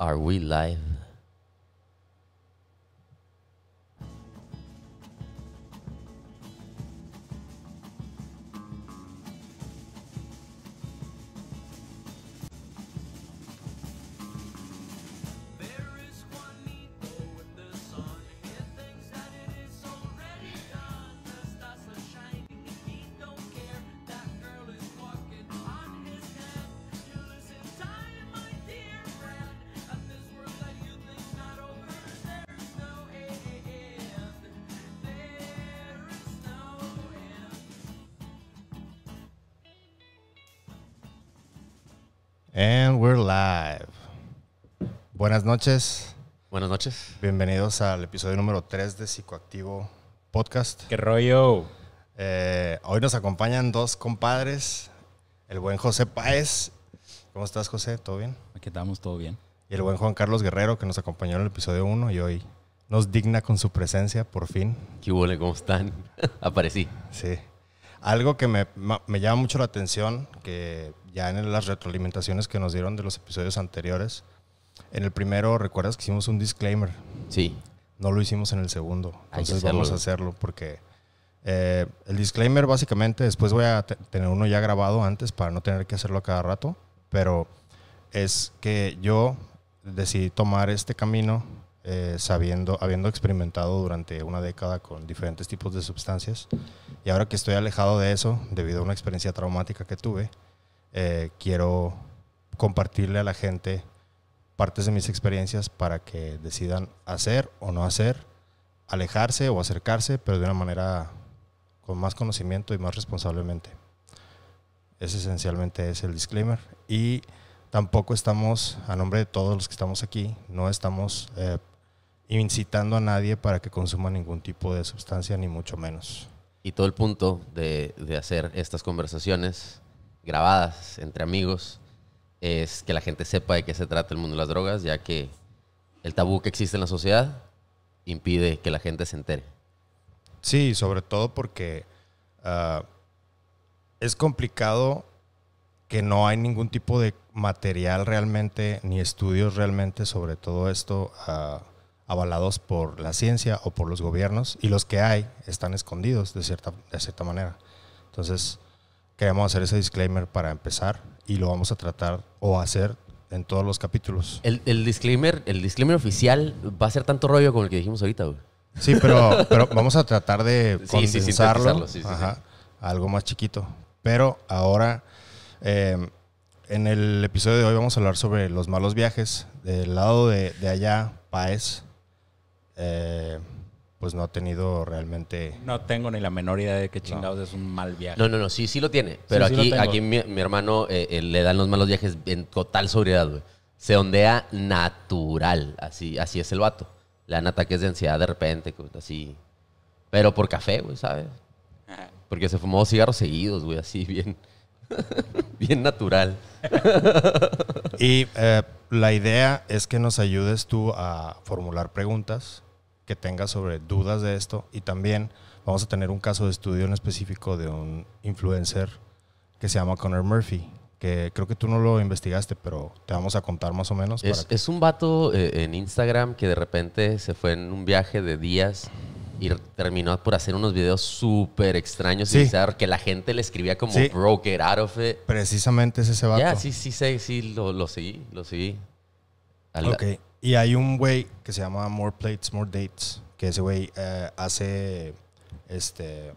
Are we live? noches. Buenas noches. Bienvenidos al episodio número 3 de Psicoactivo Podcast. ¡Qué rollo! Eh, hoy nos acompañan dos compadres, el buen José Páez. ¿Cómo estás, José? ¿Todo bien? Aquí estamos, todo bien. Y el buen Juan Carlos Guerrero, que nos acompañó en el episodio 1 y hoy nos digna con su presencia, por fin. ¿Qué huele? ¿Cómo están? Aparecí. Sí. Algo que me, llama mucho la atención, que ya en las retroalimentaciones que nos dieron de los episodios anteriores, en el primero, ¿recuerdas que hicimos un disclaimer? Sí. No lo hicimos en el segundo. Entonces vamos a hacerlo porque eh, el disclaimer básicamente, después voy a tener uno ya grabado antes para no tener que hacerlo a cada rato, pero es que yo decidí tomar este camino eh, sabiendo, habiendo experimentado durante una década con diferentes tipos de sustancias y ahora que estoy alejado de eso debido a una experiencia traumática que tuve, eh, quiero compartirle a la gente partes de mis experiencias para que decidan hacer o no hacer, alejarse o acercarse, pero de una manera con más conocimiento y más responsablemente. es esencialmente es el disclaimer. Y tampoco estamos, a nombre de todos los que estamos aquí, no estamos eh, incitando a nadie para que consuma ningún tipo de sustancia, ni mucho menos. Y todo el punto de hacer estas conversaciones grabadas entre amigos es que la gente sepa de qué se trata el mundo de las drogas, ya que el tabú que existe en la sociedad impide que la gente se entere. Sí, sobre todo porque ah, es complicado que no hay ningún tipo de material realmente, ni estudios realmente sobre todo esto ah, avalados por la ciencia o por los gobiernos, y los que hay están escondidos de cierta, de cierta manera. Entonces, queremos hacer ese disclaimer para empezar y lo vamos a tratar o hacer en todos los capítulos. El, disclaimer, el oficial va a ser tanto rollo como el que dijimos ahorita, güey. Sí, pero, pero vamos a tratar de condensarlo algo más chiquito. Pero ahora, eh, en el episodio de hoy vamos a hablar sobre los malos viajes del lado de, allá, Paez. Eh, pues no ha tenido realmente... No tengo ni la menor idea de que chingados es un mal viaje. No, no, no, sí, sí lo tiene. Pero aquí, aquí mi, hermano eh, eh, le dan los malos viajes en total sobriedad, güey. Se ondea natural, así, así es el vato. Le dan ataques de ansiedad de repente, así. Pero por café, güey, ¿sabes? Porque se fumó cigarros seguidos, güey, así, bien, bien natural. y eh, la idea es que nos ayudes tú a formular preguntas que tenga sobre dudas de esto y también vamos a tener un caso de estudio en específico de un influencer que se llama Connor Murphy, que creo que tú no lo investigaste, pero te vamos a contar más o menos. Es, es un vato eh, en Instagram que de repente se fue en un viaje de días y terminó por hacer unos videos súper extraños y que la gente le escribía como broker bro, out of it. Precisamente es ese vato. sí, sí, sí, sí, lo, lo seguí, lo seguí. Ok, y hay un güey que se llama More Plates, More Dates, que ese güey eh, hace este,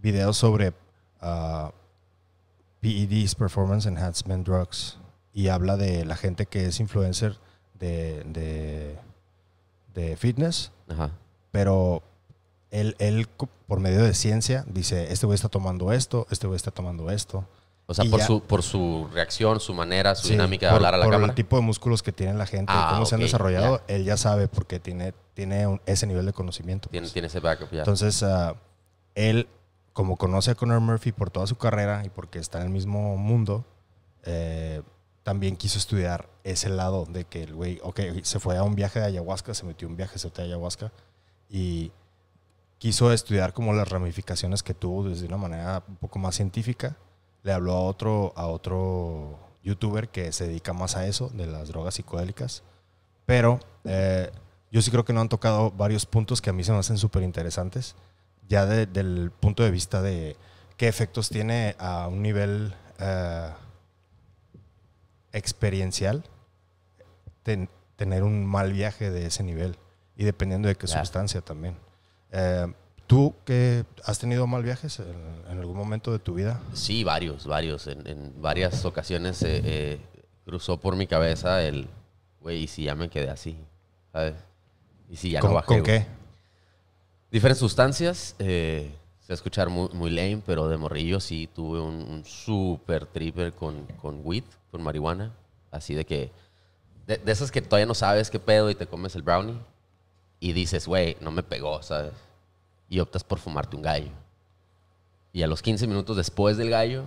videos sobre ah, PEDs, Performance Enhancement Drugs, y habla de la gente que es influencer de, de, de fitness, pero él, él, por medio de ciencia, dice, este güey está tomando esto, este güey está tomando esto, o sea, por su, por su reacción, su manera, su dinámica de hablar a la por el tipo de músculos que tiene la gente, ah, cómo se han desarrollado, él ya sabe porque tiene, tiene ese nivel de conocimiento. Tiene, pues. ese backup, ya. Entonces, ah, él, como conoce a Conor Murphy por toda su carrera y porque está en el mismo mundo, eh, también quiso estudiar ese lado de que el güey, ok, se fue a un viaje de ayahuasca, se metió un viaje de ayahuasca y quiso estudiar como las ramificaciones que tuvo desde una manera un poco más científica le habló a otro, a otro youtuber que se dedica más a eso, de las drogas psicodélicas. Pero eh, yo sí creo que no han tocado varios puntos que a mí se me hacen súper interesantes, ya desde el punto de vista de qué efectos tiene a un nivel eh, experiencial tener un mal viaje de ese nivel y dependiendo de qué sustancia también. Eh, ¿Tú que has tenido mal viajes en, algún momento de tu vida? Sí, varios, varios. En, varias ocasiones eh, eh, cruzó por mi cabeza el, güey, ¿y si ya me quedé así? ¿Sabes? ¿Y si ya no bajé? ¿Con qué? Diferentes sustancias. Eh, se va a escuchar muy, lame, pero de morrillo sí tuve un, súper super tripper con, con weed, con marihuana. Así de que, de esas que todavía no sabes qué pedo y te comes el brownie. Y dices, güey, no me pegó, ¿sabes? y optas por fumarte un gallo. Y a los 15 minutos después del gallo,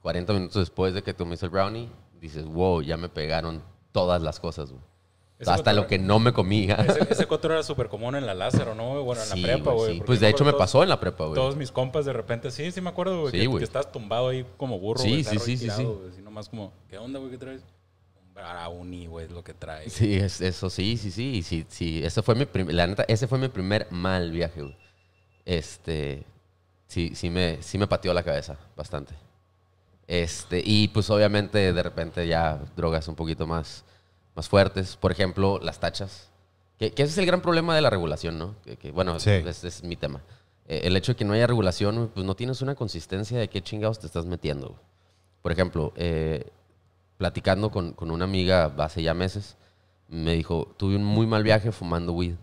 40 minutos después de que tú el brownie, dices, wow, ya me pegaron todas las cosas, güey. Hasta lo que no me comía. Ese, ese cuatro era súper común en la Lázaro, ¿no? Bueno, en la prepa, güey. Sí. Pues de hecho me pasó en la prepa, güey. Todos mis compas de repente, sí, sí me acuerdo, güey. Sí, que, que, estás tumbado ahí como burro, Sí, sí, sí, sí, sí. nomás como, ¿qué onda, güey? ¿Qué traes? Un Brownie, güey, es lo que traes. Sí, eso sí, sí, sí, sí, sí. Ese fue mi la neta, ese fue mi primer mal viaje, güey este, sí, sí, me, sí pateó la cabeza bastante. Este, y pues obviamente de repente ya drogas un poquito más, más fuertes, por ejemplo, las tachas, que, ese es el gran problema de la regulación, ¿no? bueno, ese es mi tema. Eh, el hecho de que no haya regulación, pues no tienes una consistencia de qué chingados te estás metiendo. Por ejemplo, eh, platicando con, una amiga hace ya meses, me dijo, tuve un muy mal viaje fumando weed,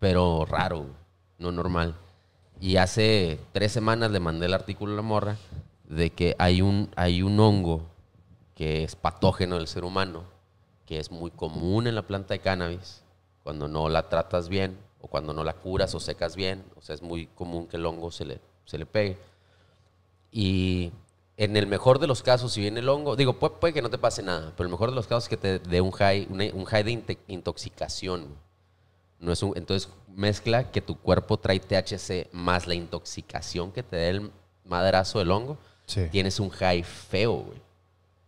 pero raro, no normal. Y hace tres semanas le mandé el artículo a la morra de que hay un, hay un hongo que es patógeno del ser humano, que es muy común en la planta de cannabis, cuando no la tratas bien o cuando no la curas o secas bien, o sea, es muy común que el hongo se le, se le pegue. Y en el mejor de los casos, si viene el hongo, digo, puede, puede que no te pase nada, pero el mejor de los casos es que te dé un high, un high de intoxicación no es entonces mezcla que tu cuerpo trae THC más la intoxicación que te dé el madrazo del hongo. Tienes un high feo, güey.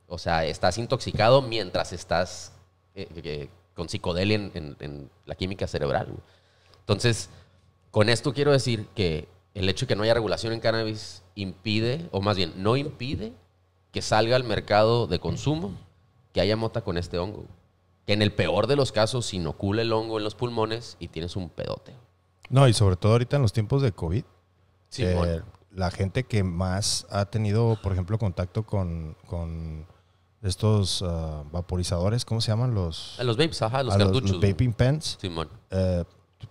O sea, estás intoxicado mientras estás eh, eh, con psicodelia en, la química cerebral. Entonces, con esto quiero decir que el hecho de que no haya regulación en cannabis impide, o más bien, no impide que salga al mercado de consumo que haya mota con este hongo en el peor de los casos inocula el hongo en los pulmones y tienes un pedote. No, y sobre todo ahorita en los tiempos de COVID. la gente que más ha tenido, por ejemplo, contacto con, con estos ah, vaporizadores, ¿cómo se llaman los? vapes, ajá, los cartuchos. Los, vaping pens. Simón. Eh,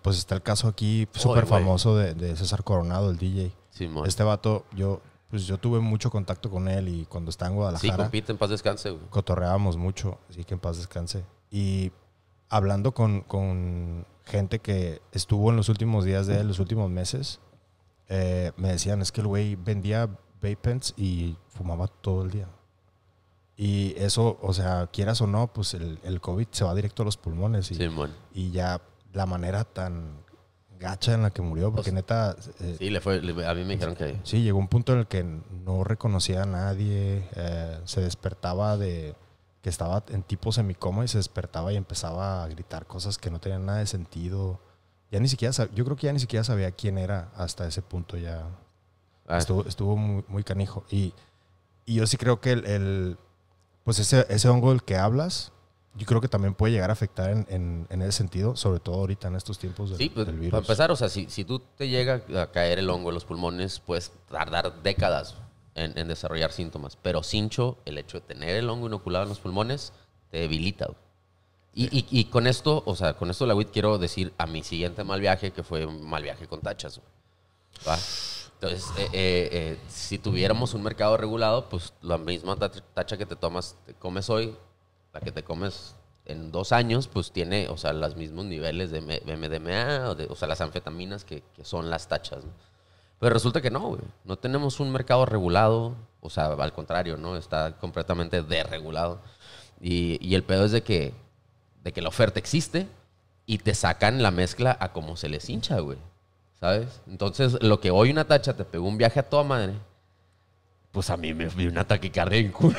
pues está el caso aquí súper famoso de, César Coronado, el DJ. Simón. Este vato, yo, pues yo tuve mucho contacto con él y cuando estaba en Guadalajara. Sí, compite, en paz descanse. Cotorreábamos mucho, así que en paz descanse y hablando con, con, gente que estuvo en los últimos días de los últimos meses, eh, me decían, es que el güey vendía vape pens y fumaba todo el día. Y eso, o sea, quieras o no, pues el, el COVID se va directo a los pulmones. Y, y ya la manera tan gacha en la que murió, porque neta... Eh, sí, le fue, a mí me dijeron que... Sí, llegó un punto en el que no reconocía a nadie, eh, se despertaba de que estaba en tipo semicoma y se despertaba y empezaba a gritar cosas que no tenían nada de sentido. Ya ni siquiera, yo creo que ya ni siquiera sabía quién era hasta ese punto ya. Ah. Estuvo, muy, canijo. Y, y yo sí creo que el, pues ese, ese hongo del que hablas, yo creo que también puede llegar a afectar en, en, ese sentido, sobre todo ahorita en estos tiempos del, sí, pues, Para empezar, o sea, si, si tú te llega a caer el hongo en los pulmones, puedes tardar décadas en, desarrollar síntomas. Pero cincho, el hecho de tener el hongo inoculado en los pulmones, te debilita. Y, y, con esto, o sea, con esto la WIT quiero decir a mi siguiente mal viaje, que fue un mal viaje con tachas. Entonces, eh, eh, eh, si tuviéramos un mercado regulado, pues la misma tacha que te tomas, te comes hoy, la que te comes en dos años, pues tiene, o sea, los mismos niveles de MDMA, o, sea, las anfetaminas que, que son las tachas. Pero resulta que no, güey. No tenemos un mercado regulado. O sea, al contrario, ¿no? Está completamente deregulado. Y, el pedo es de que, de que la oferta existe y te sacan la mezcla a como se les hincha, güey. ¿Sabes? Entonces, lo que hoy una tacha te pegó un viaje a toda madre, pues a mí me dio un ataque cardíaco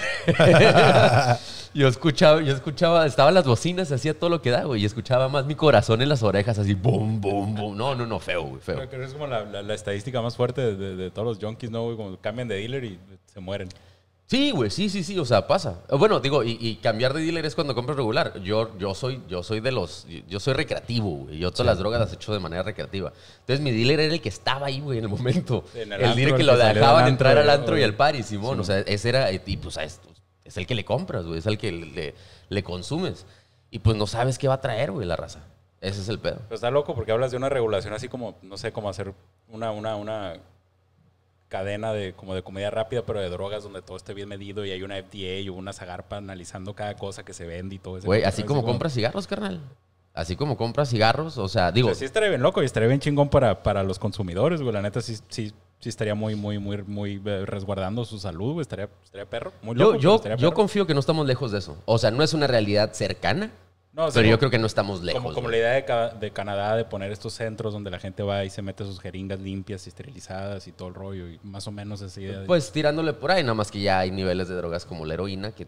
yo escuchaba, yo escuchaba, estaban las bocinas, hacía todo lo que da, güey, y escuchaba más mi corazón en las orejas, así, boom, boom, boom. No, no, no, feo, feo. Creo que es como la, estadística más fuerte de, de, todos los junkies, ¿no, güey? Como cambian de dealer y se mueren. Sí, güey, sí, sí, sí, o sea, pasa. Bueno, digo, y, cambiar de dealer es cuando compras regular. Yo, yo, soy, yo soy de los, yo soy recreativo, güey. Yo todas las drogas las hecho de manera recreativa. Entonces mi dealer era el que estaba ahí, güey, en el momento. el, dealer que lo dejaban entrar al antro y al party, Simón. O sea, ese era, eh, y pues es, es el que le compras, güey, es el que le, le consumes. Y pues no sabes qué va a traer, güey, la raza. Ese es el pedo. Pero está loco porque hablas de una regulación así como, no sé, como hacer una, una, una cadena de como de comida rápida, pero de drogas donde todo esté bien medido y hay una FDA y una Zagarpa analizando cada cosa que se vende y todo eso. Güey, así como, compras cigarros, carnal. Así como compras cigarros, o sea, digo. si sí estaría bien loco y estaría bien chingón para, para los consumidores, güey. La neta sí, sí, estaría muy, muy, muy, muy eh, resguardando su salud, güey. Estaría, estaría perro. Muy loco, yo, perro. yo confío que no estamos lejos de eso. O sea, no es una realidad cercana, pero yo creo que no estamos lejos. Como, la idea de, Canadá de poner estos centros donde la gente va y se mete sus jeringas limpias y esterilizadas y todo el rollo, y más o menos así Pues tirándole por ahí, nada más que ya hay niveles de drogas como la heroína, que,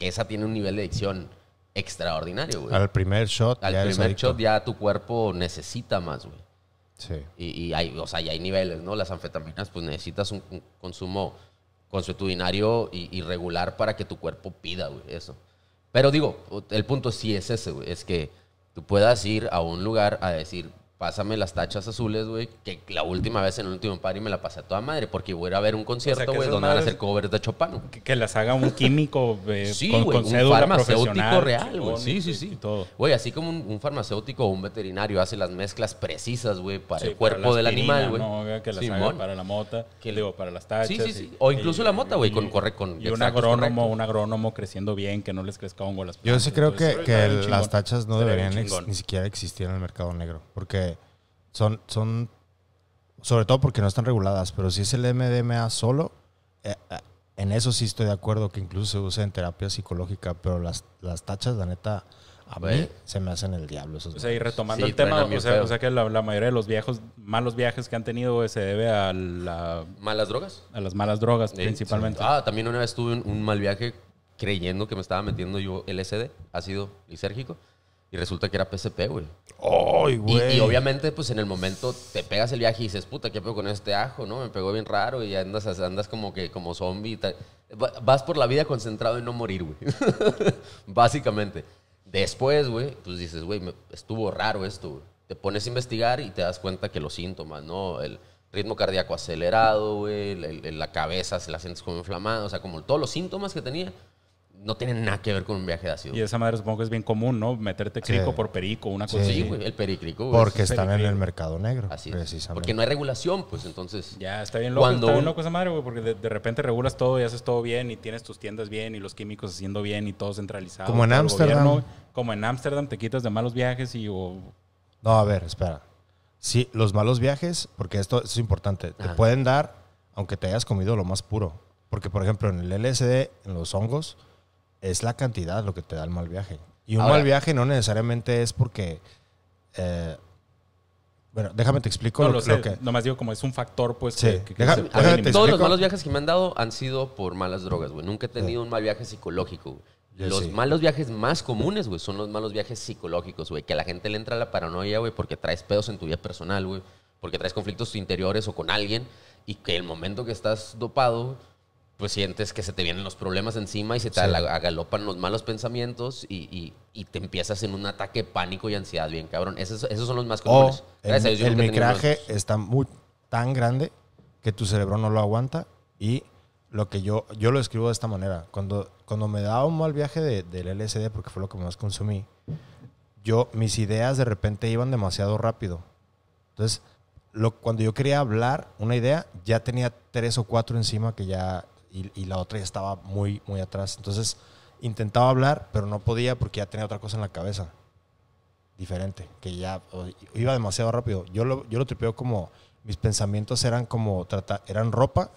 esa tiene un nivel de adicción extraordinario, güey. Al primer shot. Al ya primer shot ya tu cuerpo necesita más, güey. Sí. Y, hay, o sea, ya hay niveles, ¿no? Las anfetaminas, pues necesitas un, consumo consuetudinario y, y, regular para que tu cuerpo pida, güey, eso. Pero digo, el punto sí es ese, es que tú puedas ir a un lugar a decir, pásame las tachas azules, güey, que la última vez en el último party me la pasé a toda madre, porque voy a ver un concierto, güey, donde van a hacer covers de Chopano. Que, las haga un químico eh, sí, con, con un farmacéutico real, güey. Sí, sí, sí. Güey, así como un, farmacéutico o un veterinario hace las mezclas precisas, güey, para el cuerpo del animal, güey. No, que las para la mota, digo, para las tachas. Sí, sí, sí. o incluso la mota, güey, con, corre, con Y un agrónomo, un agrónomo creciendo bien, que no les crezca hongo a las Yo sí creo que, las tachas no deberían ni siquiera existir en el mercado negro, porque son, son, sobre todo porque no están reguladas, pero si es el MDMA solo, eh, eh, en eso sí estoy de acuerdo que incluso se usa en terapia psicológica, pero las, las tachas, la neta, a ver, se me hacen el diablo. Esos o sea, y retomando el tema, o sea, o sea, que la, mayoría de los viejos, malos viajes que han tenido se debe a la... ¿Malas drogas? A las malas drogas, principalmente. Ah, también una vez tuve un, un, mal viaje creyendo que me estaba metiendo yo LSD, ácido lisérgico. Y resulta que era PCP, güey. ¡Ay, güey! Y, obviamente, pues en el momento te pegas el viaje y dices, puta, ¿qué pego con este ajo, no? Me pegó bien raro y andas, andas como que como zombie. Vas por la vida concentrado en no morir, güey. Básicamente. Después, güey, pues dices, güey, estuvo raro esto, Te pones a investigar y te das cuenta que los síntomas, ¿no? El ritmo cardíaco acelerado, güey, la, la cabeza se la sientes como inflamada, o sea, como todos los síntomas que tenía, no tiene nada que ver con un viaje de ácido. Y esa madre supongo que es bien común, ¿no? Meterte crico por perico, una cosa sí, güey, el pericrico. Porque está están en el mercado negro, así es. precisamente. Porque no hay regulación, pues entonces... Ya, está bien loco, cuando... está bien esa madre, güey, porque de, repente regulas todo y haces todo bien y tienes tus tiendas bien y los químicos haciendo bien y todo centralizado. Como en Ámsterdam. Como en Ámsterdam te quitas de malos viajes y... No, a ver, espera. Sí, los malos viajes, porque esto, es importante, te pueden dar aunque te hayas comido lo más puro. Porque, por ejemplo, en el LSD, en los hongos, es la cantidad lo que te da el mal viaje. Y un mal viaje no necesariamente es porque... Eh, bueno, déjame te explico lo, que... Nomás digo como es un factor, pues... Que, Todos los malos viajes que me han dado han sido por malas drogas, güey. Nunca he tenido un mal viaje psicológico, los malos viajes más comunes, güey, son los malos viajes psicológicos, güey. Que a la gente le entra la paranoia, güey, porque traes pedos en tu vida personal, güey. Porque traes conflictos interiores o con alguien. Y que el momento que estás dopado pues sientes que se te vienen los problemas encima y se te agalopan los malos pensamientos y, te empiezas en un ataque pánico y ansiedad bien cabrón. Esos, son los más comunes. Oh, el, el, micraje está muy, tan grande que tu cerebro no lo aguanta y lo que yo, yo lo escribo de esta manera. Cuando, cuando me daba un mal viaje del LSD, porque fue lo que más consumí, yo, mis ideas de repente iban demasiado rápido. Entonces, lo, cuando yo quería hablar una idea, ya tenía tres o cuatro encima que ya y, la otra ya estaba muy, muy atrás. Entonces intentaba hablar, pero no podía porque ya tenía otra cosa en la cabeza. Diferente, que ya iba demasiado rápido. Yo lo, yo lo tripeo como, mis pensamientos eran como, trata, eran ropa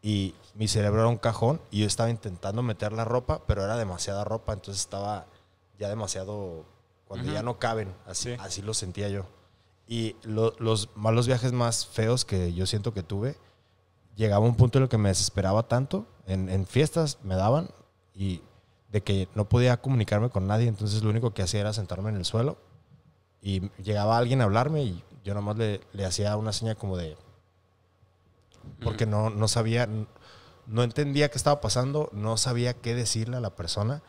y mi cerebro era un cajón y yo estaba intentando meter la ropa, pero era demasiada ropa, entonces estaba ya demasiado, cuando ya no caben, así, así lo sentía yo. Y los malos viajes más feos que yo siento que tuve llegaba un punto en el que me desesperaba tanto, en, en fiestas me daban y de que no podía comunicarme con nadie, entonces lo único que hacía era sentarme en el suelo y llegaba alguien a hablarme y yo nomás le, le hacía una seña como de... Porque no, no sabía, no entendía qué estaba pasando, no sabía qué decirle a la persona.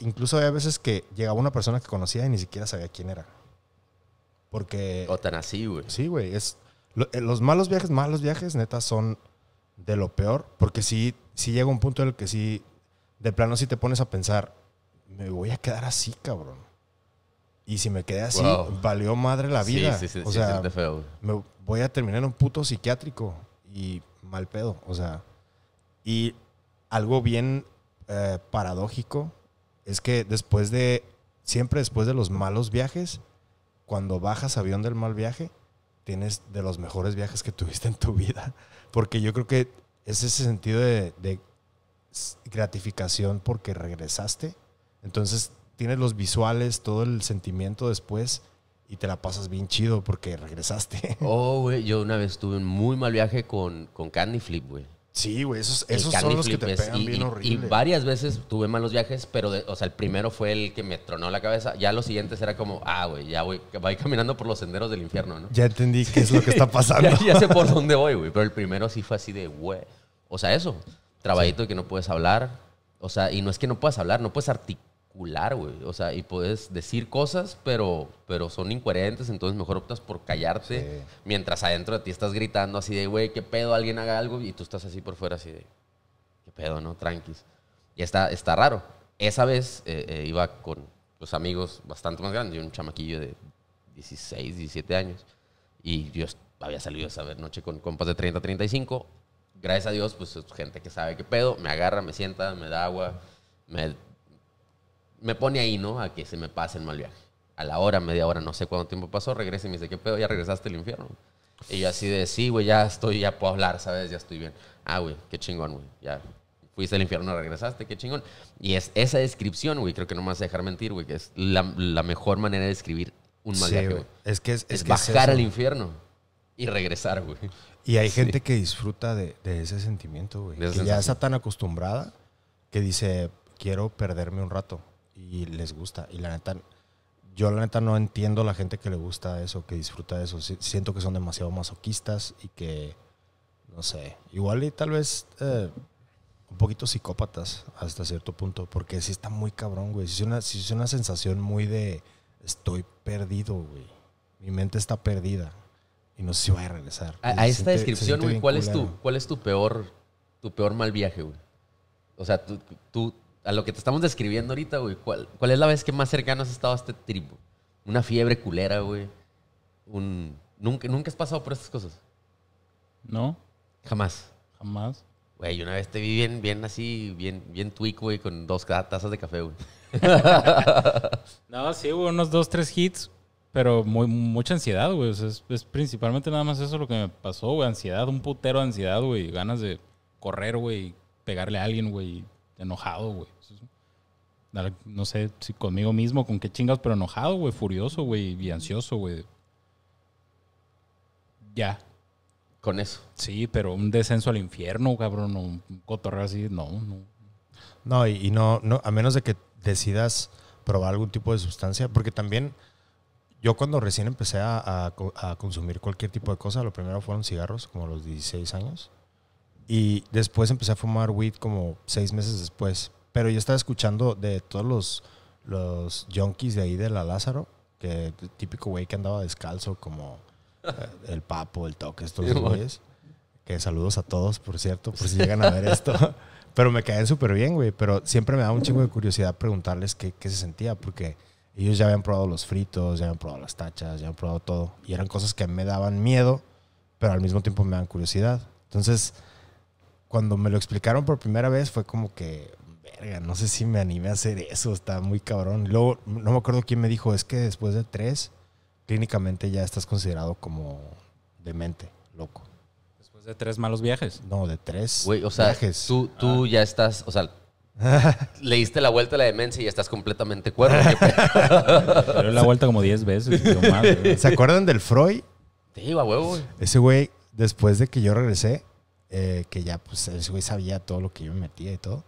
incluso había veces que llegaba una persona que conocía y ni siquiera sabía quién era. Porque... O tan así, güey. Sí, güey. Es, eh, los malos viajes, malos viajes, neta, son de lo peor, porque si si llega un punto en el que sí, de plano si te pones a pensar, me voy a quedar así, cabrón. Y si me quedé así, valió madre la vida. o sea, me voy a terminar en un puto psiquiátrico y mal pedo. O sea, y algo bien eh, paradójico es que después de, siempre después de los malos viajes, cuando bajas avión del mal viaje, tienes de los mejores viajes que tuviste en tu vida porque yo creo que es ese sentido de, gratificación porque regresaste. Entonces tienes los visuales, todo el sentimiento después y te la pasas bien chido porque regresaste. Oh, güey, yo una vez tuve un muy mal viaje con, con Candy Flip, güey. Sí, güey, esos, son los que te pegan y, bien Y varias veces tuve malos viajes, pero, o sea, el primero fue el que me tronó la cabeza. Ya los siguientes era como, ah, güey, ya voy, voy caminando por los senderos del infierno, ¿no? Ya entendí qué es lo que está pasando. ya, sé por dónde voy, güey, pero el primero sí fue así de, güey. O sea, eso, trabajito que no puedes hablar. O sea, y no es que no puedas hablar, no puedes articular cular, güey. O sea, y puedes decir cosas, pero, pero son incoherentes, entonces mejor optas por callarte mientras adentro de ti estás gritando así de, güey, qué pedo, alguien haga algo, y tú estás así por fuera así de, qué pedo, ¿no? Tranquis. Y está, está raro. Esa vez eh, eh, iba con los pues, amigos bastante más grandes, un chamaquillo de 16, 17 años, y yo había salido esa noche con compas de 30, 35. Gracias a Dios, pues gente que sabe qué pedo, me agarra, me sienta, me da agua, me me pone ahí, ¿no? A que se me pase el mal viaje. A la hora, media hora, no sé cuánto tiempo pasó, regresa y me dice, ¿qué pedo? Ya regresaste al infierno. Y yo así de, sí, güey, ya estoy, ya puedo hablar, ¿sabes? Ya estoy bien. Ah, güey, qué chingón, güey. Ya fuiste al infierno, regresaste, qué chingón. Y es esa descripción, güey, creo que no me vas a dejar mentir, güey, que es la, mejor manera de describir un mal viaje, güey. Es que es, bajar al infierno y regresar, güey. Y hay gente que disfruta de, ese sentimiento, güey. Que ya está tan acostumbrada que dice, quiero perderme un rato y les gusta. Y la neta, yo la neta no entiendo la gente que le gusta eso, que disfruta eso. Siento que son demasiado masoquistas y que, no sé, igual y tal vez eh, un poquito psicópatas hasta cierto punto, porque sí está muy cabrón, güey. si es una, sensación muy de estoy perdido, güey. Mi mente está perdida y no sé si voy a regresar. A, esta descripción, güey, ¿cuál, es tu, ¿cuál es tu peor, tu peor mal viaje, güey? O sea, tú, tú a lo que te estamos describiendo ahorita, güey, ¿cuál, ¿cuál es la vez que más cercano has estado a este trip? Una fiebre culera, güey. Un, ¿nunca, ¿Nunca has pasado por estas cosas? No. Jamás. Jamás. Güey, una vez te vi bien, bien así, bien, bien tuico, güey, con dos tazas de café, güey. no, sí, hubo unos dos, tres hits, pero muy, mucha ansiedad, güey. es, es, principalmente nada más eso lo que me pasó, güey. Ansiedad, un putero de ansiedad, güey. Ganas de correr, güey, pegarle a alguien, güey enojado, güey. No sé si conmigo mismo, con qué chingas pero enojado, güey, furioso, güey, y ansioso, güey. Ya. Con eso. Sí, pero un descenso al infierno, cabrón, un cotorreo así, no, no. No, y, no, no, a menos de que decidas probar algún tipo de sustancia, porque también yo cuando recién empecé a, a consumir cualquier tipo de cosa, lo primero fueron cigarros, como a los 16 años. Y después empecé a fumar weed como seis meses después. Pero yo estaba escuchando de todos los, los junkies de ahí de la Lázaro, que típico güey que andaba descalzo como eh, el Papo, el Toque, estos güeyes. Que saludos a todos, por cierto, por si llegan a ver esto. Pero me caen súper bien, güey. Pero siempre me daba un chingo de curiosidad preguntarles qué, qué se sentía, porque ellos ya habían probado los fritos, ya habían probado las tachas, ya habían probado todo. Y eran cosas que me daban miedo, pero al mismo tiempo me dan curiosidad. Entonces, cuando me lo explicaron por primera vez fue como que, verga, no sé si me animé a hacer eso, está muy cabrón. Luego, no me acuerdo quién me dijo, es que después de tres, clínicamente ya estás considerado como demente, loco. ¿Después de tres malos viajes? No, de tres Güey, o sea, Tú, ah. ya estás, o sea, leíste la vuelta a la demencia y ya estás completamente cuerdo. Pero la vuelta como diez veces. ¿Se acuerdan del Freud? Sí, a huevo. Ese güey, después de que yo regresé, eh, que ya pues ese güey sabía todo lo que yo me metía y todo.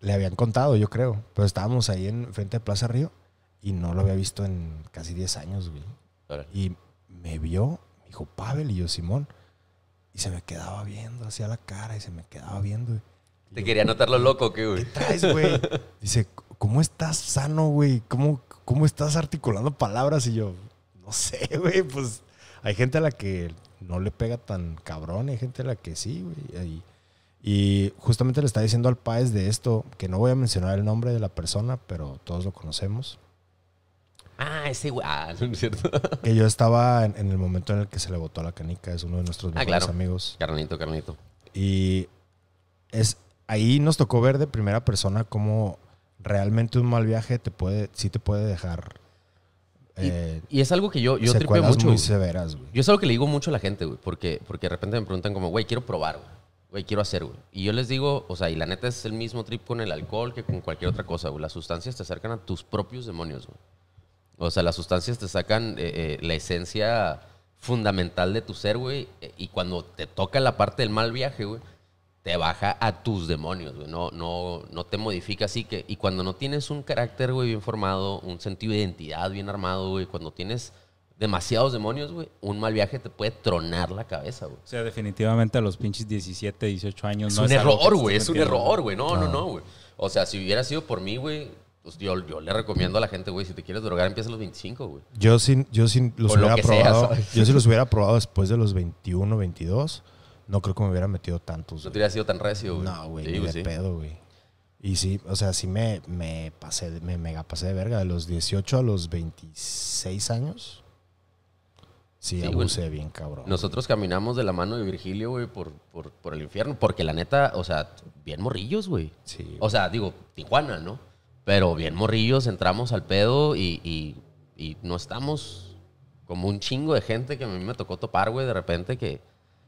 Le habían contado, yo creo, pero estábamos ahí en frente de Plaza Río y no lo había visto en casi 10 años, güey. Y me vio, me dijo Pavel y yo Simón. Y se me quedaba viendo, hacía la cara y se me quedaba viendo. Te quería notar lo loco güey. ¿Qué traes, güey? Dice, ¿cómo estás sano, güey? ¿Cómo, ¿Cómo estás articulando palabras? Y yo, no sé, güey, pues hay gente a la que no le pega tan cabrón. Hay gente a la que sí, güey. Y, justamente le está diciendo al país de esto, que no voy a mencionar el nombre de la persona, pero todos lo conocemos. Ah, ese güey. es cierto. que yo estaba en, el momento en el que se le botó la canica. Es uno de nuestros ah, mejores amigos. Carnito, carnito. Y es, ahí nos tocó ver de primera persona cómo realmente un mal viaje te puede, sí te puede dejar eh, y, es algo que yo, yo mucho. muy severas, Yo es algo que le digo mucho a la gente, güey, porque, porque de repente me preguntan como, güey, quiero probar, güey. Güey, quiero hacer, güey. Y yo les digo, o sea, y la neta es el mismo trip con el alcohol que con cualquier otra cosa, güey. Las sustancias te acercan a tus propios demonios, güey. O sea, las sustancias te sacan eh, eh, la esencia fundamental de tu ser, güey. Y cuando te toca la parte del mal viaje, güey, te baja a tus demonios, güey. No, no, no te modifica así que. Y cuando no tienes un carácter, güey, bien formado, un sentido de identidad bien armado, güey, cuando tienes demasiados demonios, güey, un mal viaje te puede tronar la cabeza, güey. O sea, definitivamente a los pinches 17, 18 años es un error, güey. Es un error, güey. No, no, no, güey. O sea, si hubiera sido por mí, güey, pues yo, le recomiendo a la gente, güey, si te quieres drogar, empieza a los 25, güey. Yo sin, yo sin los hubiera probado. yo si los hubiera probado después de los 21, 22 no creo que me hubiera metido tantos. No te hubiera sido tan recio, güey. No, güey, ni de pedo, güey. Y sí, o sea, sí me, me pasé, me mega pasé de verga. De los 18 a los 26 años, sí, sí abusé bien, cabrón. Nosotros caminamos de la mano de Virgilio, güey, por, por, el infierno. Porque la neta, o sea, bien morrillos, güey. Sí. O sea, digo, Tijuana, ¿no? Pero bien morrillos, entramos al pedo y no estamos como un chingo de gente que a mí me tocó topar, güey, de repente que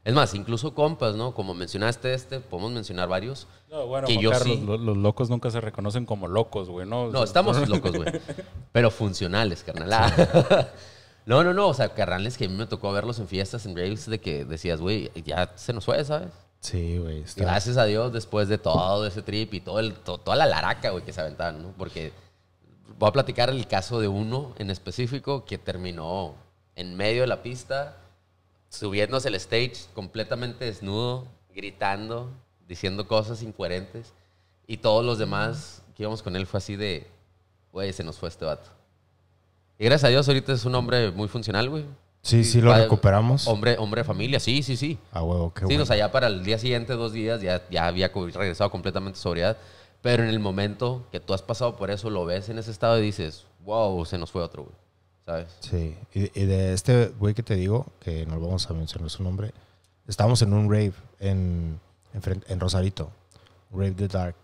es más, incluso compas, ¿no? Como mencionaste este, podemos mencionar varios. No, bueno, los, locos nunca se reconocen como locos, güey, ¿no? No, estamos locos, güey. Pero funcionales, carnal. no, no, no. O sea, es que a mí me tocó verlos en fiestas, en raves, de que decías, güey, ya se nos fue, ¿sabes? Sí, güey. Gracias a Dios, después de todo ese trip y toda la laraca, güey, que se aventaban, ¿no? Porque voy a platicar el caso de uno en específico que terminó en medio de la pista subiéndose al stage completamente desnudo, gritando, diciendo cosas incoherentes. Y todos los demás que íbamos con él fue así de, güey, se nos fue este vato. Y gracias a Dios ahorita es un hombre muy funcional, güey. Sí, sí, lo recuperamos. Hombre, hombre de familia, sí, sí, sí. Ah, huevo, qué bueno. Sí, o sea, ya para el día siguiente, dos días, ya, ya había regresado completamente a sobriedad. Pero en el momento que tú has pasado por eso, lo ves en ese estado y dices, wow, se nos fue otro, güey. Sí, y, de este güey que te digo, que no vamos a mencionar su nombre, estábamos en un rave en, en, Rosarito, Rave the Dark,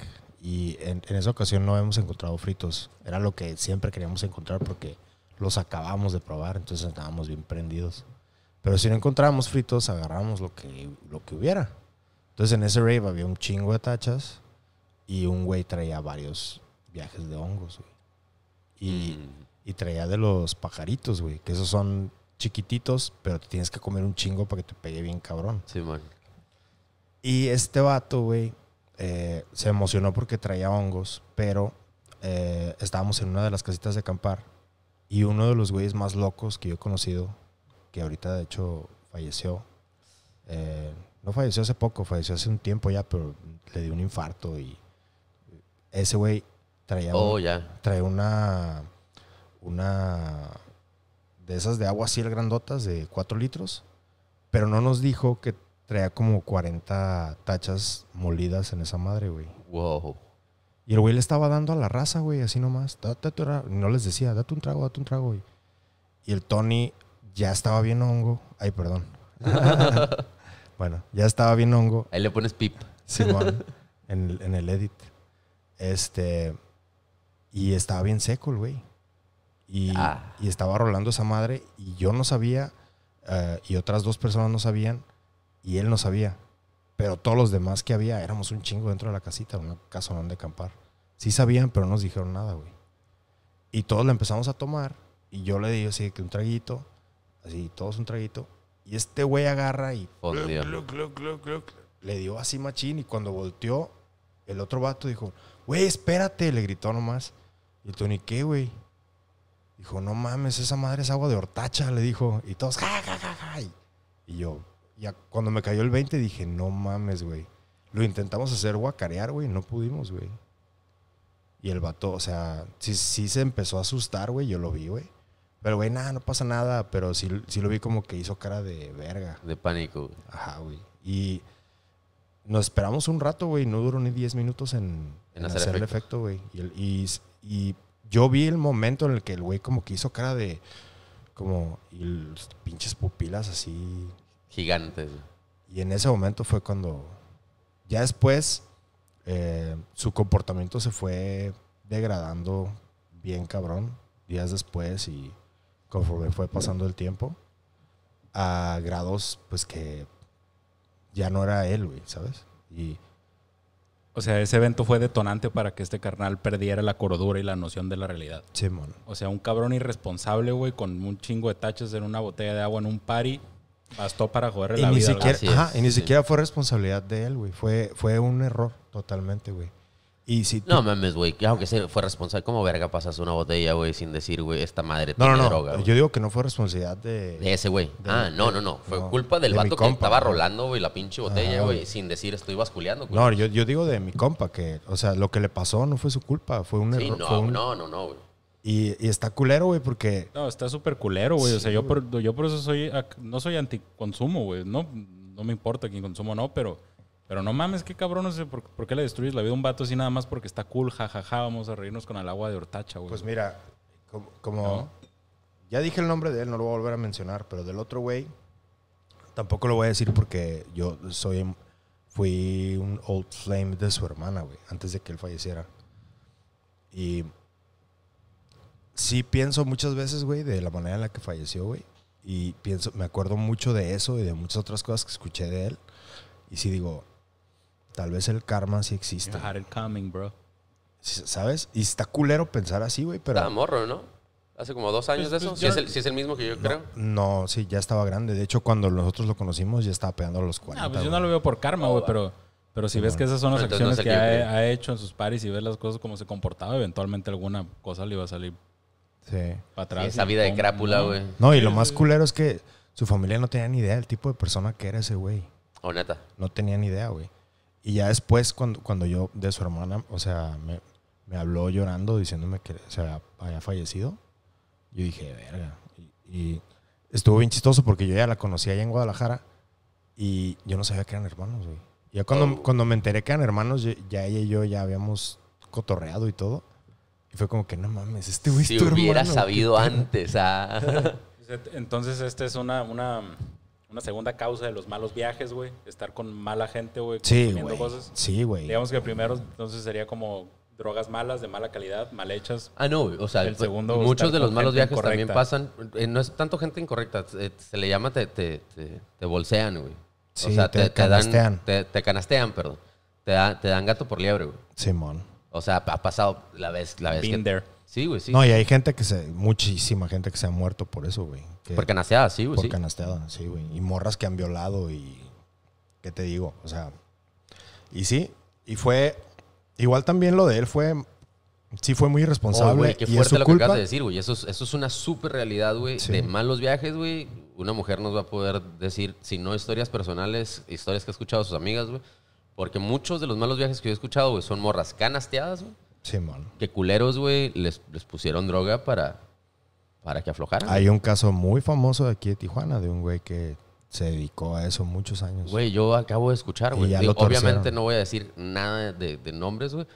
y en, en, esa ocasión no hemos encontrado fritos, era lo que siempre queríamos encontrar porque los acabamos de probar, entonces estábamos bien prendidos. Pero si no encontrábamos fritos, agarramos lo que, lo que hubiera. Entonces en ese rave había un chingo de tachas y un güey traía varios viajes de hongos, Y mm y traía de los pajaritos, güey, que esos son chiquititos, pero te tienes que comer un chingo para que te pegue bien cabrón. Sí, man. Y este vato, güey, eh, se emocionó porque traía hongos, pero eh, estábamos en una de las casitas de acampar y uno de los güeyes más locos que yo he conocido, que ahorita de hecho falleció, eh, no falleció hace poco, falleció hace un tiempo ya, pero le dio un infarto y ese güey traía, oh, ya. traía una una de esas de agua el grandotas de 4 litros, pero no nos dijo que traía como 40 tachas molidas en esa madre, güey. Wow. Y el güey le estaba dando a la raza, güey, así nomás. no les decía, date un trago, date un trago, güey. Y el Tony ya estaba bien hongo. Ay, perdón. bueno, ya estaba bien hongo. Ahí le pones pip. Simón, en, en el edit. Este. Y estaba bien seco el güey. Ah. Y, estaba rolando esa madre y yo no sabía eh, y otras dos personas no sabían y él no sabía. Pero todos los demás que había éramos un chingo dentro de la casita, una casa donde acampar. Sí sabían, pero no nos dijeron nada, güey. Y todos la empezamos a tomar y yo le digo así que un traguito, así todos un traguito. Y este güey agarra y oh, le dio así machín y cuando volteó, el otro vato dijo, güey, espérate, le gritó nomás. Y Tony, ¿qué, güey? Dijo, no mames, esa madre es agua de hortacha, le dijo. Y todos, ja, Y yo, ya cuando me cayó el 20, dije, no mames, güey. Lo intentamos hacer guacarear, güey, no pudimos, güey. Y el vato, o sea, sí, sí se empezó a asustar, güey, yo lo vi, güey. Pero, güey, nada, no pasa nada, pero sí, lo vi como que hizo cara de verga. De pánico, güey. Ajá, güey. Y nos esperamos un rato, güey, no duró ni 10 minutos en, hacer, el efecto, güey. Y, y, y yo vi el momento en el que el güey como que hizo cara de. Como. Y los pinches pupilas así. Gigantes. Y en ese momento fue cuando. Ya después. Eh, su comportamiento se fue degradando bien cabrón. Días después y conforme fue pasando el tiempo. A grados, pues que. Ya no era él, güey, ¿sabes? Y o sea, ese evento fue detonante para que este carnal perdiera la cordura y la noción de la realidad. Sí, mono. O sea, un cabrón irresponsable, güey, con un chingo de tachas en una botella de agua en un party, bastó para joderle la vida. y ni siquiera fue responsabilidad de él, güey. Fue, fue un error totalmente, güey. No mames, güey. aunque se fue responsable, ¿cómo verga pasas una botella, güey, sin decir, güey, esta madre no, tiene no, no. droga? Yo digo que no fue responsabilidad de... De ese güey. Ah, no, no, no. Fue culpa del vato que estaba rolando, güey, la pinche botella, güey, sin decir estoy basculeando, No, yo, yo digo de mi compa, que, o sea, lo que le pasó no fue su culpa, fue un error. no, no, no, no, güey. Y, está culero, güey, porque No, está súper culero, güey. o sea, yo por, eso soy, no soy anticonsumo, güey. No, no me importa quién consumo o no, pero pero no mames, qué cabrón, no sé ¿por, qué le destruyes la vida a un vato así nada más porque está cool, jajaja, vamos a reírnos con el agua de hortacha, güey? Pues mira, como, ya dije el nombre de él, no lo voy a volver a mencionar, pero del otro güey, tampoco lo voy a decir porque yo soy, fui un old flame de su hermana, güey, antes de que él falleciera. Y sí pienso muchas veces, güey, de la manera en la que falleció, güey. Y pienso, me acuerdo mucho de eso y de muchas otras cosas que escuché de él. Y sí digo, tal vez el karma sí exista. had it coming, bro. ¿Sabes? Y está culero pensar así, güey, pero... Está morro, ¿no? Hace como dos años pues, de pues, eso. si, es el, mismo que yo creo. No, sí, ya estaba grande. De hecho, cuando nosotros lo conocimos, ya estaba pegando a los 40. Ah, no, pues yo no lo veo por karma, güey, pero, pero si ves que esas son las acciones que ha, hecho en sus pares y ves las cosas como se comportaba, eventualmente alguna cosa le iba a salir sí. para atrás. esa vida de crápula, güey. No, y lo más culero es que su familia no tenía ni idea del tipo de persona que era ese güey. ¿O No tenía ni idea, güey. Y ya después, cuando, cuando yo, de su hermana, o sea, me, habló llorando diciéndome que se había, fallecido. Yo dije, verga. Y, estuvo bien chistoso porque yo ya la conocía allá en Guadalajara y yo no sabía que eran hermanos, güey. Ya cuando, oh. cuando me enteré que eran hermanos, ya, ella y yo ya habíamos cotorreado y todo. Y fue como que, no mames, este güey es tu hubiera sabido antes. Ah. Entonces, esta es una una segunda causa de los malos viajes, güey. Estar con mala gente, güey. Sí, Sí, güey. Digamos que primero, entonces sería como drogas malas, de mala calidad, mal hechas. Ah, no, o sea, pues, muchos de los malos viajes también pasan. Eh, no es tanto gente incorrecta, eh, se le llama te, te, te, bolsean, güey. o sea, te, canastean. Dan, te, canastean, perdón. Te, dan gato por liebre, güey. Simón. O sea, ha pasado la vez, la vez Sí, güey, No, y hay gente que se, muchísima gente que se ha muerto por eso, güey porque por canasteada, sí, güey. Por canasteada, sí, güey. Y morras que han violado y... ¿Qué te digo? O sea... Y sí, y fue... Igual también lo de él fue... Sí fue muy irresponsable. Oh, güey, qué fuerte lo que acabas de decir, güey. Eso es, una súper realidad, güey. De malos viajes, güey. Una mujer nos va a poder decir, si no historias personales, historias que ha escuchado sus amigas, güey. Porque muchos de los malos viajes que yo he escuchado, güey, son morras canasteadas, güey. Sí, mal. Que culeros, güey, les, les pusieron droga para para que aflojaran. Hay un caso muy famoso de aquí de Tijuana de un güey que se dedicó a eso muchos años. Güey, yo acabo de escuchar, güey. Obviamente no voy a decir nada de, nombres, güey.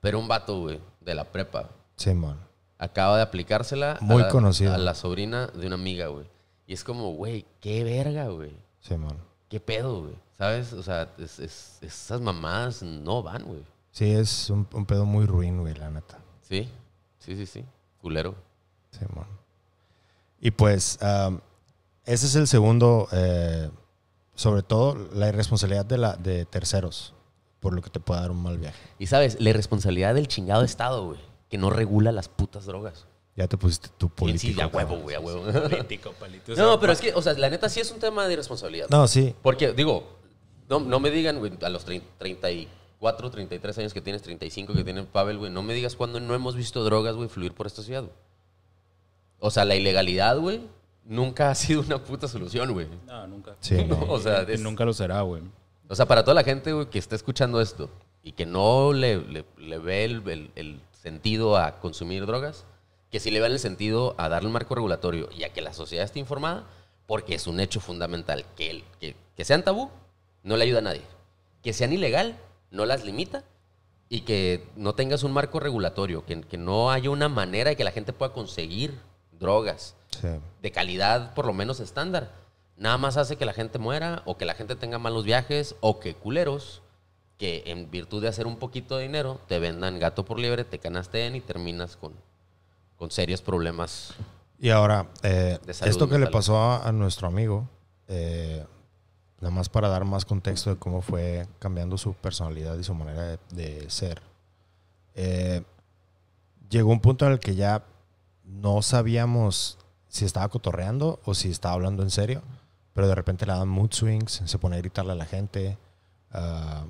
Pero un vato, güey, de la prepa. Sí, Acaba de aplicársela a, la sobrina de una amiga, güey. Y es como, güey, qué verga, güey. Sí, man. Qué pedo, güey. ¿Sabes? O sea, esas mamadas no van, güey. Sí, es un, pedo muy ruin, güey, la neta. Sí, sí, sí, sí. Culero. Sí, man. Y pues ese es el segundo, eh, sobre todo la irresponsabilidad de, la, terceros, por lo que te puede dar un mal viaje. Y sabes, la irresponsabilidad del chingado Estado, güey, que no regula las putas drogas. Ya te pusiste tu política huevo, güey, huevo. no, pero es que, o sea, la neta sí es un tema de irresponsabilidad. No, sí. Porque, digo, no, me digan, güey, a los 34, 33 años que tienes, 35 que tienes, Pavel, güey, no me digas cuándo no hemos visto drogas, güey, fluir por esta ciudad, o sea, la ilegalidad, güey, nunca ha sido una puta solución, güey. No, nunca. Sí, nunca lo será, güey. O sea, para toda la gente, güey, que está escuchando esto y que no le, ve el, sentido a consumir drogas, que sí le vean el sentido a darle un marco regulatorio y a que la sociedad esté informada, porque es un hecho fundamental. Que, que, sean tabú no le ayuda a nadie. Que sean ilegal no las limita y que no tengas un marco regulatorio, que, que no haya una manera de que la gente pueda conseguir drogas de calidad, por lo menos estándar, nada más hace que la gente muera o que la gente tenga malos viajes o que culeros que en virtud de hacer un poquito de dinero te vendan gato por libre, te canasteen y terminas con, con serios problemas. Y ahora, eh, esto que le pasó a, nuestro amigo, eh, nada más para dar más contexto de cómo fue cambiando su personalidad y su manera de, ser. Eh, llegó un punto en el que ya no sabíamos si estaba cotorreando o si estaba hablando en serio, pero de repente le dan mood swings, se pone a gritarle a la gente. Ah,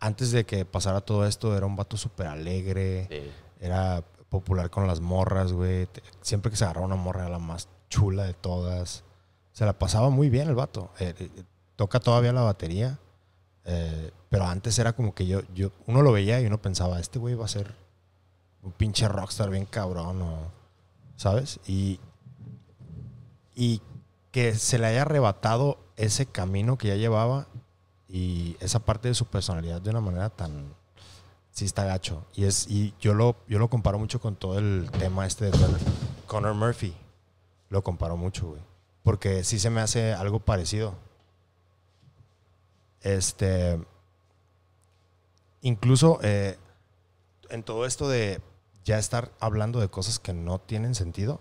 antes de que pasara todo esto, era un vato súper alegre, era popular con las morras, güey. Siempre que se agarraba una morra era la más chula de todas. Se la pasaba muy bien el vato. Eh, eh, toca todavía la batería, eh, pero antes era como que yo, yo, uno lo veía y uno pensaba, este güey va a ser un pinche rockstar bien cabrón o ¿sabes? Y, y que se le haya arrebatado ese camino que ya llevaba y esa parte de su personalidad de una manera tan sí está gacho y es y yo lo yo lo comparo mucho con todo el tema este de Conor Murphy lo comparo mucho güey porque sí se me hace algo parecido este incluso eh, en todo esto de ya estar hablando de cosas que no tienen sentido.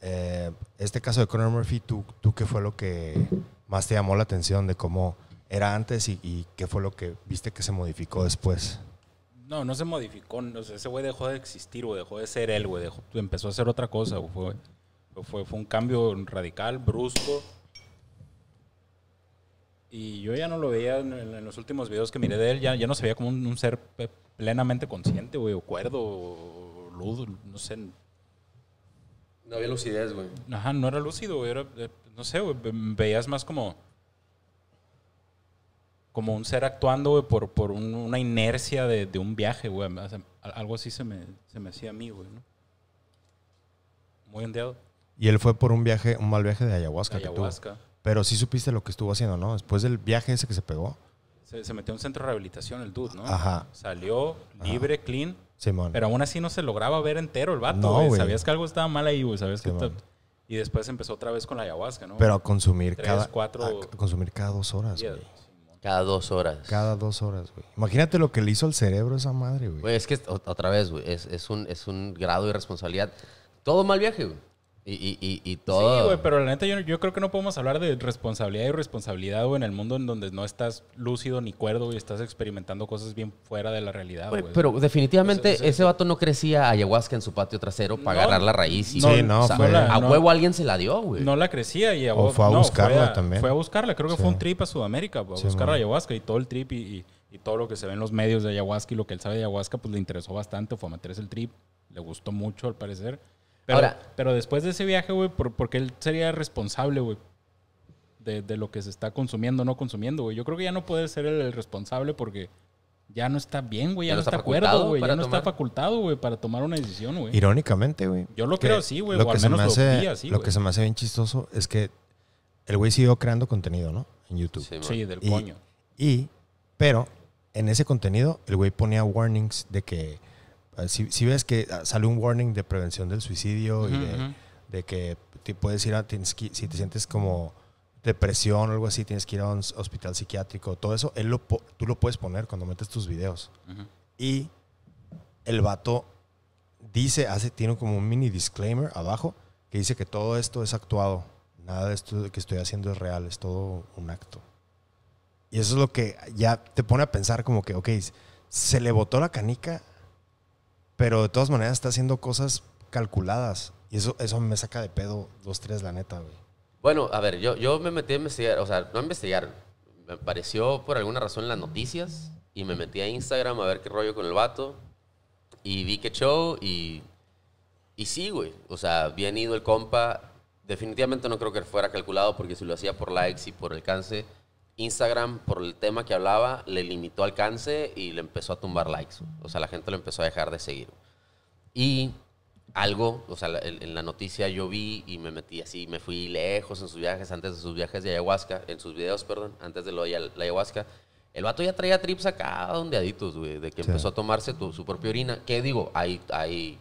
Eh, este caso de Conor Murphy, ¿tú, qué fue lo que más te llamó la atención de cómo era antes y, qué fue lo que viste que se modificó después? No, no se modificó. ese güey dejó de existir, o Dejó de ser él, güey. Empezó a hacer otra cosa, Fue, fue, un cambio radical, brusco. Y yo ya no lo veía en, los últimos videos que miré de él. Ya, ya no se veía como un ser plenamente consciente, güey, o cuerdo, o ludo, no sé. No había lucidez, güey. Ajá, no era lúcido, güey, era, eh, no sé, güey, veías más como como un ser actuando, güey, por, una inercia de, un viaje, güey. Algo así se me, hacía a mí, güey, Muy endeado. Y él fue por un viaje, un mal viaje de ayahuasca, que tuvo. Pero sí supiste lo que estuvo haciendo, ¿no? Después del viaje ese que se pegó se, metió en un centro de rehabilitación el dude, ¿no? Ajá. Salió libre, clean. Simón. Pero aún así no se lograba ver entero el vato, Sabías que algo estaba mal ahí, güey. Sabías que... Y después empezó otra vez con la ayahuasca, ¿no? Pero a consumir cada... Cuatro, a consumir cada dos horas, güey. Cada dos horas. Cada dos horas, güey. Imagínate lo que le hizo el cerebro esa madre, güey. Güey, es que otra vez, güey, es, un, es un grado de irresponsabilidad. Todo mal viaje, güey. Y, y, y, y todo. Sí, güey, pero la neta yo, yo, creo que no podemos hablar de responsabilidad y responsabilidad, en el mundo en donde no estás lúcido ni cuerdo y estás experimentando cosas bien fuera de la realidad, güey. Pero definitivamente ese vato no crecía ayahuasca en su patio trasero para agarrar la raíz. Y, no, sí, no. a huevo alguien se la dio, güey. No la crecía y a huevo, O fue a buscarla también. Fue a buscarla, creo que fue un trip a Sudamérica, a buscar ayahuasca y todo el trip y y todo lo que se ve en los medios de ayahuasca y lo que él sabe de ayahuasca, pues le interesó bastante, fue a meterse el trip, le gustó mucho al parecer. Pero, después de ese viaje, güey, por, porque él sería responsable, güey, de, lo que se está consumiendo o no consumiendo, güey. Yo creo que ya no puede ser el, el responsable porque ya no está bien, güey. Ya, no está, acuerdo, güey. Ya no está facultado, güey, para tomar una decisión, güey. Irónicamente, güey. Yo lo creo así, güey. Lo, o que al lo, que se me hace bien chistoso es que el güey siguió creando contenido, ¿no? En YouTube. Sí, del coño. Y, pero en ese contenido, el güey ponía warnings de que eh, si, ves que ah, sale un warning de prevención del suicidio y de, que te puedes ir a, si te sientes como depresión o algo así, tienes que ir a un hospital psiquiátrico, todo eso, él lo, tú lo puedes poner cuando metes tus videos. Y el vato dice, hace, tiene como un mini disclaimer abajo que dice que todo esto es actuado, nada de esto que estoy haciendo es real, es todo un acto. Y eso es lo que ya te pone a pensar como que, ok, se le botó la canica pero de todas maneras está haciendo cosas calculadas. Y eso, eso me saca de pedo dos, tres, la neta, güey. Bueno, a ver, yo, yo me metí a investigar, o sea, no a investigar. Me apareció por alguna razón en las noticias y me metí a Instagram a ver qué rollo con el vato. Y vi que show y, y sí, güey. O sea, bien ido el compa. Definitivamente no creo que fuera calculado porque si lo hacía por likes y por alcance, Instagram, por el tema que hablaba, le limitó alcance y le empezó a tumbar likes. O sea, la gente le empezó a dejar de seguir. Y algo, o sea, en la noticia yo vi y me metí así, me fui lejos en sus viajes, antes de sus viajes de ayahuasca, en sus videos, perdón, antes de lo la ayahuasca. El vato ya traía trips acá dondeaditos, güey, de que empezó a tomarse su propia orina. ¿Qué digo? Hay, hay,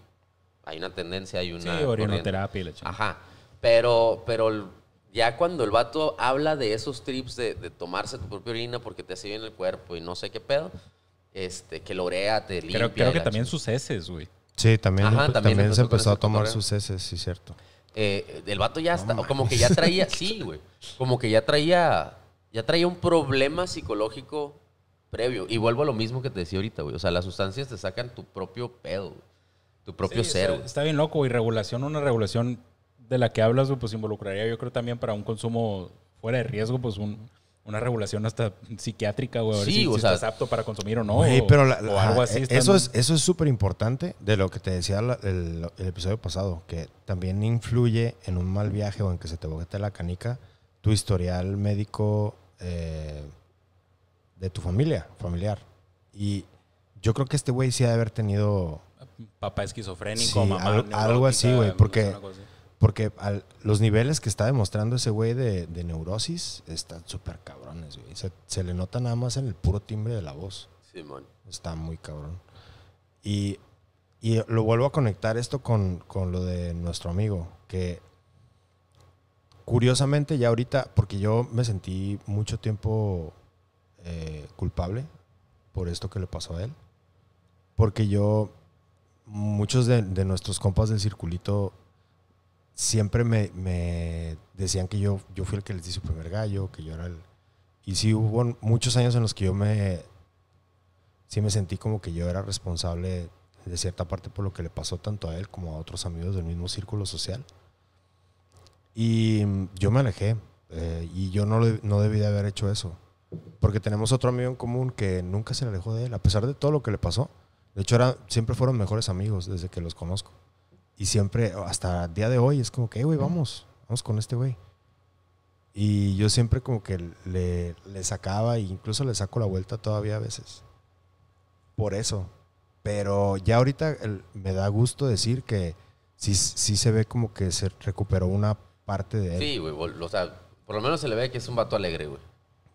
hay una tendencia, hay una. Sí, orinoterapia, Ajá. Pero, pero ya cuando el vato habla de esos trips de, tomarse tu propia orina porque te hace bien el cuerpo y no sé qué pedo, este, que lorea, te limpia. Creo, que también sus heces, güey. Sí, también, pues, también, se empezó a tomar sus heces, sí, cierto. Eh, el vato ya está, como que ya traía, sí, güey, como que ya traía, ya traía un problema psicológico previo. Y vuelvo a lo mismo que te decía ahorita, güey. O sea, las sustancias te sacan tu propio pedo, tu propio cero. Está, bien loco, y regulación, una regulación de la que hablas, pues involucraría yo creo también para un consumo fuera de riesgo, pues una regulación hasta psiquiátrica, güey. Sí, o si sea, estás apto para consumir o no. o, pero algo así. Eh, eso, es, eso es súper importante de lo que te decía el, episodio pasado, que también influye en un mal viaje o en que se te boquete la canica tu historial médico eh, de tu familia, familiar. Y yo creo que este güey sí ha de haber tenido... Papá esquizofrénico, mamá. Algo, algo así, güey, porque... Porque los niveles que está demostrando ese güey de, neurosis están súper cabrones, güey. Se, le nota nada más en el puro timbre de la voz. Simón. está muy cabrón. Y, lo vuelvo a conectar esto con, lo de nuestro amigo, que curiosamente ya ahorita, porque yo me sentí mucho tiempo eh, culpable por esto que le pasó a él, porque yo, muchos de nuestros compas del circulito siempre me, decían que yo, yo fui el que les di su primer gallo, que yo era el... Y sí hubo muchos años en los que yo me... Sí me sentí como que yo era responsable de cierta parte por lo que le pasó tanto a él como a otros amigos del mismo círculo social. Y yo me alejé. Eh, y yo no, no debí de haber hecho eso. Porque tenemos otro amigo en común que nunca se le alejó de él, a pesar de todo lo que le pasó. De hecho, era, siempre fueron mejores amigos desde que los conozco. Y siempre, hasta el día de hoy, es como que, güey, vamos, vamos con este güey. Y yo siempre como que le, le sacaba, e incluso le saco la vuelta todavía a veces. Por eso. Pero ya ahorita me da gusto decir que sí, sí se ve como que se recuperó una parte de él. Sí, güey, o sea, por lo menos se le ve que es un vato alegre, güey.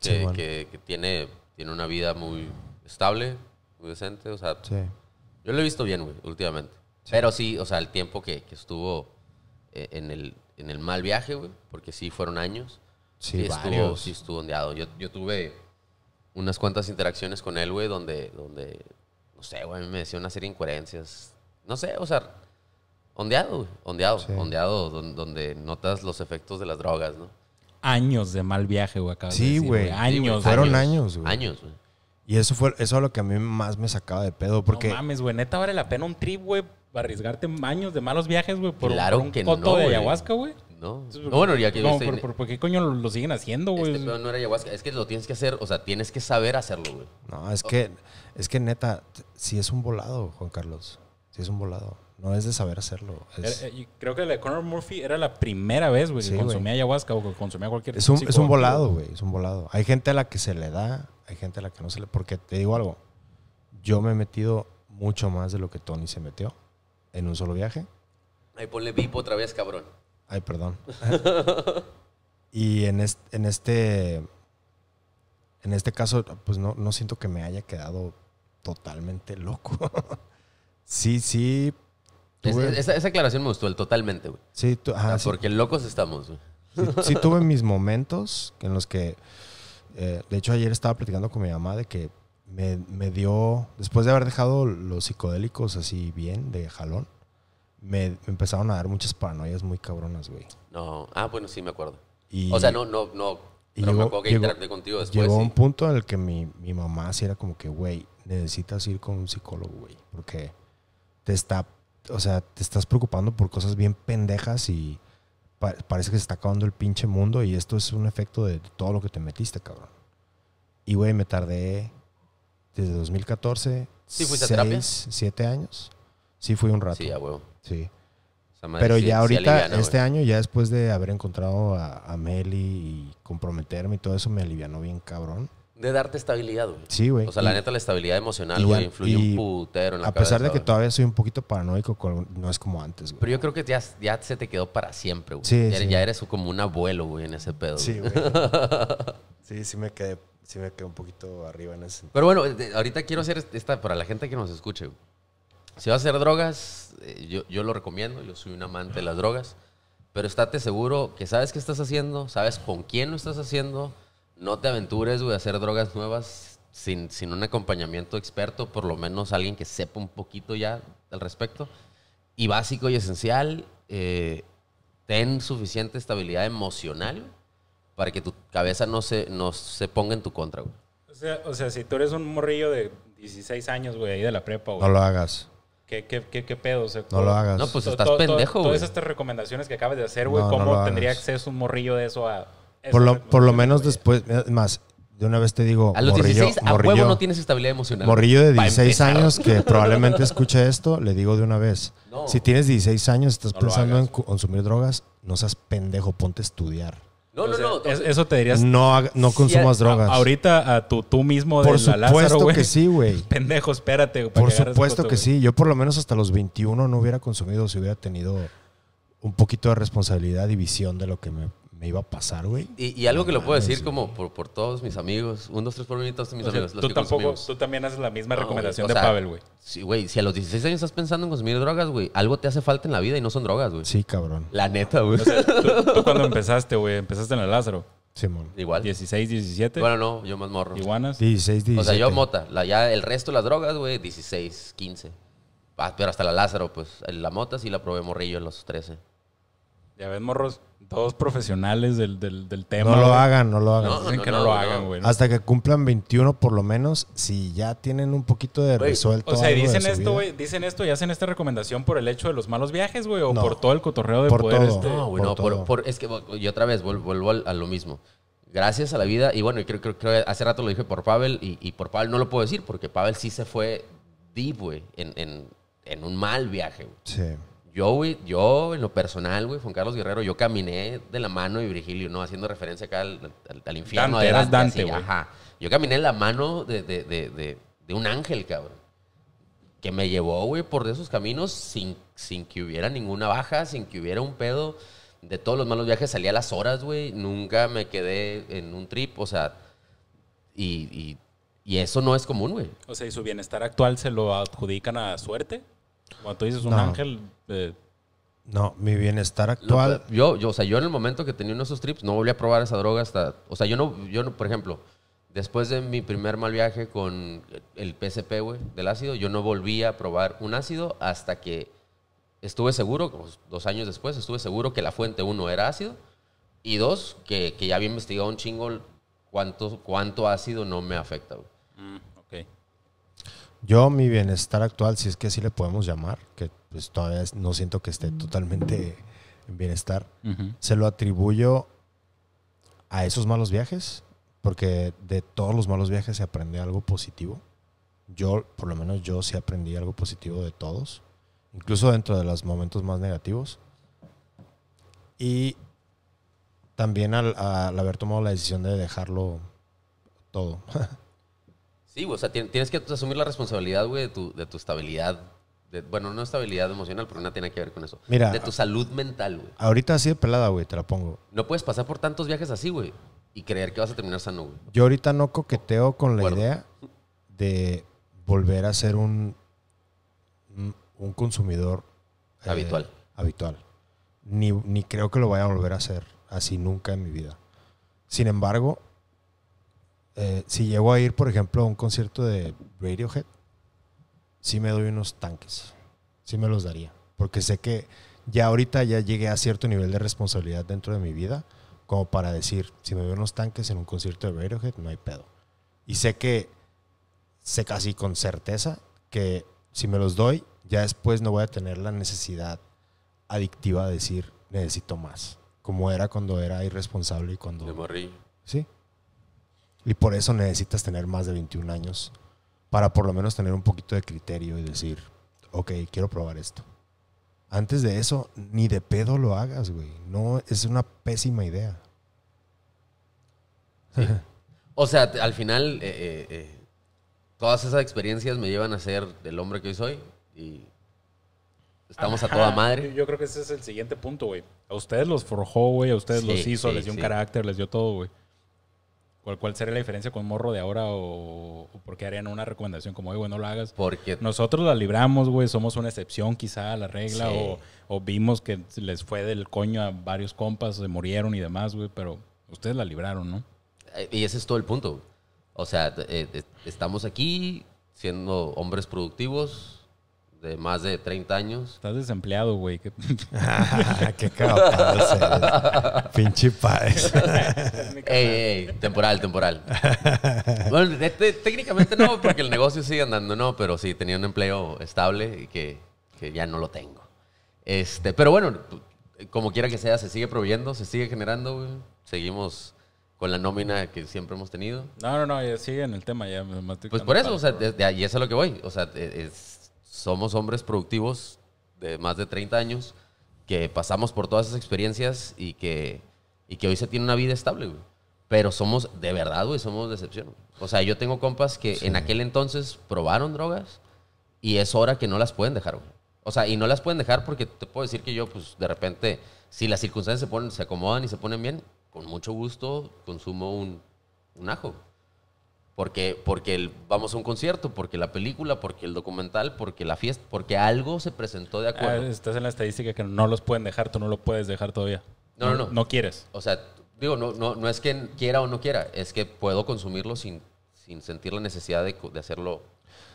Sí, que, que, tiene, tiene una vida muy estable, muy decente, o sea. Sí. Yo lo he visto bien, güey, últimamente. Pero sí, o sea, el tiempo que, estuvo eh, en el, en el, mal viaje, güey, porque sí fueron años. Sí, estuvo, varios. Sí estuvo ondeado. Yo, yo, tuve unas cuantas interacciones con él, güey, donde, donde, no sé, güey, me decía una serie de incoherencias. No sé, o sea, ondeado, güey, ondeado, donde, notas los efectos de las drogas, ¿no? Años de mal viaje, güey, sí, güey. Años. Fueron años, güey. Años, güey. Y eso fue eso lo que a mí más me sacaba de pedo. Porque... No mames, güey. Neta vale la pena un trip, güey, va arriesgarte años de malos viajes, güey, por, un de ayahuasca, güey. No. no, bueno, ya que... No, por, qué coño lo, siguen haciendo, güey? no era ayahuasca. Es que lo tienes que hacer, o sea, tienes que saber hacerlo, güey. No, es que, es que neta, si es un volado, Juan Carlos. Si es un volado. No es de saber hacerlo. Eh, creo que la de Conor Murphy era la primera vez, güey, que consumía ayahuasca o que consumía cualquier es un, es un volado, güey. Es un volado. Hay gente a la que se le da, hay gente a la que no se le... Porque te digo algo. Yo me he metido mucho más de lo que Tony se metió en un solo viaje. Ahí ponle VIP otra vez, cabrón. Ay, perdón. y en este, en este, en este caso, pues no, no siento que me haya quedado totalmente loco. sí, sí. esa, aclaración me gustó, el totalmente, güey. Sí, porque locos estamos, güey. Sí, tuve mis momentos en los que, eh, de hecho ayer estaba platicando con mi mamá de que me, dio, después de haber dejado los psicodélicos así bien, de jalón, me, empezaron a dar muchas paranoias muy cabronas, güey. No, ah, bueno, sí, me acuerdo. o sea, no, no, no. Y pero llegó, me acuerdo que llegó, contigo después. Llegó un punto en el que mi, mi mamá sí era como que, güey, necesitas ir con un psicólogo, güey, porque te está, o sea, te estás preocupando por cosas bien pendejas y parece que se está acabando el pinche mundo y esto es un efecto de todo lo que te metiste, cabrón. Y, güey, me tardé desde 2014. ¿Sí a Siete años. Sí fui un rato. Sí, a huevo. Sí. Pero ya ahorita, este año, ya después de haber encontrado a, Meli y comprometerme y todo eso, me alivianó bien cabrón. De darte estabilidad, güey. Sí, güey. O sea, la neta, la estabilidad emocional, güey, influye un putero en la A pesar de que todavía soy un poquito paranoico, no es como antes, güey. Pero yo creo que ya, se te quedó para siempre, güey. Sí, ya, sí. ya, eres como un abuelo, güey, en ese pedo. Sí, güey. sí, sí me quedé sí me quedo un poquito arriba en ese Pero bueno, ahorita quiero hacer esta para la gente que nos escuche. Si vas a hacer drogas, eh, yo, yo lo recomiendo, yo soy un amante de las drogas, pero estate seguro que sabes qué estás haciendo, sabes con quién lo estás haciendo, no te aventures, güey, a hacer drogas nuevas sin, sin un acompañamiento experto, por lo menos alguien que sepa un poquito ya al respecto. Y básico y esencial, eh, ten suficiente estabilidad emocional para que tu cabeza no se, no se ponga en tu contra, güey. O sea, o sea, si tú eres un morrillo de 16 años, güey, ahí de la prepa, güey. No lo hagas. ¿Qué, pedo? no lo hagas. No, pues estás pendejo, güey. Todas estas recomendaciones que acabas de hacer, güey, ¿cómo tendría acceso un morrillo de eso a... Por lo, menos después, más, de una vez te digo, a los morrillo, 16 a huevo no tienes estabilidad emocional. Morrillo de 16 años que probablemente escuche esto, le digo de una vez, si tienes 16 años, estás pensando en consumir drogas, no seas pendejo, ponte a estudiar. No, no, no. eso te dirías. No, no consumas drogas. ahorita a tu, tú mismo Por supuesto que sí, güey. Pendejo, espérate. por supuesto que sí. Yo por lo menos hasta los 21 no hubiera consumido si hubiera tenido un poquito de responsabilidad y visión de lo que me me iba a pasar, güey. Y, algo que lo puedo decir como por, todos mis amigos, un, dos, tres, por mí, todos mis amigos. tú tampoco, tú también haces la misma recomendación de Pavel, güey. Sí, güey, si a los 16 años estás pensando en consumir drogas, güey, algo te hace falta en la vida y no son drogas, güey. Sí, cabrón. La neta, güey. Tú, cuando empezaste, güey, empezaste en la Lázaro. Simón. Igual. 16, 17. Bueno, no, yo más morro. Iguanas. 16, 17. O sea, yo mota. ya el resto de las drogas, güey, 16, 15. Ah, pero hasta la Lázaro, pues la mota sí la probé morrillo a los 13. Ya ves, morros. Todos profesionales del, tema. No lo hagan, no lo hagan. No, que no, lo hagan, güey. Hasta que cumplan 21 por lo menos, si ya tienen un poquito de resuelto. O sea, dicen esto, dicen esto y hacen esta recomendación por el hecho de los malos viajes, güey, o por todo el cotorreo de poder. Este... No, güey, es que y otra vez vuelvo, a, lo mismo gracias a la vida, y bueno, creo, creo, creo hace rato lo dije por Pavel, y, por Pavel no lo puedo decir, porque Pavel sí se fue deep, güey, en, un mal viaje. Sí. Yo, güey, yo en lo personal, güey, Juan Carlos Guerrero, yo caminé de la mano y Virgilio, ¿no? Haciendo referencia acá al, infierno. Dante, eras Dante, Yo caminé de la mano de, un ángel, cabrón. Que me llevó, güey, por esos caminos sin, sin que hubiera ninguna baja, sin que hubiera un pedo. De todos los malos viajes salía a las horas, güey. Nunca me quedé en un trip, o sea. Y, y, y eso no es común, güey. O sea, ¿y su bienestar actual se lo adjudican a suerte? Cuando dices un ángel... Eh, no, mi bienestar actual. yo, yo, o sea, yo en el momento que tenía uno de esos trips, no volví a probar esa droga hasta. O sea, yo no, yo no, por ejemplo, después de mi primer mal viaje con el PCP, güey, del ácido, yo no volví a probar un ácido hasta que estuve seguro, dos años después, estuve seguro que la fuente, uno, era ácido, y dos, que, ya había investigado un chingo cuánto, cuánto ácido no me afecta, güey. Mm. Yo, mi bienestar actual, si es que así le podemos llamar, que pues todavía no siento que esté totalmente en bienestar, se lo atribuyo a esos malos viajes, porque de todos los malos viajes se aprende algo positivo. Yo, por lo menos yo sí aprendí algo positivo de todos, incluso dentro de los momentos más negativos. Y también al, al haber tomado la decisión de dejarlo todo. Sí, o sea, tienes que asumir la responsabilidad, güey, de tu, de tu estabilidad bueno, no estabilidad emocional, pero nada tiene que ver con eso. Mira. De tu salud mental, güey. Ahorita así de pelada, güey, te la pongo. No puedes pasar por tantos viajes así, güey, y creer que vas a terminar sano, güey. Yo ahorita no coqueteo con la idea de volver a ser un, un consumidor eh, habitual. Habitual. Ni, ni creo que lo vaya a volver a hacer así nunca en mi vida. Sin embargo, eh, si llego a ir, por ejemplo, a un concierto de Radiohead, sí me doy unos tanques. Sí me los daría. Porque sé que ya ahorita ya llegué a cierto nivel de responsabilidad dentro de mi vida como para decir, si me doy unos tanques en un concierto de Radiohead, no hay pedo. Y sé que, sé casi con certeza que si me los doy, ya después no voy a tener la necesidad adictiva de decir, necesito más. Como era cuando era irresponsable y cuando... me morí. Sí, y por eso necesitas tener más de 21 años para por lo menos tener un poquito de criterio y decir, ok, quiero probar esto. Antes de eso, ni de pedo lo hagas, güey. No, es una pésima idea. o sea, al final, eh, eh, eh, todas esas experiencias me llevan a ser el hombre que hoy soy y estamos a toda madre. Yo creo que ese es el siguiente punto, güey. A ustedes los forjó, güey. A ustedes los hizo, les dio un carácter, les dio todo, güey. ¿Cuál, sería la diferencia con Morro de ahora o, por qué harían una recomendación como, güey, no lo hagas? Porque nosotros la libramos, güey, somos una excepción quizá a la regla o, vimos que les fue del coño a varios compas, se murieron y demás, güey, pero ustedes la libraron, ¿no? Eh, y ese es todo el punto. O sea, eh, eh, estamos aquí siendo hombres productivos, de más de 30 años. Estás desempleado, güey. ¿Qué, Pinche pa. ey, ey, temporal, temporal. bueno, técnicamente no, porque el negocio sigue andando, no, pero sí, tenía un empleo estable y que, ya no lo tengo. Este, pero bueno, como quiera que sea, se sigue proveyendo, se sigue generando, güey. Seguimos con la nómina que siempre hemos tenido. No, no, no, sigue en el tema, ya Pues por eso, o sea, y eso es lo que voy. O sea, e, es somos hombres productivos de más de 30 años que pasamos por todas esas experiencias y que, y que hoy se tiene una vida estable, Pero somos, de verdad, güey, somos decepción. O sea, yo tengo compas que en aquel entonces probaron drogas y es hora que no las pueden dejar, güey. O sea, y no las pueden dejar porque te puedo decir que yo, pues, de repente, si las circunstancias se ponen, se acomodan y se ponen bien, con mucho gusto consumo un, un ajo porque, porque vamos a un concierto, porque la película, porque el documental, porque la fiesta, porque algo se presentó de acuerdo. Ah, estás en la estadística que no los pueden dejar, tú no lo puedes dejar todavía. No, no, no. No, quieres. O sea, digo, no, no, no es que quiera o no quiera, es que puedo consumirlo sin, sin sentir la necesidad de, hacerlo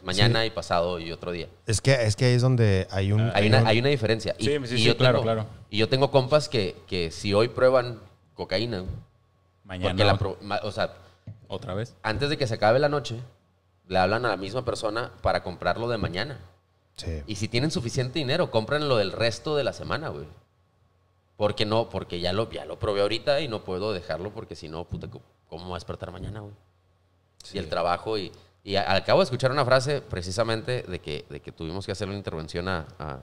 mañana y pasado y otro día. Es que, es que ahí es donde hay, un, hay, una, hay una diferencia. Sí, sí, claro, claro. Y yo tengo compas que, si hoy prueban cocaína, mañana. La, o sea, otra vez. Antes de que se acabe la noche, le hablan a la misma persona para comprarlo de mañana. Sí. Y si tienen suficiente dinero, compran del resto de la semana, güey. Porque no, porque ya lo, ya lo probé ahorita y no puedo dejarlo porque si no, puta, ¿cómo va a despertar mañana, güey? Y el trabajo y... Y al de escuchar una frase precisamente de que, de que tuvimos que hacer una intervención a,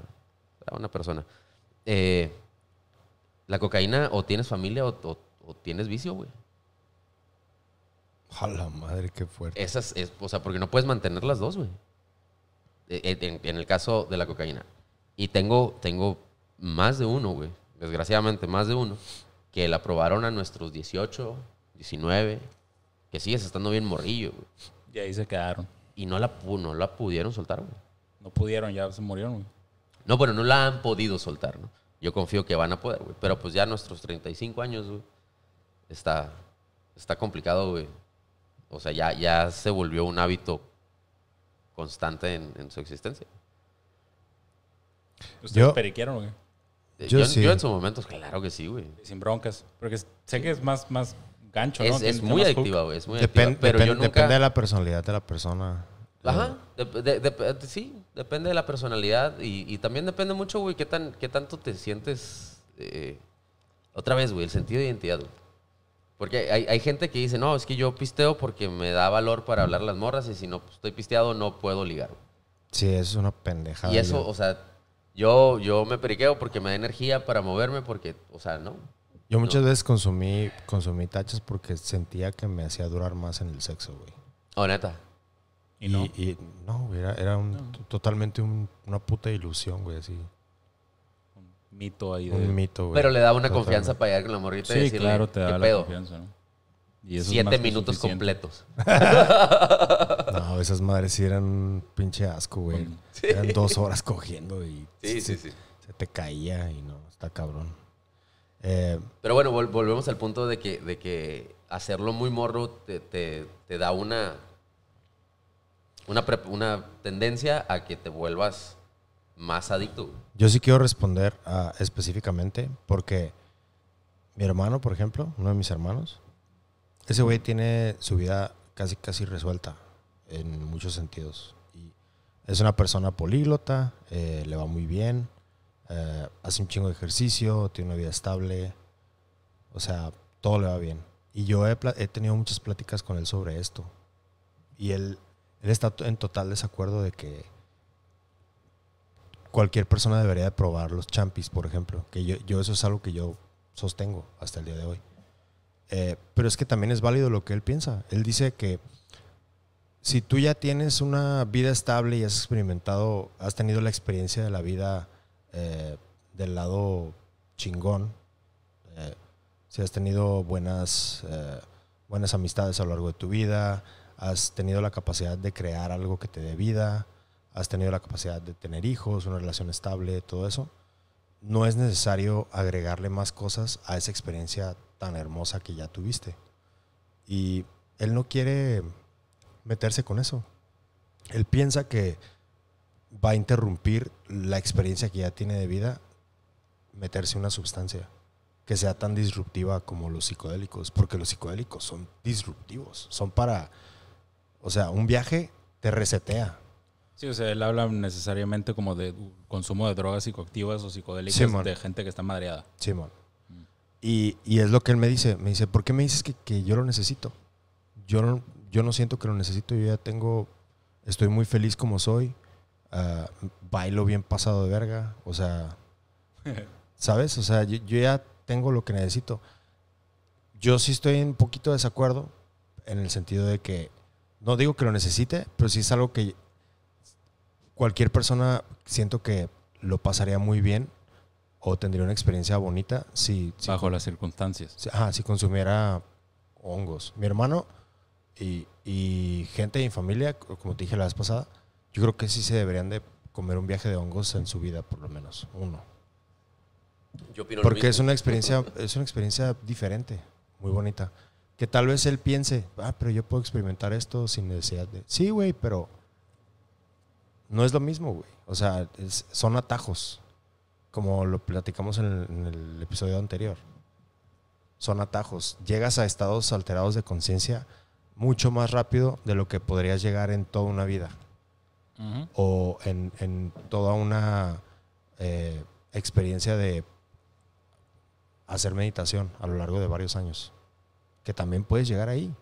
una persona. Eh, la cocaína o tienes familia o, o tienes vicio, güey. A la madre, qué fuerte. Esas, es, o sea, porque no puedes mantener las dos, güey. E, e, en, el caso de la cocaína. Y tengo, tengo más de uno, güey. Desgraciadamente, más de uno. Que la aprobaron a nuestros 18, 19. Que sigues estando bien morrillo, güey. Y ahí se quedaron. Y no la, no la pudieron soltar, güey. No pudieron, ya se murieron, güey. No, bueno, no la han podido soltar, ¿no? Yo confío que van a poder, güey. Pero pues ya a nuestros 35 años, güey, está, está complicado, güey o sea, ya, ya se volvió un hábito constante en, su existencia. ¿Ustedes periquearon o eh, Yo, en su momento, claro que sí, güey. Sin broncas. Porque sé que es más, más gancho, es, ¿no? Es muy adictiva, güey. pero Depende de la personalidad de la persona. Ajá. sí, depende de la personalidad. Y, también depende mucho, güey, qué, tan, qué tanto te sientes... Eh, otra vez, güey, el sentido de identidad, güey. Porque hay, gente que dice, no, es que yo pisteo porque me da valor para hablar las morras y si no pues, estoy pisteado no puedo ligar. Sí, eso es una pendejada. Y eso, o sea, yo, yo me periqueo porque me da energía para moverme porque, o sea, no. Yo muchas veces consumí, consumí tachas porque sentía que me hacía durar más en el sexo, güey. Oh, neta. Y, no, y, no era, era totalmente una puta ilusión, güey, así mito ahí. Un mito, Pero le daba una confianza para llegar con la morrita y decirle, claro, te da la confianza, ¿no? Siete minutos completos. no, esas madres sí eran pinche asco, güey. Eran dos horas cogiendo y... Sí, sí, sí. Se te caía y no, está cabrón. Eh, Pero bueno, volvemos al punto de que, de que hacerlo muy morro te, te, da una... Una, una tendencia a que te vuelvas más adicto. Yo sí quiero responder específicamente porque mi hermano, por ejemplo, uno de mis hermanos, ese güey tiene su vida casi, casi resuelta en muchos sentidos. Y es una persona políglota, eh, le va muy bien, eh, hace un chingo de ejercicio, tiene una vida estable, o sea, todo le va bien. Y yo he, tenido muchas pláticas con él sobre esto. Y él, él está en total desacuerdo de que cualquier persona debería de probar los champis, por ejemplo. Que yo, yo, eso es algo que yo sostengo hasta el día de hoy. Eh, pero es que también es válido lo que él piensa. Él dice que si tú ya tienes una vida estable y has experimentado, has tenido la experiencia de la vida eh, del lado chingón, eh, si has tenido buenas, buenas amistades a lo largo de tu vida, has tenido la capacidad de crear algo que te dé vida, has tenido la capacidad de tener hijos, una relación estable, todo eso, no es necesario agregarle más cosas a esa experiencia tan hermosa que ya tuviste. Y él no quiere meterse con eso. Él piensa que va a interrumpir la experiencia que ya tiene de vida meterse una sustancia que sea tan disruptiva como los psicodélicos, porque los psicodélicos son disruptivos, son para, o sea, un viaje te resetea, Sí, o sea, él habla necesariamente como de consumo de drogas psicoactivas o psicodélicas de gente que está madreada. Simón. Sí, mm. y, y, es lo que él me dice. Me dice, ¿por qué me dices que, yo lo necesito? Yo no, yo no siento que lo necesito. Yo ya tengo, estoy muy feliz como soy. Ah, bailo bien pasado de verga. O sea, ¿sabes? O sea, yo, ya tengo lo que necesito. Yo sí estoy un poquito de desacuerdo en el sentido de que, no digo que lo necesite, pero sí es algo que cualquier persona siento que lo pasaría muy bien o tendría una experiencia bonita si... Bajo las circunstancias. Si, si consumiera hongos. Mi hermano y, gente de familia, como te dije la vez pasada, yo creo que sí se deberían de comer un viaje de hongos en su vida, por lo menos, uno. Yo opino Porque es una experiencia, es una experiencia diferente, muy bonita. Que tal vez él piense, ah, pero yo puedo experimentar esto sin necesidad de. Sí, güey, pero no es lo mismo, güey. O sea, son atajos, como lo platicamos en el, episodio anterior. Son atajos. Llegas a estados alterados de conciencia mucho más rápido de lo que podrías llegar en toda una vida. O en, toda una eh, experiencia de hacer meditación a lo largo de varios años. Que también puedes llegar ahí.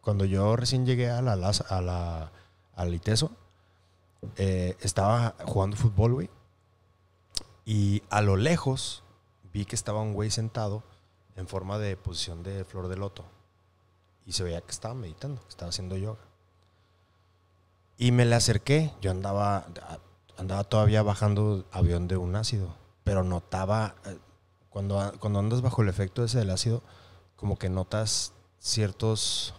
Cuando yo recién llegué a la, a la, al ITESO, eh, estaba jugando fútbol, güey. Y a lo lejos vi que estaba un güey sentado en forma de posición de flor de loto. Y se veía que estaba meditando, que estaba haciendo yoga. Y me le acerqué. Yo andaba, andaba todavía bajando avión de un ácido. Pero notaba, eh, cuando, cuando andas bajo el efecto ese del ácido, como que notas ciertos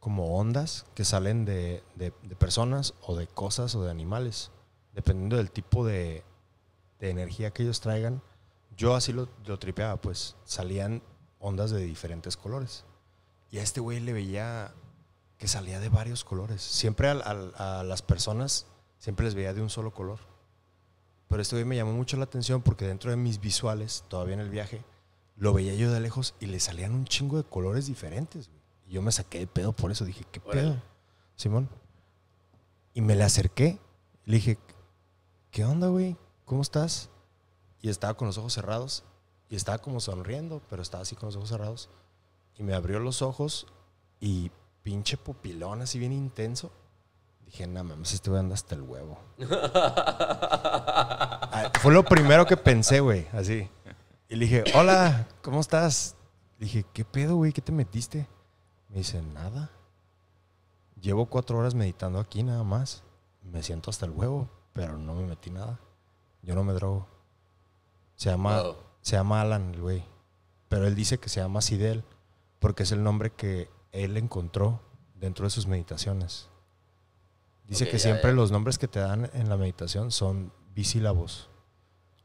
como ondas que salen de, personas o de cosas o de animales, dependiendo del tipo de, energía que ellos traigan. Yo así lo, lo, tripeaba, pues salían ondas de diferentes colores. Y a este güey le veía que salía de varios colores. Siempre a, las personas, siempre les veía de un solo color. Pero este güey me llamó mucho la atención porque dentro de mis visuales, todavía en el viaje, lo veía yo de lejos y le salían un chingo de colores diferentes yo me saqué de pedo por eso. Dije, ¿qué pedo? Simón. Y me le acerqué. Le dije, ¿qué onda, güey? ¿Cómo estás? Y estaba con los ojos cerrados. Y estaba como sonriendo, pero estaba así con los ojos cerrados. Y me abrió los ojos y pinche pupilón así bien intenso. Dije, nada, mames, este güey anda hasta el huevo. Ah, fue lo primero que pensé, güey, así. Y le dije, hola, ¿cómo estás? Le dije, ¿qué pedo, güey? ¿Qué te metiste? Me dice, nada. Llevo cuatro horas meditando aquí nada más. Me siento hasta el huevo, pero no me metí nada. Yo no me drogo. Se llama, Alan, el güey. Pero él dice que se llama Sidel porque es el nombre que él encontró dentro de sus meditaciones. Dice que siempre los nombres que te dan en la meditación son bisílabos.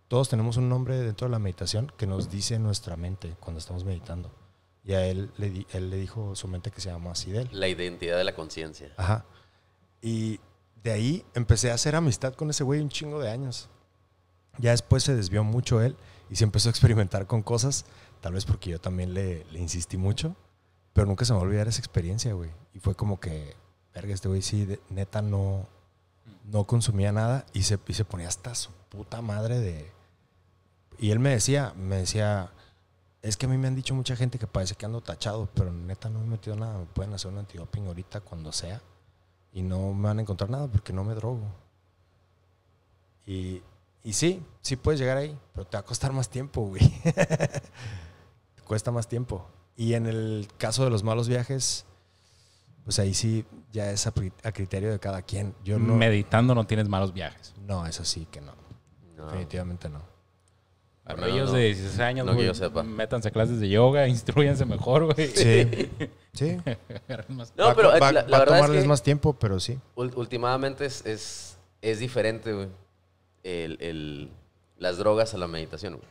Todos tenemos un nombre dentro de la meditación que nos dice nuestra mente cuando estamos meditando. Y a él le, le dijo su mente que se llama él. La identidad de la conciencia. Ajá. Y de ahí empecé a hacer amistad con ese güey un chingo de años. Ya después se desvió mucho él y se empezó a experimentar con cosas, tal vez porque yo también le, insistí mucho, pero nunca se me va a olvidar esa experiencia, güey. Y fue como que, verga, este güey sí, neta no, no consumía nada y se, y se ponía hasta su puta madre de... Y él me decía, me decía, es que a mí me han dicho mucha gente que parece que ando tachado, pero neta no me he metido nada. Me pueden hacer un antidoping ahorita cuando sea y no me van a encontrar nada porque no me drogo. Y, sí, sí puedes llegar ahí, pero te va a costar más tiempo, güey. cuesta más tiempo. Y en el caso de los malos viajes, pues ahí sí ya es a, criterio de cada quien. Yo no, Meditando no tienes malos viajes. No, eso sí que no. Definitivamente no a de 16 años, no sepa. Métanse a clases de yoga, instruyanse mejor, güey. Sí. sí. no, pero eh, la, la a tomarles más tiempo, pero sí. Últimamente es, es, es diferente, güey. El, el, las drogas a la meditación, güey.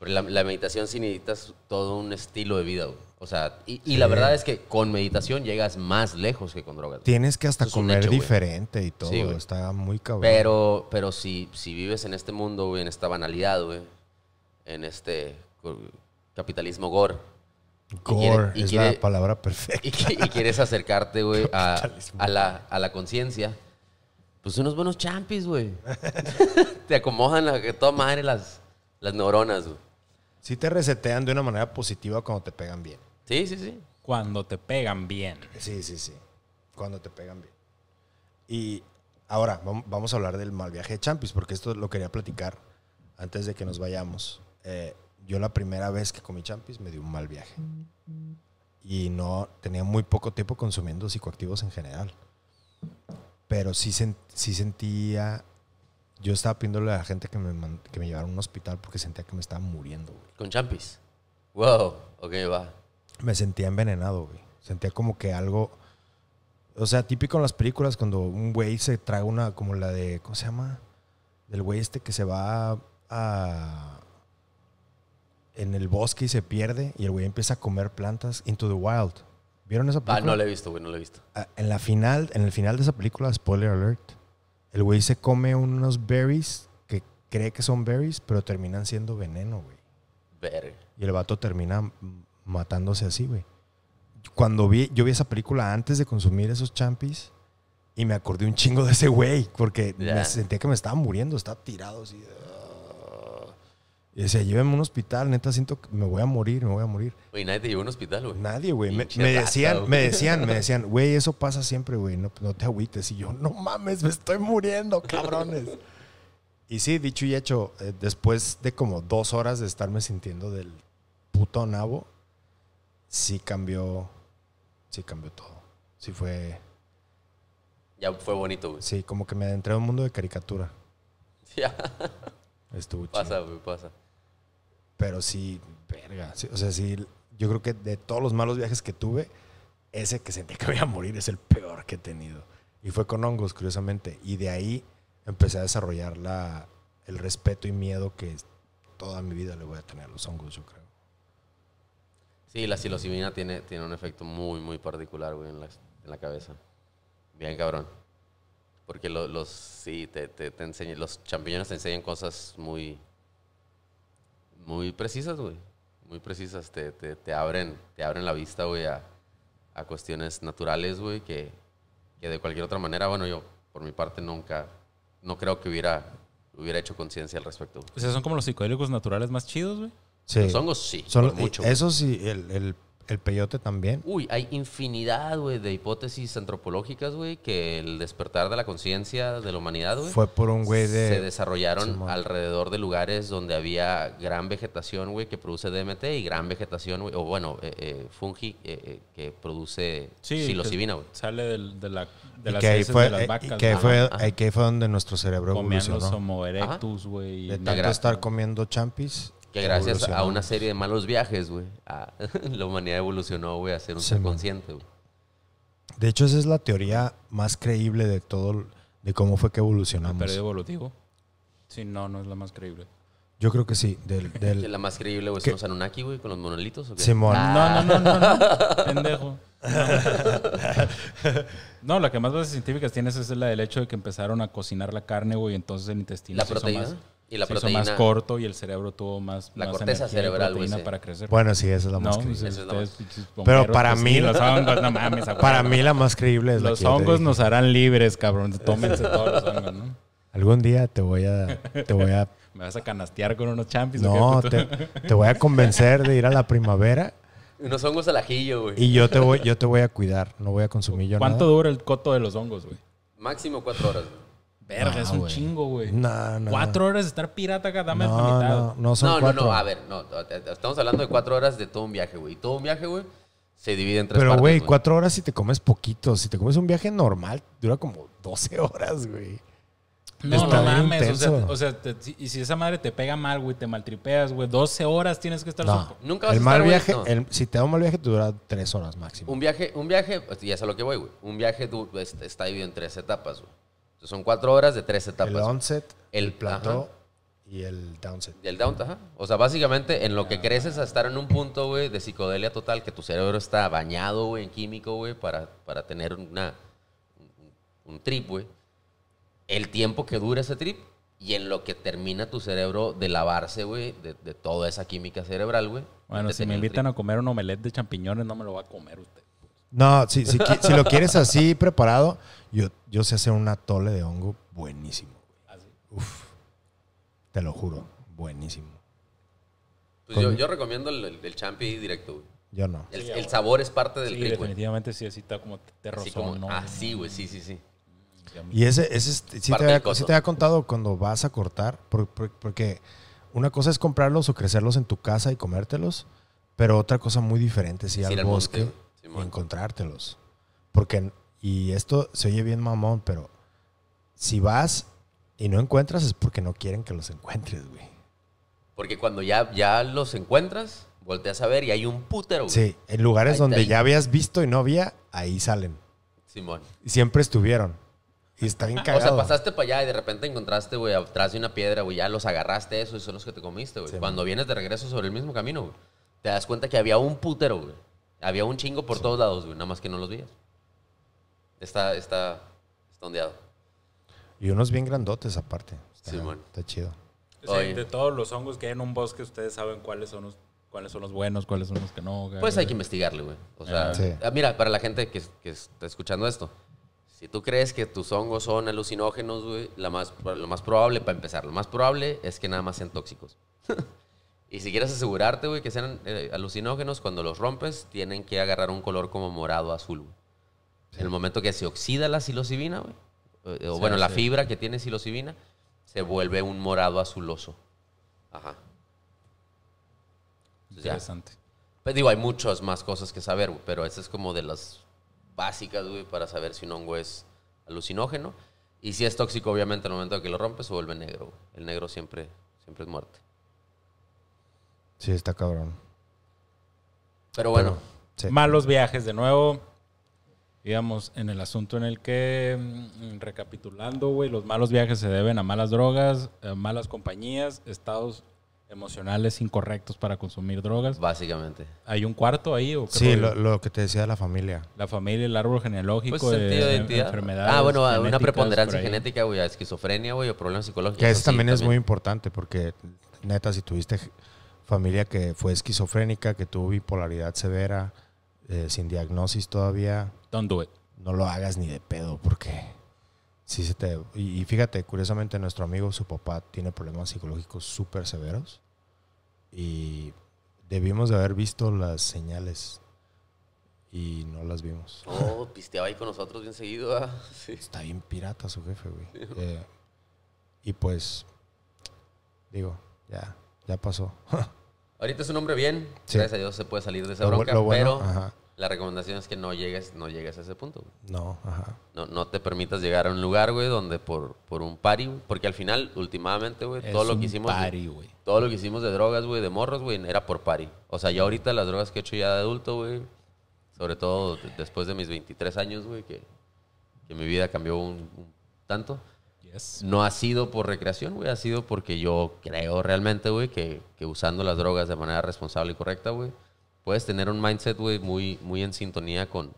Pero la, la, meditación sí necesitas todo un estilo de vida, güey. O sea, y, la verdad es que con meditación llegas más lejos que con drogas. Tienes que hasta comer diferente y todo. está muy cabrón. Pero, pero si, si vives en este mundo, güey, en esta banalidad, güey en este capitalismo gore. Gore es la palabra perfecta. Y, quieres acercarte, güey, a, la, a la conciencia. Pues unos buenos champis, güey. te acomodan a que toda madre las, las neuronas, güey. Sí te resetean de una manera positiva cuando te pegan bien. Sí, sí, sí. Cuando te pegan bien. Sí, sí, sí. Cuando te pegan bien. Y ahora vamos a hablar del mal viaje de Champis, porque esto lo quería platicar antes de que nos vayamos. Eh, yo la primera vez que comí champis me dio un mal viaje. Y no tenía muy poco tiempo consumiendo psicoactivos en general. Pero sí, sentía. Yo estaba pidiéndole a la gente que me, que llevara a un hospital porque sentía que me estaba muriendo, ¿Con champis? Wow, ok, va. Me sentía envenenado, Sentía como que algo. O sea, típico en las películas cuando un güey se traga una, como la de. ¿Cómo se llama? Del güey este que se va a en el bosque y se pierde y el güey empieza a comer plantas into the wild. ¿Vieron esa película? Ah, no la he visto, güey, no la he visto. Ah, en la final, en el final de esa película, spoiler alert, el güey se come unos berries que cree que son berries, pero terminan siendo veneno, güey. Ver. Y el vato termina matándose así, güey. Cuando vi, yo vi esa película antes de consumir esos champis y me acordé un chingo de ese güey, porque me sentía que me estaba muriendo, estaba tirado así. Y decía, llévenme a un hospital, neta, siento que me voy a morir, me voy a morir. Güey, nadie te llevó a un hospital, güey. Nadie, güey. Me, decían, me decían, me decían, güey, eso pasa siempre, güey, no, te agüites. Y yo, no mames, me estoy muriendo, cabrones. y sí, dicho y hecho, eh, después de como dos horas de estarme sintiendo del puto nabo, sí cambió, sí cambió todo. Sí fue... Ya fue bonito, güey. Sí, como que me adentré a un mundo de caricatura. Ya. Estuvo chido. Pasa, güey, pasa. Pero sí, verga. o sea, sí, yo creo que de todos los malos viajes que tuve, ese que sentí que voy a morir es el peor que he tenido. Y fue con hongos, curiosamente. Y de ahí empecé a desarrollar la, el respeto y miedo que toda mi vida le voy a tener a los hongos, yo creo. Sí, la psilocibina tiene, tiene un efecto muy, muy particular, güey, en la, cabeza. Bien cabrón. Porque los, sí, te, te los champiñones te enseñan cosas muy, muy precisas, güey. Muy precisas. Te, te, te, abren, te abren la vista, güey, a, cuestiones naturales, güey, que, de cualquier otra manera, bueno, yo por mi parte nunca, no creo que hubiera, hubiera hecho conciencia al respecto. O sea, son como los psicodélicos naturales más chidos, güey. Sí. Los hongos sí. Son, Eso sí, el el peyote también. Uy, hay infinidad, güey, de hipótesis antropológicas, güey, que el despertar de la conciencia de la humanidad, güey. Fue por un güey de. Se desarrollaron alrededor de lugares donde había gran vegetación, güey, que produce DMT y gran vegetación, güey, o bueno, eh, eh fungi eh, eh, que produce psilocibina, güey. Sale de, la, de las que fue, de las vacas. Y que, ahí fue, fue donde nuestro cerebro evolucionó. Homo erectus, güey. De tanto estar comiendo champis que gracias a una serie de malos viajes, güey, la humanidad evolucionó, güey, a ser un ser consciente, güey. De hecho, esa es la teoría más creíble de todo, de cómo fue que evolucionamos. ¿El teoría evolutivo? Sí, no, no es la más creíble. Yo creo que sí. Del, La más creíble, güey, son los Anunnaki, güey, con los monolitos. Simón. No, no, no, no, no. Pendejo. No. la que más bases científicas tienes es la del hecho de que empezaron a cocinar la carne, güey, entonces el intestino. ¿La proteína? Y la se proteína. Hizo más corto y el cerebro tuvo más. La corteza cerebral, güey. para crecer. Bueno, sí, esa es la más pues, creíble. Pero pues para mí. los hongos, no mames. Para mí la más creíble es los la Los hongos nos harán libres, cabrón. Tómense todos los hongos, ¿no? Algún día te voy a. Te voy a ¿Me vas a canastear con unos champis? No, te, te, voy a convencer de ir a la primavera. Unos hongos al ajillo, güey. Y yo te voy, yo te voy a cuidar, no voy a consumir yo ¿Cuánto nada. ¿Cuánto dura el coto de los hongos, güey? Máximo cuatro horas, güey. Verga, es ah, un chingo, güey. No, no. Cuatro horas de estar pirata acá, dame no, mitad. No, no, no, no, a ver, no. Estamos hablando de cuatro horas de todo un viaje, güey. Todo un viaje, güey, se divide en tres Pero, güey, cuatro horas si te comes poquito. Si te comes un viaje normal, dura como 12 horas, güey. No, no mames. O sea, o sea y si esa madre te pega mal, güey, te maltripeas, güey, 12 horas tienes que estar. No. Nunca vas el a estar, mal viaje, Si te da un mal viaje, te dura tres horas máximo. Un viaje, un viaje, y es a lo que voy, güey. Un viaje este, está dividido en tres etapas, güey son cuatro horas de tres etapas. El onset, el, plato y el downset. Y el downset, ajá. O sea, básicamente en lo que creces a estar en un punto, güey, de psicodelia total, que tu cerebro está bañado, güey, en químico, güey, para, para tener una, un, trip, güey. El tiempo que dura ese trip y en lo que termina tu cerebro de lavarse, güey, de, de, toda esa química cerebral, güey. Bueno, si me invitan a comer un omelette de champiñones, no me lo va a comer usted. No, si, si, lo quieres así preparado, yo, yo sé hacer un atole de hongo buenísimo. Uf, te lo juro, buenísimo. Pues yo, recomiendo el, champi directo, Yo no. El, sabor es parte del sí, definitivamente sí, así está como terroso. ¿no? Así, ah, güey, sí, sí, sí. Y ese, ese sí, te había, sí te había, contado cuando vas a cortar, porque una cosa es comprarlos o crecerlos en tu casa y comértelos, pero otra cosa muy diferente si ir al bosque encontrártelos. Porque, y esto se oye bien mamón, pero si vas y no encuentras es porque no quieren que los encuentres, güey. Porque cuando ya, ya los encuentras, volteas a ver y hay un putero, güey. Sí, en lugares donde ya habías visto y no había, ahí salen. Simón. Y siempre estuvieron. Y están bien cagado. O sea, pasaste para allá y de repente encontraste, güey, atrás de una piedra, güey, ya los agarraste, eso, y son los que te comiste, güey. Cuando vienes de regreso sobre el mismo camino, te das cuenta que había un putero, güey. Había un chingo por todos lados, güey, nada más que no los vías. Está, está, está ondeado. Y unos bien grandotes aparte. Está, sí, está chido. de todos los hongos que hay en un bosque, ustedes saben cuáles son los, cuáles son los buenos, cuáles son los que no. Pues hay que investigarle, güey. O sea, ah. Ah, mira, para la gente que, está escuchando esto, si tú crees que tus hongos son alucinógenos, güey, la más, lo más probable, para empezar, lo más probable es que nada más sean tóxicos. Y si quieres asegurarte, güey, que sean eh, alucinógenos, cuando los rompes, tienen que agarrar un color como morado azul. En el momento que se oxida la psilocibina, güey, eh, o bueno, la fibra que tiene psilocibina, se vuelve un morado azuloso. Ajá. Interesante. Pues digo, hay muchas más cosas que saber, pero esta es como de las básicas, güey, para saber si un hongo es alucinógeno. Y si es tóxico, obviamente, al momento de que lo rompes, se vuelve negro. El negro siempre, siempre es muerte. Sí, está cabrón. Pero bueno. Malos viajes de nuevo. Digamos, en el asunto en el que, mm, recapitulando, güey, los malos viajes se deben a malas drogas, malas compañías, estados emocionales incorrectos para consumir drogas. Básicamente. ¿Hay un cuarto ahí? sí, lo, que te decía de la familia. La familia, el árbol genealógico, pues de, enfermedades. Ah, bueno, una preponderancia genética, güey, esquizofrenia, güey, o problemas psicológicos. Que eso, también es muy importante porque, neta, si tuviste familia que fue esquizofrénica, que tuvo bipolaridad severa, eh, sin diagnosis todavía. Don't do it. No lo hagas ni de pedo, porque si se te. Y, fíjate, curiosamente, nuestro amigo, su papá, tiene problemas psicológicos súper severos. Y debimos de haber visto las señales y no las vimos. Oh, pisteaba ahí con nosotros bien seguido. Ah, Está bien pirata su jefe, güey. Eh, y pues, digo, ya ya pasó. Ahorita es un hombre bien, gracias a Dios se puede salir de esa bronca, pero la recomendación es que no llegues, no llegues a ese punto. Güey. No, ajá. No, no te permitas llegar a un lugar, güey, donde por, por un pari porque al final, últimamente, güey, todo lo que hicimos. Todo lo que hicimos de drogas, güey, de morros, güey, era por pari O sea, ya ahorita las drogas que he hecho ya de adulto, güey, sobre todo después de mis 23 años, güey, que, que mi vida cambió un tanto no ha sido por recreación, güey, ha sido porque yo creo realmente, güey, que, usando las drogas de manera responsable y correcta, güey, puedes tener un mindset, güey, muy, muy en sintonía con,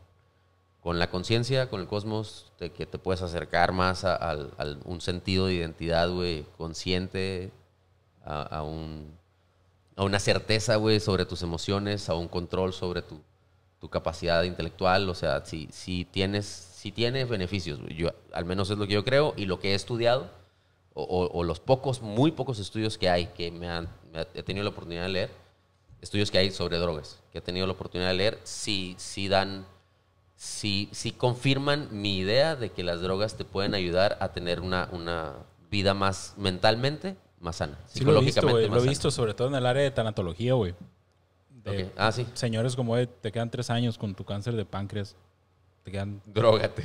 con la conciencia, con el cosmos, de que te puedes acercar más a, un sentido de identidad, güey, consciente, a, una certeza, güey, sobre tus emociones, a un control sobre tu, capacidad intelectual. O sea, si, si tienes si tiene beneficios. Yo, al menos es lo que yo creo y lo que he estudiado, o, los pocos, muy pocos estudios que hay que me han, he tenido la oportunidad de leer, estudios que hay sobre drogas, que he tenido la oportunidad de leer, si dan, si confirman mi idea de que las drogas te pueden ayudar a tener una, una vida más mentalmente más sana, psicológicamente lo he visto, sobre todo en el área de tanatología, güey. así ah, Señores como, te quedan tres años con tu cáncer de páncreas te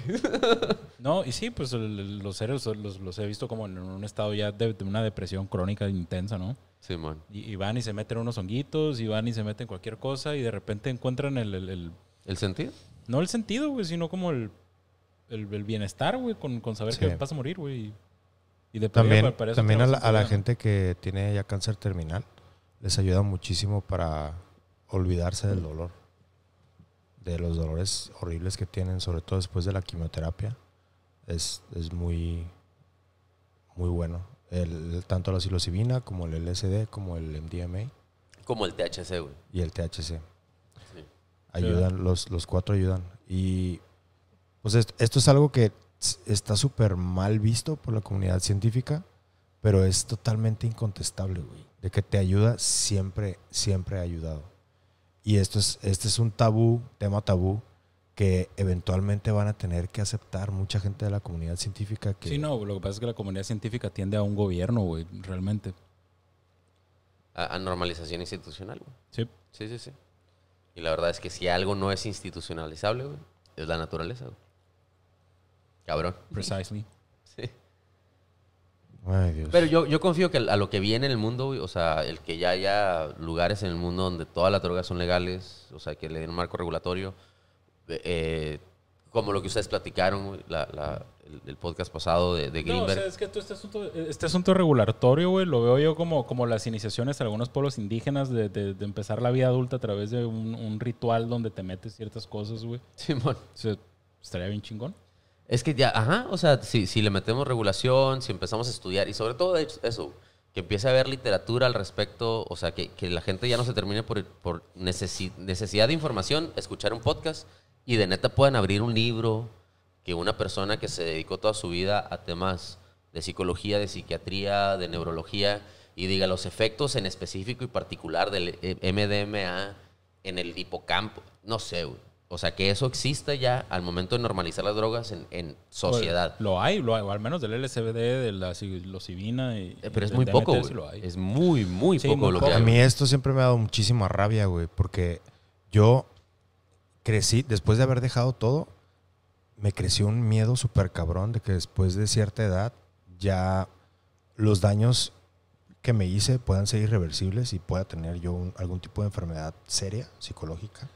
no, y sí, pues los seres los, he visto como en un estado ya de, una depresión crónica intensa, ¿no? Sí, man. Y, van y se meten unos honguitos, y van y se meten cualquier cosa, y de repente encuentran el... ¿El, el, sentido? No el sentido, güey, sino como el, el bienestar, güey, con, saber que vas a morir, güey. Y de también, también a la gente que tiene ya cáncer terminal, les ayuda muchísimo para olvidarse del dolor de los dolores horribles que tienen, sobre todo después de la quimioterapia, es, muy, muy bueno. El, tanto la psilocibina como el LSD, como el MDMA. Como el THC, güey. Y el THC. Ayudan, Los, los, cuatro ayudan. Y pues esto, esto es algo que está súper mal visto por la comunidad científica, pero es totalmente incontestable, güey. De que te ayuda, siempre, siempre ha ayudado. Y esto es, este es un tabú, tema tabú, que eventualmente van a tener que aceptar mucha gente de la comunidad científica. Que... Sí, no, lo que pasa es que la comunidad científica tiende a un gobierno, güey, realmente. A, normalización institucional, güey. Sí. Sí, sí, sí. Y la verdad es que si algo no es institucionalizable, güey, es la naturaleza, güey. Cabrón. Precisamente. Pero yo, yo confío que a lo que viene en el mundo, o sea, el que ya haya lugares en el mundo donde todas las drogas son legales, o sea, que le den un marco regulatorio, eh, eh, como lo que ustedes platicaron, la, el, podcast pasado de, de No, o sea, es que este asunto, este asunto regulatorio, güey, lo veo yo como, como las iniciaciones de algunos pueblos indígenas de, empezar la vida adulta a través de un, ritual donde te metes ciertas cosas, güey. Simón. O estaría bien chingón. Es que ya, ajá, o sea, si, le metemos regulación, si empezamos a estudiar, y sobre todo eso, que empiece a haber literatura al respecto, o sea, que, la gente ya no se termine por, necesidad de información, escuchar un podcast, y de neta puedan abrir un libro, que una persona que se dedicó toda su vida a temas de psicología, de psiquiatría, de neurología, y diga los efectos en específico y particular del eh, MDMA en el hipocampo, no sé, güey. O sea, que eso existe ya al momento de normalizar las drogas en, sociedad. lo hay, lo hay, o al menos del LSBD, de la psilocibina. Y, eh, pero es muy poco, güey. Es muy, muy poco lo que hay. A mí esto siempre me ha dado muchísima rabia, güey, porque yo crecí, después de haber dejado todo, me creció un miedo súper cabrón de que después de cierta edad ya los daños que me hice puedan ser irreversibles y pueda tener yo algún tipo de enfermedad seria, psicológica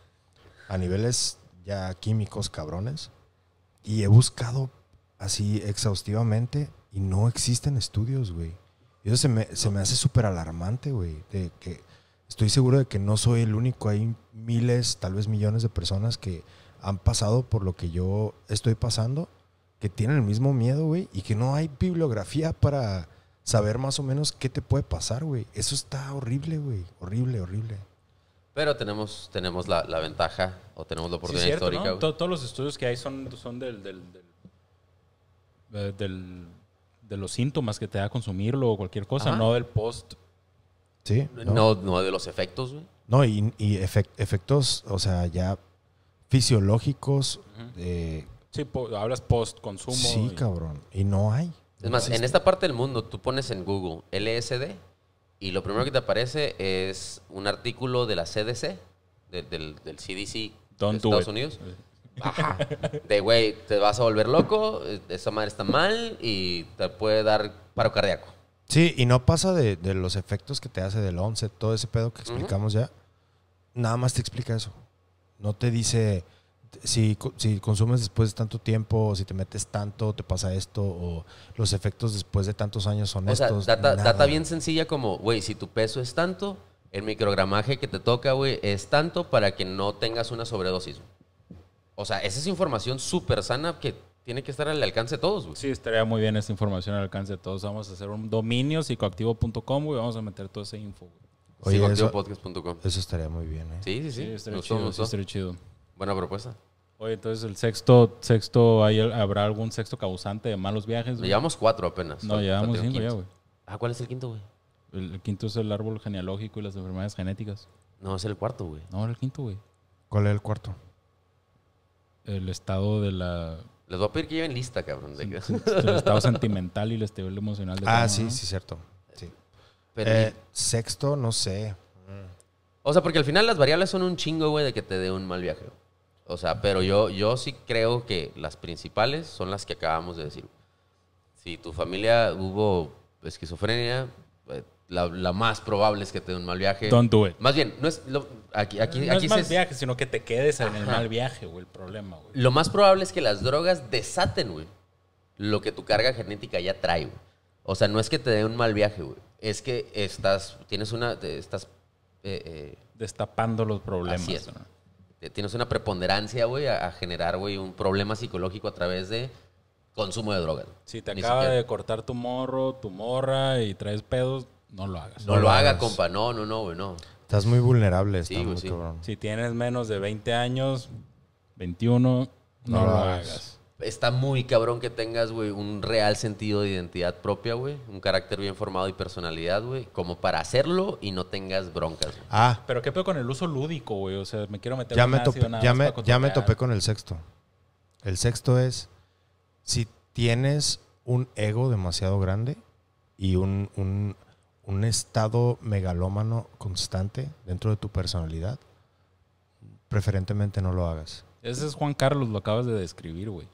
a niveles ya químicos cabrones. Y he buscado así exhaustivamente y no existen estudios, güey. Y eso se me, se me hace súper alarmante, güey. De que estoy seguro de que no soy el único. Hay miles, tal vez millones de personas que han pasado por lo que yo estoy pasando, que tienen el mismo miedo, güey, y que no hay bibliografía para saber más o menos qué te puede pasar, güey. Eso está horrible, güey. Horrible, horrible. Pero tenemos, tenemos la, ventaja o tenemos la oportunidad histórica. Todos los estudios que hay son, son del, de los síntomas que te da consumirlo o cualquier cosa, no del post. Sí. No, no, de los efectos, güey. No, y, efectos, o sea, ya fisiológicos. Eh, sí, hablas post-consumo. Sí, cabrón. Y no hay. Es más, en esta parte del mundo, tú pones en Google LSD y lo primero que te aparece es un artículo de la CDC, del, CDC de Estados Unidos. De güey, te vas a volver loco, esa madre está mal y te puede dar paro cardíaco. Sí, y no pasa de, los efectos que te hace del 11, todo ese pedo que explicamos ya. Nada más te explica eso. No te dice, si, consumes después de tanto tiempo, o si te metes tanto, te pasa esto, o los efectos después de tantos años son estos. Sea, data, bien sencilla como, güey, si tu peso es tanto, el microgramaje que te toca, güey, es tanto para que no tengas una sobredosis. O sea, esa es información súper sana que tiene que estar al alcance de todos, güey. Sí, estaría muy bien esa información al alcance de todos. Vamos a hacer un dominio psicoactivo.com, y vamos a meter toda esa info, güey. Eso, estaría muy bien, ¿eh? Sí, sí, sí. estaría chido. Buena propuesta. Oye, entonces el sexto, sexto, ¿habrá algún sexto causante de malos viajes? Llevamos cuatro apenas. No, llevamos cinco ya, güey. Ah, ¿cuál es el quinto, güey? El, quinto es el árbol genealógico y las enfermedades genéticas. No, es el cuarto, güey. No, el quinto, güey. ¿Cuál es el cuarto? El estado de la... Les voy a pedir que lleven lista, cabrón. el estado sentimental y el estado emocional. De ah, sí, sí, cierto. Sí. Pero, eh, sexto, no sé. O sea, porque al final las variables son un chingo, güey, de que te dé un mal viaje. O sea, pero yo, yo sí creo que las principales son las que acabamos de decir. Si tu familia hubo esquizofrenia, eh, la, más probable es que te dé un mal viaje. Don't do it. Más bien, no es. aquí, aquí, es mal viaje, sino que te quedes en el mal viaje, güey, el problema, güey. Lo más probable es que las drogas desaten, güey, lo que tu carga genética ya trae, güey. O sea, no es que te dé un mal viaje, güey. Es que estás. Tienes una. Estás. Eh, eh, Destapando los problemas. ¿no? Eh, tienes una preponderancia, güey, a, generar, güey, un problema psicológico a través de consumo de drogas. Si te acaba de cortar tu morro, tu morra y traes pedos, no lo hagas. No, lo, hagas, haga, compa. No, no, no, güey, no. Estás muy vulnerable, Si tienes menos de 20 años, 21, no, lo, hagas está muy cabrón que tengas, güey, un real sentido de identidad propia, güey. Un carácter bien formado y personalidad, güey. Como para hacerlo y no tengas broncas, güey. Ah. Pero qué pedo con el uso lúdico, güey. O sea, me quiero meter ya me topé, ya, me, ya me topé con el sexto. El sexto es si tienes un ego demasiado grande y un, un estado megalómano constante dentro de tu personalidad, preferentemente no lo hagas. Ese es Juan Carlos, lo acabas de describir, güey.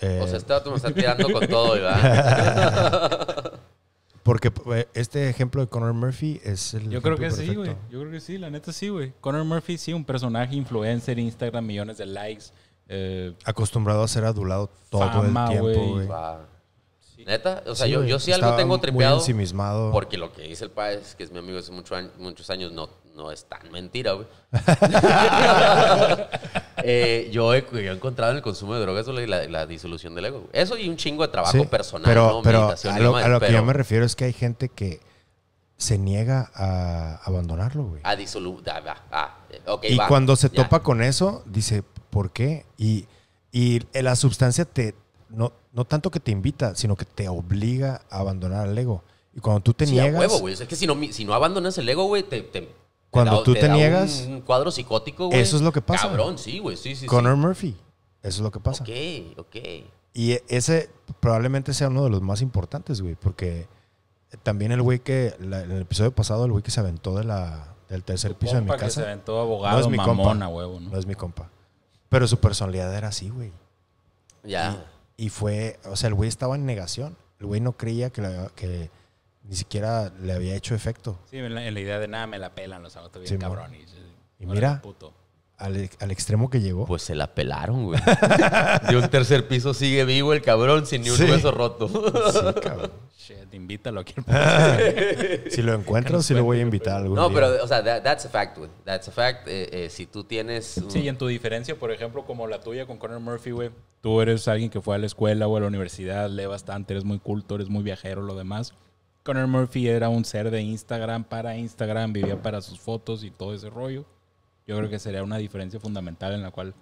Eh, o sea, este me está tirando con todo, ¿verdad? Porque eh, este ejemplo de Conor Murphy es el. Yo creo que sí, güey. Yo creo que sí, la neta sí, güey. Conor Murphy sí, un personaje influencer, Instagram, millones de likes. Eh, Acostumbrado a ser adulado todo el tiempo, güey. Neta, o sea, yo, yo sí algo tengo tripeado. Porque lo que dice el país que es mi amigo hace muchos años, no, no es tan mentira, güey. Eh, yo, he, encontrado en el consumo de drogas la, la disolución del ego. Eso y un chingo de trabajo personal, pero, pero a lo, que yo me refiero es que hay gente que se niega a abandonarlo, güey. A disolución. y cuando se topa con eso, dice, ¿por qué? Y, y la sustancia te... No, no tanto que te invita, sino que te obliga a abandonar el ego. Y cuando tú te niegas. es que si no, si abandonas el ego, güey, te, cuando tú te, niegas. Un cuadro psicótico, güey. Eso es lo que pasa. Cabrón, sí, güey. Connor Murphy. Eso es lo que pasa. Ok, ok. Y ese probablemente sea uno de los más importantes, güey. Porque también el güey que. en el episodio pasado, el güey que se aventó de la, del tercer piso de mi casa. Que se aventó abogado, no es mi compa, No es mi compa. Pero su personalidad era así, güey. Ya. Y fue, o sea, el güey estaba en negación. El güey no creía que, que ni siquiera le había hecho efecto. Sí, en la, idea de nada me la pelan, los autos, bien cabrón. Y, mira, al, extremo que llegó. Pues se la pelaron, güey. de un tercer piso sigue vivo el cabrón sin ni un hueso roto. sí, cabrón. Shit, invítalo aquí. si lo encuentro, si lo voy a invitar algún No, pero, o sea, that's a fact, güey. That's a fact. Eh, eh, si tú tienes... Sí, y en tu diferencia, por ejemplo, como la tuya con Conor Murphy, güey, tú eres alguien que fue a la escuela o a la universidad, lee bastante, eres muy culto, eres muy viajero, lo demás. Conor Murphy era un ser de Instagram para Instagram, vivía para sus fotos y todo ese rollo yo creo que sería una diferencia fundamental en la cual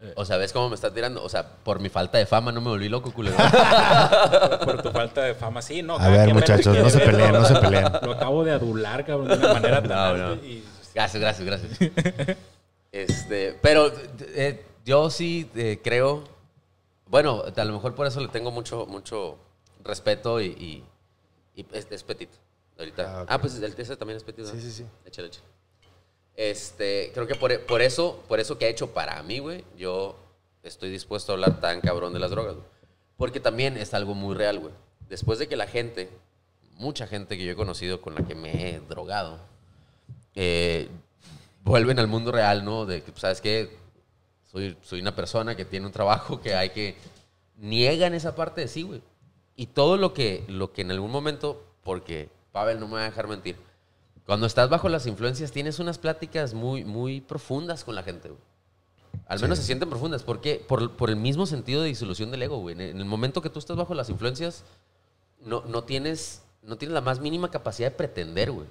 eh, o sea, ¿ves cómo me estás tirando? O sea, por mi falta de fama no me volví loco, culero. por tu falta de fama, sí, no. A ver, muchachos, no se peleen, no se peleen. Lo acabo de adular, cabrón, de una manera tan... Y... Gracias, gracias, gracias. este, pero eh, yo sí eh, creo... Bueno, a lo mejor por eso le tengo mucho, mucho respeto y... y, pues, es, Ahorita. Ah, ah, pues el TC también es petit. Sí, sí, sí. Échale, échale. Este, creo que por, eso, por eso que ha hecho para mí, güey, yo estoy dispuesto a hablar tan cabrón de las drogas, Porque también es algo muy real, güey. Después de que la gente, mucha gente que yo he conocido con la que me he drogado, eh, vuelven al mundo real, ¿no? De que, pues, ¿sabes qué? Soy, soy una persona que tiene un trabajo que hay que... Niegan esa parte de sí, güey. Y todo lo que, lo que en algún momento, porque Pavel no me va a dejar mentir, cuando estás bajo las influencias tienes unas pláticas muy, muy profundas con la gente, Al menos se sienten profundas. porque Por, el mismo sentido de disolución del ego, güey. En el momento que tú estás bajo las influencias, no, no, tienes, no tienes la más mínima capacidad de pretender, güey.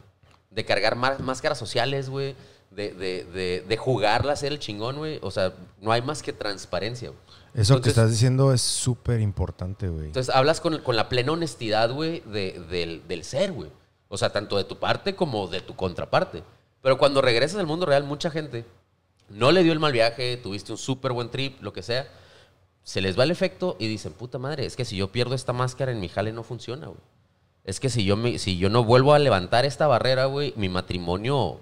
De cargar máscaras sociales, güey. De, de, de, jugarla, ser el chingón, güey. O sea, no hay más que transparencia, güey. Eso que estás diciendo es súper importante, güey. Entonces hablas con, la plena honestidad, güey, del, del ser, güey. O sea, tanto de tu parte como de tu contraparte. Pero cuando regresas al mundo real, mucha gente no le dio el mal viaje, tuviste un súper buen trip, lo que sea. Se les va el efecto y dicen, puta madre, es que si yo pierdo esta máscara en mi jale no funciona, güey. Es que si yo, me, si yo no vuelvo a levantar esta barrera, güey, mi matrimonio,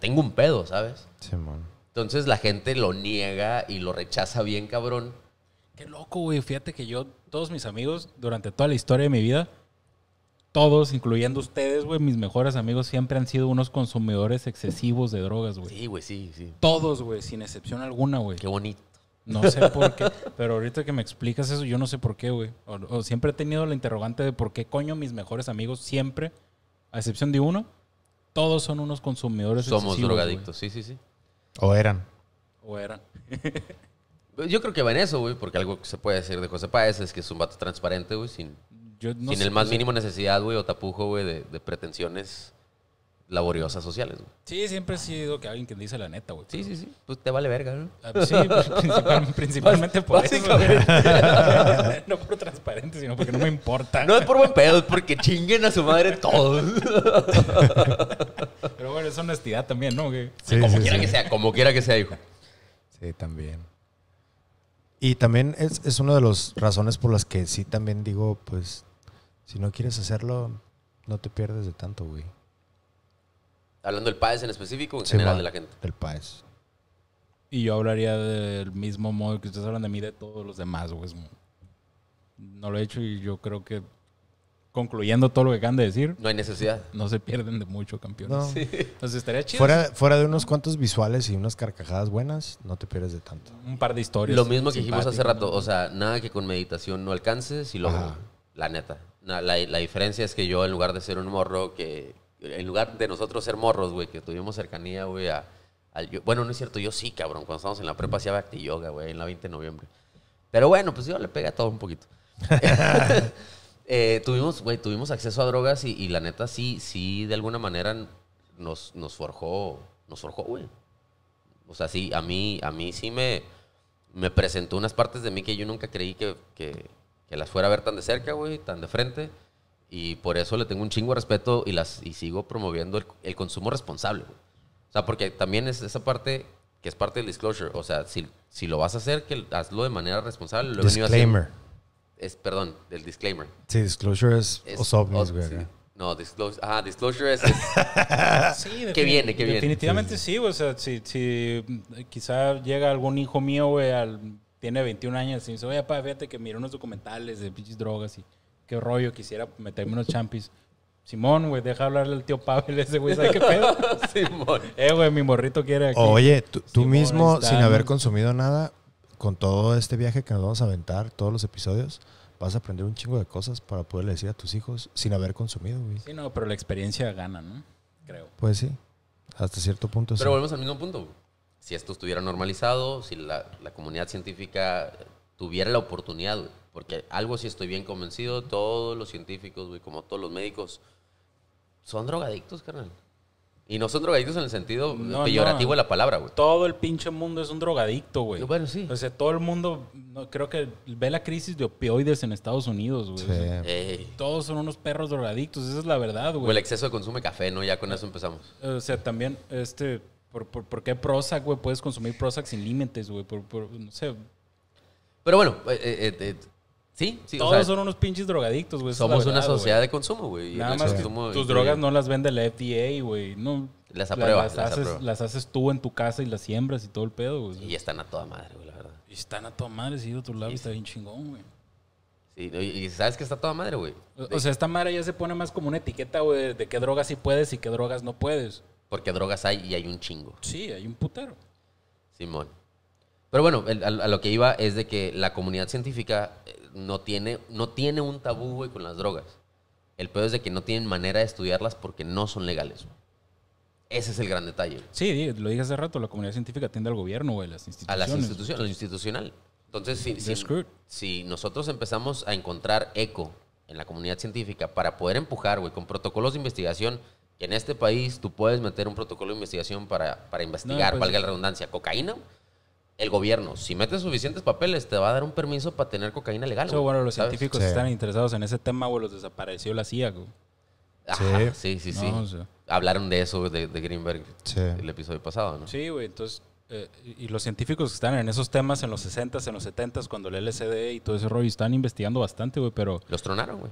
tengo un pedo, ¿sabes? Sí, man. Entonces la gente lo niega y lo rechaza bien, cabrón. Qué loco, güey. Fíjate que yo, todos mis amigos, durante toda la historia de mi vida, todos, incluyendo ustedes, güey, mis mejores amigos siempre han sido unos consumidores excesivos de drogas, güey. Sí, güey, sí, sí. Todos, güey, sin excepción alguna, güey. Qué bonito. No sé por qué, pero ahorita que me explicas eso, yo no sé por qué, güey. O, siempre he tenido la interrogante de por qué coño mis mejores amigos siempre, a excepción de uno, todos son unos consumidores Somos excesivos. Somos drogadictos, sí, sí, sí. O eran. O eran. Yo creo que va en eso, güey, porque algo que se puede decir de José Páez es que es un vato transparente, güey, sin sin el más mínimo necesidad, güey, o tapujo, güey, de, pretensiones laboriosas sociales, güey. Sí, siempre he sido que alguien que dice la neta, güey. Sí, sí, sí. Pues te vale verga, ¿no? Ah, sí, pues, principalmente por eso. no por transparente, sino porque no me importa. No es por buen pedo, es porque chinguen a su madre todos. Pero bueno, es honestidad también, ¿no? güey? sí, como quiera que sea, como quiera que sea, hijo. Sí, también. Y también es, es una de las razones por las que sí también digo, pues si no quieres hacerlo, no te pierdes de tanto, güey. Hablando del PAES en específico o en general de la gente. Del PAES. Y yo hablaría del mismo modo que ustedes hablan de mí, de todos los demás, güey. No lo he hecho y yo creo que concluyendo todo lo que acaban de decir. No hay necesidad. No se pierden de mucho, campeones. Entonces estaría chido. Fuera, de unos cuantos visuales y unas carcajadas buenas, no te pierdes de tanto. Un par de historias. Lo mismo que dijimos hace rato. O sea, nada que con meditación no alcances y lo. La neta. La, diferencia es que yo, en lugar de ser un morro, que. En lugar de nosotros ser morros, güey, que tuvimos cercanía, güey, a, Bueno, no es cierto, yo sí, cabrón. Cuando estábamos en la prepa hacía Bhakti Yoga, güey, en la 20 de noviembre. Pero bueno, pues yo le pega todo un poquito. Eh, tuvimos, güey, tuvimos acceso a drogas y, la neta sí, sí, de alguna manera nos, nos forjó, nos forjó, güey. O sea, sí, a mí, a mí sí me, me presentó unas partes de mí que yo nunca creí que que las fuera a ver tan de cerca, güey, tan de frente. Y por eso le tengo un chingo de respeto y, las, y sigo promoviendo el, consumo responsable, güey. O sea, porque también es esa parte que es parte del disclosure. O sea, si, si lo vas a hacer, que hazlo de manera responsable. Lo disclaimer. Es, perdón, el disclaimer. Sí, disclosure es, No, disclosure, disclosure es... sí, que viene, Definitivamente sí, o sea, si, si, quizá llega algún hijo mío, güey, al tiene 21 años y dice, oye, papá, fíjate que miré unos documentales de pinches drogas y qué rollo, quisiera meterme unos champis. Simón, güey, deja hablarle al tío Pavel ese, güey, ¿sabes qué pedo? Simón. Eh, güey, mi morrito quiere aquí. Oye, tú, mismo, sin haber consumido nada, con todo este viaje que nos vamos a aventar, todos los episodios, vas a aprender un chingo de cosas para poderle decir a tus hijos sin haber consumido, güey. Sí, no, pero la experiencia gana, ¿no? Creo. Pues sí, hasta cierto punto. Pero volvemos al mismo punto si esto estuviera normalizado, si la, comunidad científica tuviera la oportunidad, porque algo sí estoy bien convencido, todos los científicos, güey, como todos los médicos, son drogadictos, carnal. Y no son drogadictos en el sentido peyorativo de la palabra, güey. Todo el pinche mundo es un drogadicto, güey. Bueno, sí. O sea, todo el mundo, no, creo que ve la crisis de opioides en Estados Unidos, güey. todos son unos perros drogadictos, esa es la verdad, güey. O el exceso de consumo de café, ¿no? Ya con eso empezamos. O sea, también, este, ¿Por, qué Prozac, güey? Puedes consumir Prozac sin límites, güey. Por, no sé. Pero bueno, eh, eh, eh, eh sí, sí. Todos son unos pinches drogadictos, güey. Somos una sociedad de consumo, güey. Nada más que tus drogas no las vende la FDA, güey. No, las apruebas. Las, haces, tú en tu casa y las siembras y todo el pedo, güey. Y están a toda madre, güey, la verdad. Y están a toda madre, sí, de otro lado y está bien chingón, güey. Sí, y sabes que está toda madre, güey. o sea, esta madre ya se pone más como una etiqueta, güey, de qué drogas sí puedes y qué drogas no puedes. Porque drogas hay y hay un chingo. Sí, hay un putero. Simón. Pero bueno, a, lo que iba es de que la comunidad científica eh, no tiene, no tiene un tabú, güey, con las drogas. El peor es de que no tienen manera de estudiarlas porque no son legales, Ese es el gran detalle. Sí, lo dije hace rato, la comunidad científica atiende al gobierno, a las instituciones. A las instituciones, a lo institucional. Entonces, si, si, nosotros empezamos a encontrar eco en la comunidad científica para poder empujar, güey, con protocolos de investigación en este país tú puedes meter un protocolo de investigación para, para investigar, pues valga la redundancia, cocaína. El gobierno, si metes suficientes papeles, te va a dar un permiso para tener cocaína legal. Eso, bueno, los científicos que están interesados en ese tema, o los desapareció la CIA. Güey. sí, sí, sí. Hablaron de eso de, de Greenberg el episodio pasado, ¿no? Sí, güey, entonces... Eh, y los científicos que están en esos temas en los 60s, en los 70s, cuando el LCD e y todo ese rollo, están investigando bastante, güey, pero... Los tronaron, güey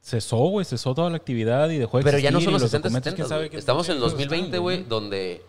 cesó, güey, cesó toda la actividad y dejó de Pero ya no son los 60, 70. Estamos en 2020, güey, donde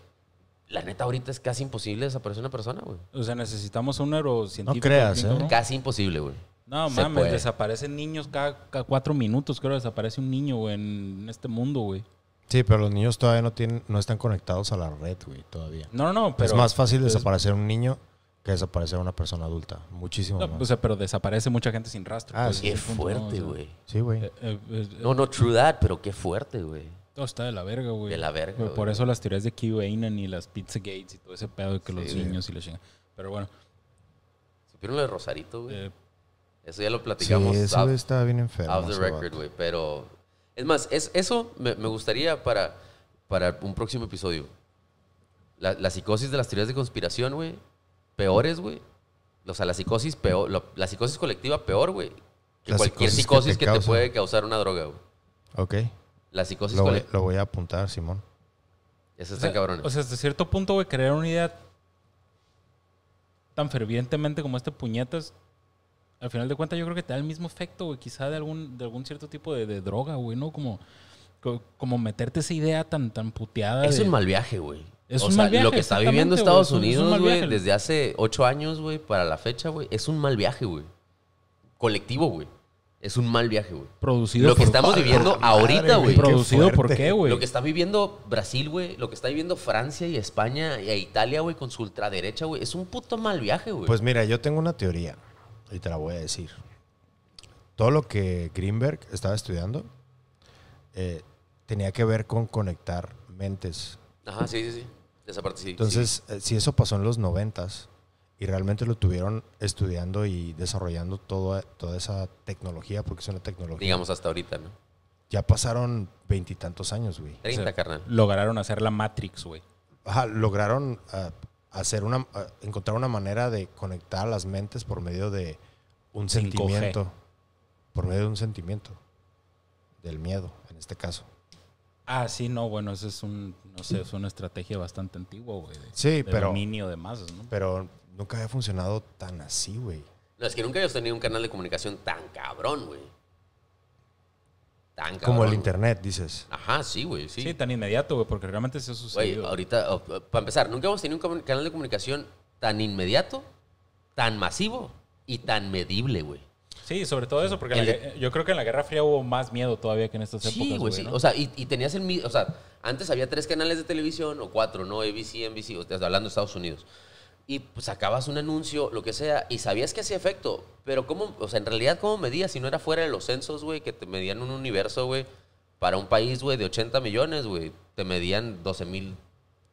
la neta ahorita es casi imposible desaparecer una persona, güey. O sea, necesitamos un neurocientífico. No creas, ¿eh? Casi imposible, güey. No mames, desaparecen niños cada, cuatro minutos, creo, desaparece un niño, güey, en este mundo, güey. Sí, pero los niños todavía no tienen, no están conectados a la red, güey, todavía. No, no, no. Es más fácil desaparecer un niño que desaparecerá una persona adulta. Muchísimo más. O sea, pero desaparece mucha gente sin rastro. Ah, pues, qué fuerte, güey. sí, güey. Eh, eh, eh, no, no, true that, pero qué fuerte, güey. Todo está de la verga, güey. De la verga. por eso las teorías de QAnon y las Pizza Gates y todo ese pedo de que los niños y la chingan. Pero bueno. ¿Supieron lo de Rosarito, güey? eso ya lo platicamos. Sí, eso está bien enfermo. Off the record, güey. Pero. Es más, es, eso me, gustaría para, para un próximo episodio. la psicosis de las teorías de conspiración, güey peores, güey. O sea, la psicosis peor, la, psicosis colectiva peor, güey, que cualquier psicosis, que, te, puede causar una droga, güey. Ok. La psicosis lo, colectiva. Lo voy a apuntar, Simón. Eso está cabrón. O sea, hasta cierto punto, güey, crear una idea tan fervientemente como este puñetas, al final de cuentas yo creo que te da el mismo efecto, güey, quizá de algún, de algún cierto tipo de, droga, güey, ¿no? Como, como meterte esa idea tan, tan puteada. Es un mal viaje, güey mal lo que está viviendo Estados Unidos, güey, desde hace ocho años, güey, para la fecha, güey, es un mal viaje, güey. Colectivo, güey. Es un mal viaje, güey. Producido Lo que estamos viviendo ahorita, güey. Producido por qué, güey. Lo que está viviendo Brasil, güey. Lo que está viviendo Francia y España y e Italia, güey, con su ultraderecha, güey. Es un puto mal viaje, güey. Pues mira, yo tengo una teoría y te la voy a decir. Todo lo que Greenberg estaba estudiando eh, tenía que ver con conectar mentes. Ajá, sí, sí, sí. Entonces, eh, si eso pasó en los noventas y realmente lo tuvieron estudiando y desarrollando toda, toda esa tecnología, porque es una tecnología. Digamos hasta ahorita, ¿no? Ya pasaron veintitantos años, güey. Treinta, carnal. Lograron hacer la Matrix, güey. Ajá, lograron ah, hacer una, ah, encontrar una manera de conectar las mentes por medio de un sentimiento. Por medio de un sentimiento. Del miedo, en este caso. Ah, sí, no, bueno, eso es un, no sé, es una estrategia bastante antigua, güey. sí, pero. dominio de masas, ¿no? Pero nunca había funcionado tan así, güey. No, es que nunca habíamos tenido un canal de comunicación tan cabrón, güey. Tan cabrón. Como el internet, dices. Ajá, sí, güey, sí. Sí, tan inmediato, güey, porque realmente eso sucedió. Güey, ahorita, oh, oh, para empezar, nunca hemos tenido un canal de comunicación tan inmediato, tan masivo y tan medible, güey. Sí, sobre todo eso, porque yo creo que en la Guerra Fría hubo más miedo todavía que en estas épocas. güey, sí. O sea, y, tenías el... O sea, antes había tres canales de televisión o cuatro, ¿no? ABC, NBC, o sea, hablando de Estados Unidos y pues, sacabas un anuncio, lo que sea, y sabías que hacía efecto, pero cómo, o sea, en realidad, ¿cómo medías si no era fuera de los censos, güey, que te medían un universo, güey, para un país, güey, de 80 millones, güey, te medían 12 mil,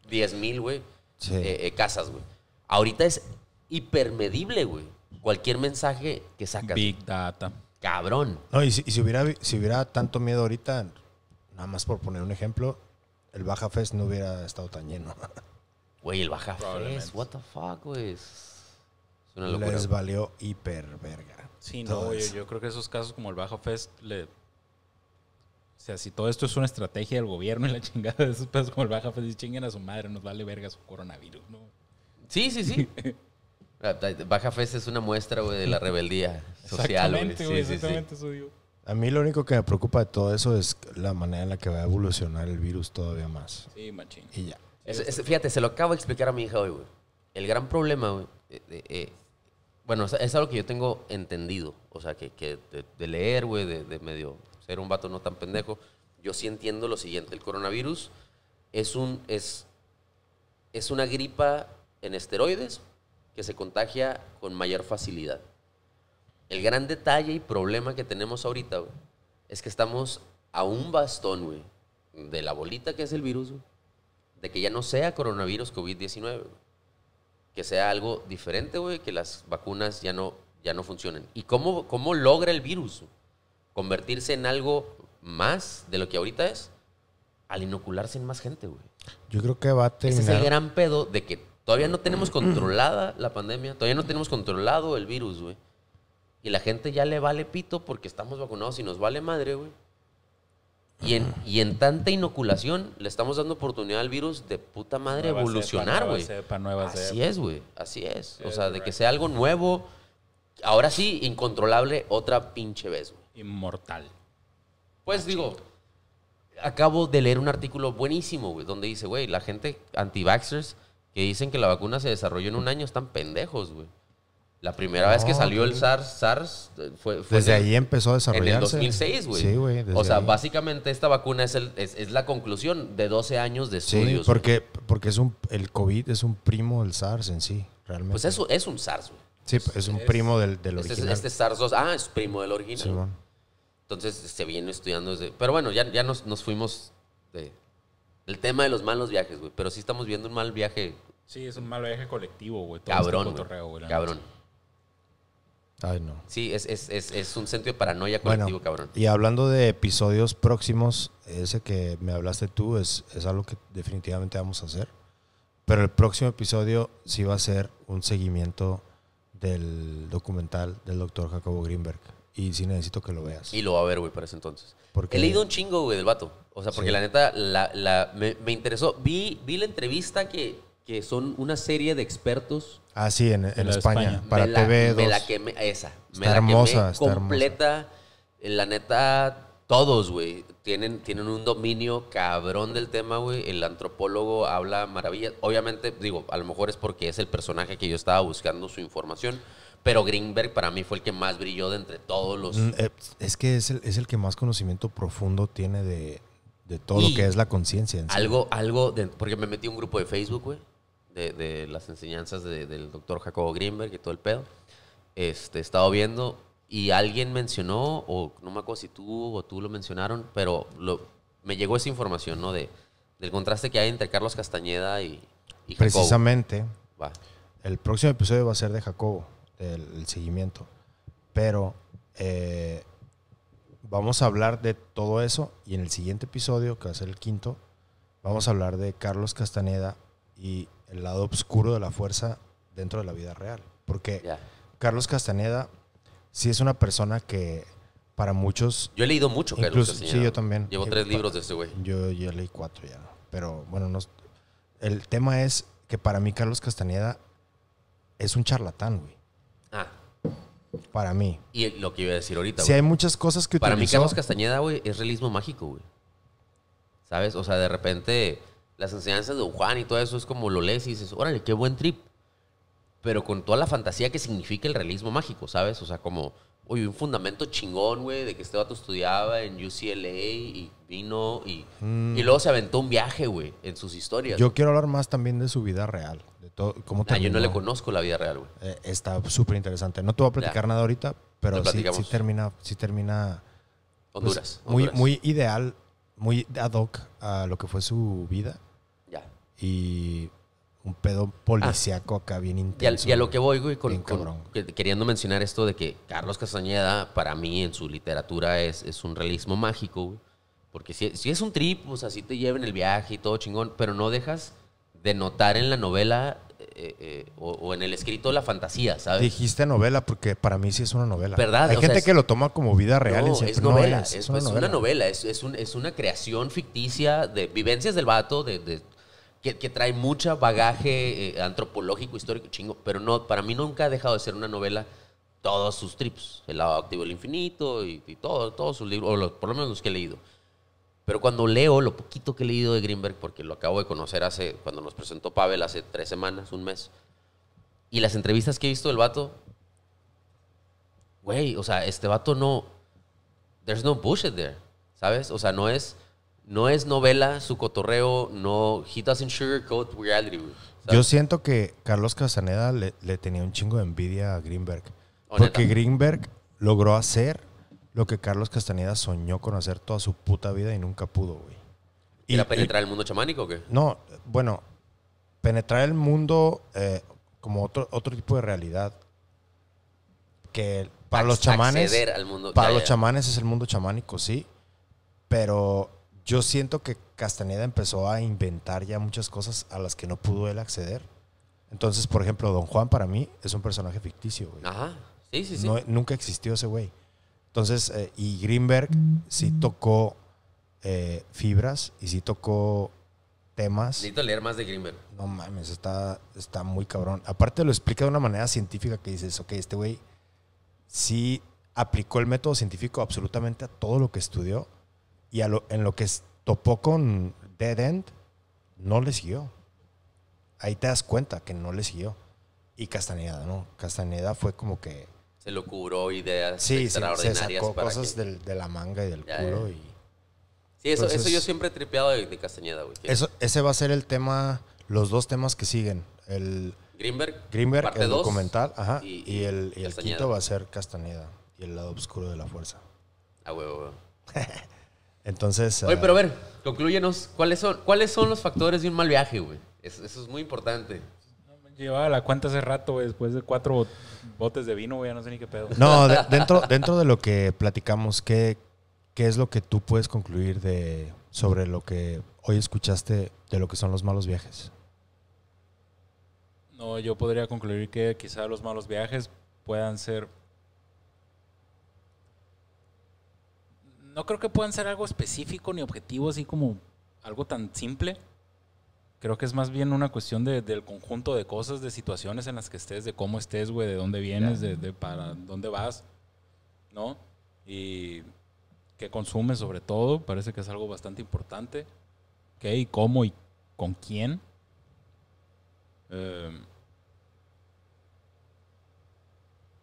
10 mil, güey, eh, eh, casas, güey. Ahorita es hipermedible, güey cualquier mensaje que sacas. Big data. Cabrón. No, y si, hubiera, si hubiera tanto miedo ahorita, nada más por poner un ejemplo, el Baja Fest no hubiera estado tan lleno. Güey, el Baja Fest, what the fuck, güey. Les valió hiper verga. Sí, no, yo, creo que esos casos como el Baja Fest le o sea, si todo esto es una estrategia del gobierno y la chingada de esos pesos como el baja, Fest, chinguen a su madre, nos vale verga su coronavirus, ¿no? Sí, sí, sí. Ah, Baja Fest es una muestra, de la rebeldía social, Exactamente, güey, exactamente A mí lo único que me preocupa de todo eso es la manera en la que va a evolucionar el virus todavía más. Sí, machín. Y ya. fíjate, se lo acabo de explicar a mi hija hoy, güey. El gran problema, güey, eh, eh, eh, bueno, es, algo que yo tengo entendido, o sea, que, de, leer, güey, de, medio ser un vato no tan pendejo, yo sí entiendo lo siguiente, el coronavirus es un es es una gripa en esteroides, que se contagia con mayor facilidad. El gran detalle y problema que tenemos ahorita, es que estamos a un bastón, de la bolita que es el virus, de que ya no sea coronavirus COVID-19, que sea algo diferente, güey, que las vacunas ya no, ya no funcionen. ¿Y cómo, cómo logra el virus convertirse en algo más de lo que ahorita es? Al inocularse en más gente, güey. Yo creo que va a tener. Ese es el gran pedo de que Todavía no tenemos mm. controlada la pandemia, todavía no tenemos controlado el virus, güey. Y la gente ya le vale pito porque estamos vacunados y nos vale madre, güey. Y en, y en tanta inoculación le estamos dando oportunidad al virus de puta madre evolucionar, güey. Así es, güey. Así es. o sea, de que sea algo nuevo, ahora sí, incontrolable otra pinche vez, güey. Inmortal. Pues digo, acabo de leer un artículo buenísimo, güey, donde dice, güey, la gente anti-vaxxers que dicen que la vacuna se desarrolló en un año están pendejos, güey. La primera vez que salió el SARS, SARS eh, fue, desde ahí empezó a desarrollarse. En el 2006, güey. Sí, güey. O sea, básicamente esta vacuna es, el, es, la conclusión de 12 años de estudios. Sí, porque, porque es un, el COVID es un primo del SARS en sí, realmente. Pues eso es un SARS, güey. Sí, pues, es un primo del, del este original. Este, SARS-2, ah, es primo del original. Entonces se viene estudiando desde... Pero bueno, ya, ya nos, nos fuimos de, el tema de los malos viajes, güey. Pero sí estamos viendo un mal viaje. Sí, es un mal viaje colectivo, güey. Este cabrón, Cabrón. Ay, no. Sí, es, un sentido de paranoia colectivo, cabrón. Y hablando de episodios próximos, ese que me hablaste tú es, es algo que definitivamente vamos a hacer. Pero el próximo episodio sí va a ser un seguimiento del documental del doctor Jacobo Greenberg. Y sí necesito que lo veas. Y lo va a ver, güey, para ese entonces. He leído un chingo, güey, del vato. O sea, porque la neta la, la, me, interesó. Vi, vi la entrevista que, que son una serie de expertos. Ah, sí, en, España, Para TV2. esa. me hermosa, completa. La neta, todos, güey, tienen, tienen un dominio cabrón del tema, güey. El antropólogo habla maravillas. Obviamente, digo, a lo mejor es porque es el personaje que yo estaba buscando su información pero Greenberg para mí fue el que más brilló de entre todos los... Mm, eh, es que es el, es el que más conocimiento profundo tiene de, de todo lo que es la conciencia. Algo, algo, porque me metí a un grupo de Facebook, güey, de, las enseñanzas del doctor Jacobo Greenberg y todo el pedo. Este, he estado viendo y alguien mencionó, o no me acuerdo si tú o tú lo mencionaron, pero lo, me llegó esa información, ¿no? De, del contraste que hay entre Carlos Castañeda y, Precisamente. El próximo episodio va a ser de Jacobo el seguimiento. Pero eh, vamos a hablar de todo eso y en el siguiente episodio, que va a ser el quinto, vamos a hablar de Carlos Castaneda y el lado oscuro de la fuerza dentro de la vida real. Porque Carlos Castaneda sí es una persona que para muchos... Yo he leído mucho, incluso, Sí, yo también. Llevo tres libros de este güey. Yo, yo leí cuatro ya. Pero bueno, no, el tema es que para mí Carlos Castaneda es un charlatán, güey. Ah. Para mí. Y lo que iba a decir ahorita, Si hay muchas cosas que Para mí Carlos Castañeda, güey, es realismo mágico, güey. ¿Sabes? O sea, de repente las enseñanzas de Juan y todo eso es como lo lees y dices, órale, qué buen trip. Pero con toda la fantasía que significa el realismo mágico, ¿sabes? O sea, como, oye, un fundamento chingón, güey, de que este vato estudiaba en UCLA y vino y, mm. y luego se aventó un viaje, güey, en sus historias. Yo quiero hablar más también de su vida real. Ah, yo no le conozco la vida real, güey. Eh, está súper interesante. No te voy a platicar nada ahorita, pero sí, termina, si pues, termina Honduras, Muy, muy ideal, muy ad hoc a lo que fue su vida. Ya. Y un pedo policíaco ah. acá bien intenso. Y a, lo que voy, güey, queriendo mencionar esto de que Carlos Castañeda, para mí, en su literatura es, es un realismo mágico, güey. Porque si, si es un trip, o sea, si te llevan el viaje y todo chingón, pero no dejas de notar en la novela eh, eh, o, en el escrito la fantasía, ¿sabes? Dijiste novela porque para mí sí es una novela. Hay gente que lo toma como vida real. en es novela, es, pues, una novela, es, una es, una creación ficticia de vivencias del vato, de, que, trae mucho bagaje eh, antropológico, histórico, chingo, pero no, para mí nunca ha dejado de ser una novela todos sus trips, El lado activo del infinito y, y todo, todos sus libros, o por lo menos los que he leído. Pero cuando leo lo poquito que he leído de Greenberg, porque lo acabo de conocer hace, cuando nos presentó Pavel hace tres semanas, un mes, y las entrevistas que he visto del vato, güey, o sea, este vato no, there's no bullshit there, ¿sabes? O sea, no es, no es novela, su cotorreo, no, he doesn't sugarcoat reality, Yo siento que Carlos Casaneda le, tenía un chingo de envidia a Greenberg. Porque Greenberg logró hacer lo que Carlos Castaneda soñó con hacer toda su puta vida y nunca pudo, güey. ¿Y, la penetrar el mundo chamánico o qué? No, bueno, penetrar el mundo eh, como otro, otro tipo de realidad. Que para los chamanes. para los chamanes es el mundo chamánico, sí. Pero yo siento que Castaneda empezó a inventar ya muchas cosas a las que no pudo él acceder. Entonces, por ejemplo, Don Juan para mí es un personaje ficticio, güey. Ajá. Sí, sí, sí. nunca existió ese güey. Entonces, eh, y Greenberg sí mm. tocó eh, fibras y sí tocó temas. Necesito leer más de Greenberg. No mames, está, está muy cabrón. Aparte lo explica de una manera científica que dices, ok, este güey sí aplicó el método científico absolutamente a todo lo que estudió y a lo, en lo que topó con Dead End, no le siguió. Ahí te das cuenta que no le siguió. Y Castaneda, ¿no? Castañeda fue como que se lo cubró ideas sí, extraordinarias. Se sacó para cosas del, de la manga y del culo. Y... Sí, eso, eso yo siempre he tripeado de, Castañeda, güey. Eso, ese va a ser el tema, los dos temas que siguen. El Greenberg, Greenberg parte el documental, ajá, y, el, y quinto va a ser Castañeda y el lado oscuro de la fuerza. Ah, huevo, güey. Entonces. Oye, ah, pero a ver, concluyenos. ¿cuáles son, ¿Cuáles son los factores de un mal viaje, güey? eso es muy importante. Llevaba la cuenta hace rato, después de cuatro botes de vino, ya no sé ni qué pedo. No, dentro, dentro de lo que platicamos, ¿qué, ¿qué es lo que tú puedes concluir de, sobre lo que hoy escuchaste de lo que son los malos viajes? No, yo podría concluir que quizá los malos viajes puedan ser... No creo que puedan ser algo específico ni objetivo, así como algo tan simple Creo que es más bien una cuestión del conjunto de cosas, de situaciones en las que estés, de cómo estés, güey, de dónde vienes, de, para dónde vas, ¿no? Y qué consumes sobre todo, parece que es algo bastante importante. ¿Qué y cómo y con quién? Em,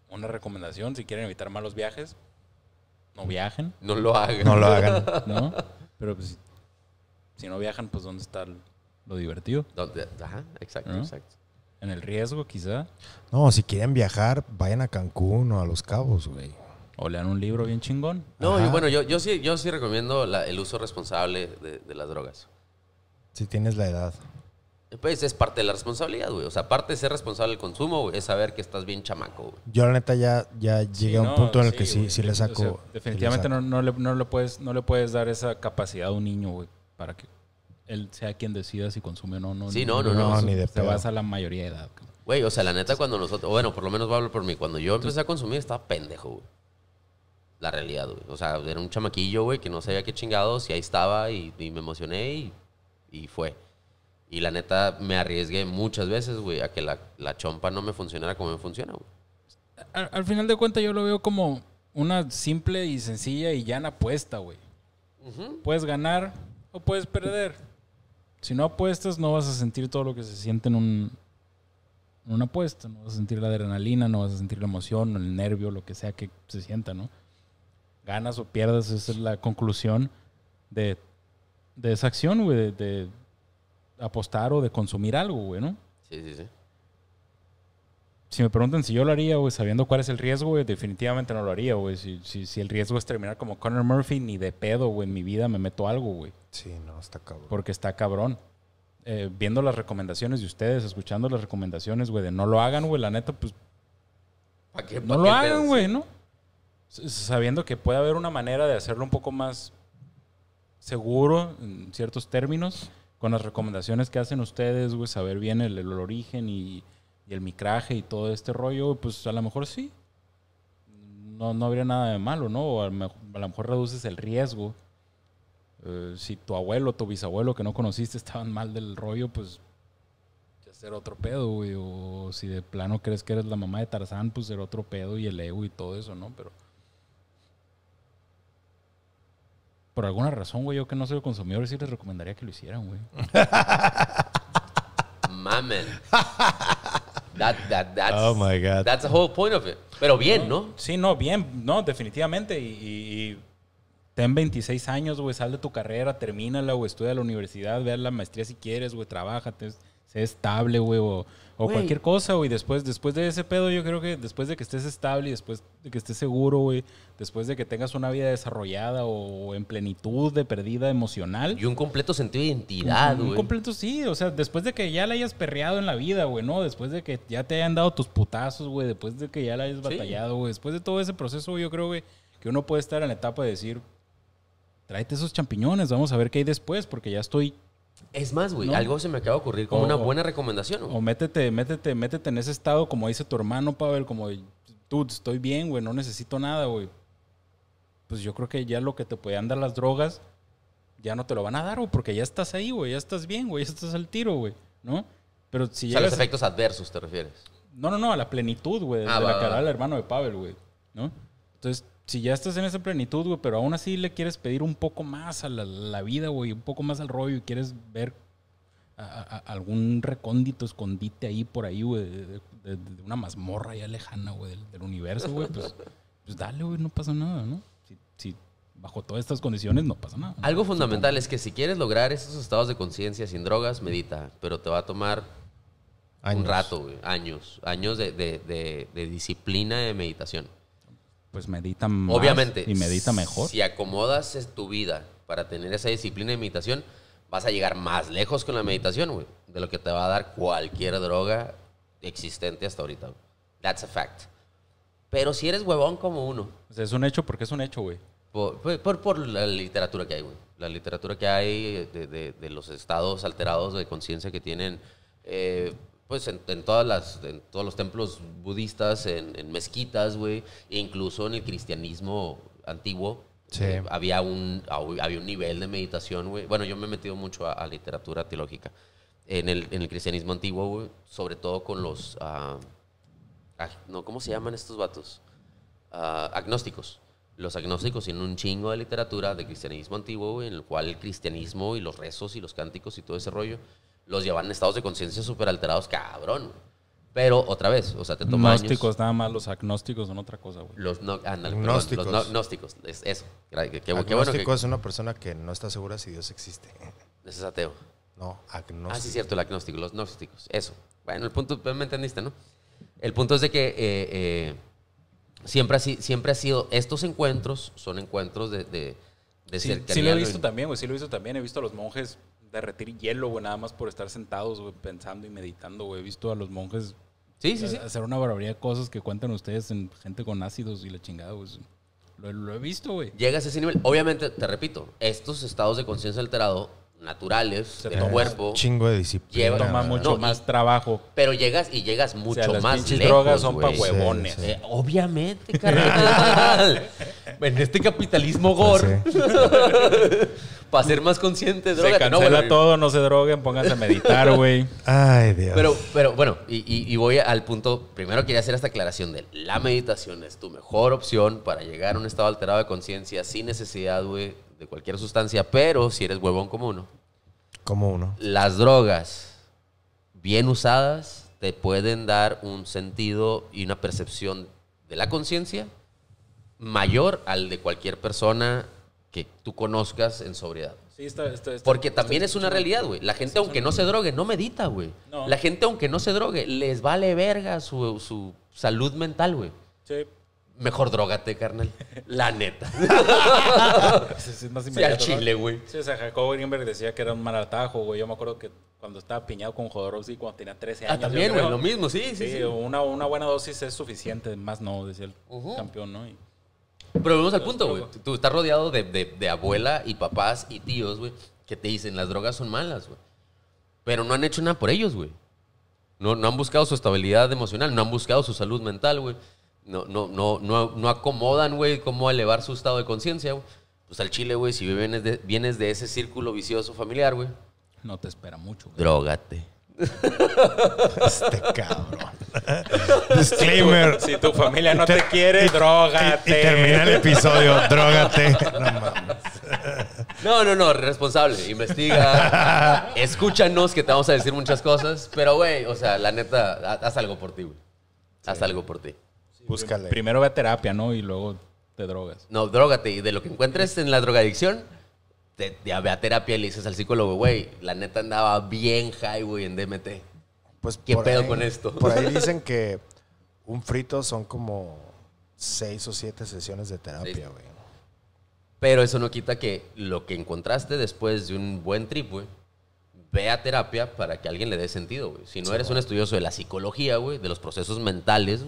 una recomendación, si quieren evitar malos viajes, no viajen. No lo hagan. No lo hagan. ¿No? Pero pues, si no viajan, pues ¿dónde está el lo divertido. Ajá, exacto, exacto. En el riesgo, quizá. No, si quieren viajar, vayan a Cancún o a Los Cabos, güey. O lean un libro bien chingón. No, bueno, yo, yo, sí, yo sí recomiendo el uso responsable de, las drogas. Si tienes la edad. Pues es parte de la responsabilidad, güey. O sea, parte de ser responsable del consumo, es saber que estás bien chamaco, güey. Yo la neta ya, ya llegué a un punto en el que sí, le saco. definitivamente No, no, le, no, le puedes, no le puedes dar esa capacidad a un niño, güey, para que él sea quien decida si consume o no. no sí, no, no, no. no, ni de se la mayoría de edad. Güey, o sea, la neta, cuando nosotros, bueno, por lo menos hablar por mí, cuando yo empecé a consumir estaba pendejo, güey. La realidad, güey. O sea, era un chamaquillo, güey, que no sabía qué chingados y ahí estaba y, me emocioné y, fue. Y la neta, me arriesgué muchas veces, güey, a que la, chompa no me funcionara como me funciona, güey. Al, final de cuentas, yo lo veo como una simple y sencilla y llana apuesta, güey. Puedes ganar o puedes perder si no apuestas, no vas a sentir todo lo que se siente en, un, una apuesta. No vas a sentir la adrenalina, no vas a sentir la emoción, el nervio, lo que sea que se sienta, ¿no? Ganas o pierdas, esa es la conclusión de, de esa acción, de, de, apostar o de consumir algo, güey, ¿no? Sí, sí, sí si me preguntan si yo lo haría, güey, sabiendo cuál es el riesgo, güey, definitivamente no lo haría, güey. Si, el riesgo es terminar como Conor Murphy, ni de pedo, güey, en mi vida me meto algo, güey. Sí, no, está cabrón. Porque está cabrón. Eh, viendo las recomendaciones de ustedes, escuchando las recomendaciones, güey, de no lo hagan, güey, la neta, pues... ¿Para qué, no lo hagan, güey, ¿no? Sabiendo que puede haber una manera de hacerlo un poco más seguro, en ciertos términos, con las recomendaciones que hacen ustedes, güey, saber bien el origen y y el micraje y todo este rollo, pues a lo mejor sí. No, no habría nada de malo, ¿no? a, lo mejor reduces el riesgo. Eh, si tu abuelo, tu bisabuelo que no conociste estaban mal del rollo, pues ya ser otro pedo, güey. O si de plano crees que eres la mamá de Tarzán, pues ser otro pedo y el ego y todo eso, ¿no? Pero. Por alguna razón, güey, yo que no soy consumidor, sí les recomendaría que lo hicieran, güey. Mamen that's, oh my God. That's the whole point of it. Pero bien, ¿no? Sí, no, bien, no, definitivamente. Y, ten 26 años, güey, sal de tu carrera, termínala, güey, estudia la universidad, ve a la maestría si quieres, güey, trabaja, sé estable, güey, o o cualquier cosa, güey. Después, después de ese pedo, yo creo que después de que estés estable y después de que estés seguro, güey, después de que tengas una vida desarrollada o en plenitud de pérdida emocional. Y un completo sentido de identidad, güey. Un, completo, sí. O sea, después de que ya la hayas perreado en la vida, güey, ¿no? Después de que ya te hayan dado tus putazos, güey, después de que ya la hayas batallado, güey. Después de todo ese proceso, yo creo, güey, que uno puede estar en la etapa de decir, tráete esos champiñones, vamos a ver qué hay después, porque ya estoy es más, güey, algo se me acaba de ocurrir como una buena recomendación. O métete, métete, métete en ese estado, como dice tu hermano, Pavel, como, dude, estoy bien, güey, no necesito nada, güey. Pues yo creo que ya lo que te podían dar las drogas, ya no te lo van a dar, güey, porque ya estás ahí, güey, ya estás bien, güey, ya estás al tiro, güey, ¿no? Pero si los efectos adversos, ¿te refieres? No, no, no, a la plenitud, güey, ah, de la cara del hermano de Pavel, güey, ¿no? Entonces, si ya estás en esa plenitud, güey, pero aún así le quieres pedir un poco más a la, vida, güey, un poco más al rollo y quieres ver algún recóndito escondite ahí por ahí, güey, de, una mazmorra ya lejana, güey, del, universo, güey, pues, pues, dale, güey, no pasa nada, ¿no? Si, bajo todas estas condiciones no pasa nada. Algo fundamental es que si quieres lograr esos estados de conciencia sin drogas, medita, pero te va a tomar un rato, güey, años, años de disciplina de meditación pues medita más Obviamente, y medita mejor. Si acomodas tu vida para tener esa disciplina de meditación, vas a llegar más lejos con la meditación, güey, de lo que te va a dar cualquier droga existente hasta ahorita. That's a fact. Pero si eres huevón como uno. es un hecho porque es un hecho, güey. Pues, por, la literatura que hay, güey. La literatura que hay de, los estados alterados de conciencia que tienen eh, pues en, todas las, todos los templos budistas, en, mezquitas, güey, e incluso en el cristianismo antiguo, eh, había, un, había un nivel de meditación, güey. Bueno, yo me he metido mucho a, literatura teológica en el, en el cristianismo antiguo, güey, sobre todo con los, ah, no, ¿cómo se llaman estos vatos? Ah, agnósticos. Los agnósticos tienen un chingo de literatura de cristianismo antiguo, en el cual el cristianismo y los rezos y los cánticos y todo ese rollo los llevan en estados de conciencia súper alterados, cabrón, Pero otra vez, o sea, te tomas. Gnósticos, nada más, los agnósticos son otra cosa, güey. Los, no, ah, los es eso. Qué, agnóstico es una persona que no está segura si Dios existe. Ese es ateo. No, agnóstico. Ah, sí, cierto, el agnóstico, los gnósticos, eso. Bueno, el punto, pues, me entendiste, ¿no? El punto es de que eh, eh, siempre, ha, siempre ha sido, estos encuentros son encuentros de, de, de sí, lo he visto también, güey, sí lo he visto también. He visto a los monjes derretir hielo, güey, nada más por estar sentados, güey, pensando y meditando, güey. He visto a los monjes sí, sí, sí. hacer una barbaridad de cosas que cuentan ustedes en gente con ácidos y la chingada, güey. Lo, he visto, güey. Llegas a ese nivel. Obviamente, te repito, estos estados de conciencia alterado, naturales, de tu cuerpo. Chingo de disciplina. toma mucho más trabajo. Pero llegas y llegas mucho o sea, las más drogas son para huevones. Eh, obviamente, carnal. en este capitalismo pues gore. para ser más conscientes... droga. Se cancela todo, no se droguen, pónganse a meditar, güey. Ay, Dios. Pero, pero bueno, y, voy al punto. Primero quería hacer esta aclaración de la meditación es tu mejor opción para llegar a un estado alterado de conciencia sin necesidad, güey, de cualquier sustancia, pero si eres huevón como uno. Como uno. Las drogas bien usadas te pueden dar un sentido y una percepción de la conciencia mayor al de cualquier persona que tú conozcas en sobriedad. Sí, está, está, Porque también es una realidad, güey. La gente, aunque no se drogue, no medita, güey. La gente, aunque no se drogue, les vale verga su, salud mental, güey. Sí. Mejor drogate, carnal. La neta. sí, más al chile, güey. Sí, o sea, Jacob Greenberg decía que era un mal atajo, güey. Yo me acuerdo que cuando estaba piñado con Jodorowsky cuando tenía 13 ah, años. también, güey, lo mismo, sí, sí. sí, Una, buena dosis es suficiente, más no, decía el campeón, ¿no? Pero vamos al punto, güey. Tú estás rodeado de, de, abuela y papás y tíos, güey, que te dicen las drogas son malas, güey. Pero no han hecho nada por ellos, güey. No, no han buscado su estabilidad emocional, no han buscado su salud mental, güey. No, no, no, no, no acomodan, güey, cómo elevar su estado de conciencia, güey. Pues al chile, güey, si vienes de, vienes de ese círculo vicioso familiar, güey. No te espera mucho, güey. Este cabrón. Disclaimer. Si tu, familia no te, quiere, drógate termina el episodio, drógate No mames. No, no, no, responsable. Investiga. Escúchanos que te vamos a decir muchas cosas. Pero, güey, o sea, la neta, haz algo por ti, Haz algo por ti. Búscale. Primero ve a terapia, ¿no? Y luego te drogas. No, drogate. Y de lo que encuentres en la drogadicción, ve a terapia y le dices al psicólogo, güey, la neta andaba bien high, güey, en DMT. Pues ¿Qué pedo con esto? Por ahí dicen que un frito son como seis o siete sesiones de terapia, güey. Pero eso no quita que lo que encontraste después de un buen trip, güey, ve a terapia para que alguien le dé sentido, güey. Si no eres un estudioso de la psicología, güey, de los procesos mentales,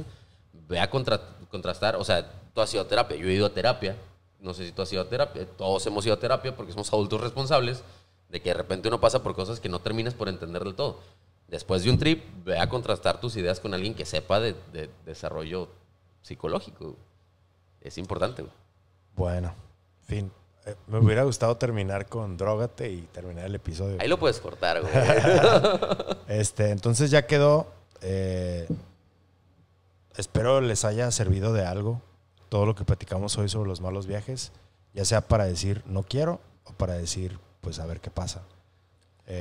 ve a contrastar. O sea, tú has ido a terapia, yo he ido a terapia no sé si tú has ido a terapia, todos hemos ido a terapia porque somos adultos responsables, de que de repente uno pasa por cosas que no terminas por entender del todo. Después de un trip, ve a contrastar tus ideas con alguien que sepa de, desarrollo psicológico. Es importante. Güey. Bueno, fin. Eh, me hubiera gustado terminar con Drógate y terminar el episodio. Ahí lo puedes cortar, güey. este, entonces ya quedó. Eh, espero les haya servido de algo todo lo que platicamos hoy sobre los malos viajes, ya sea para decir no quiero o para decir pues a ver qué pasa.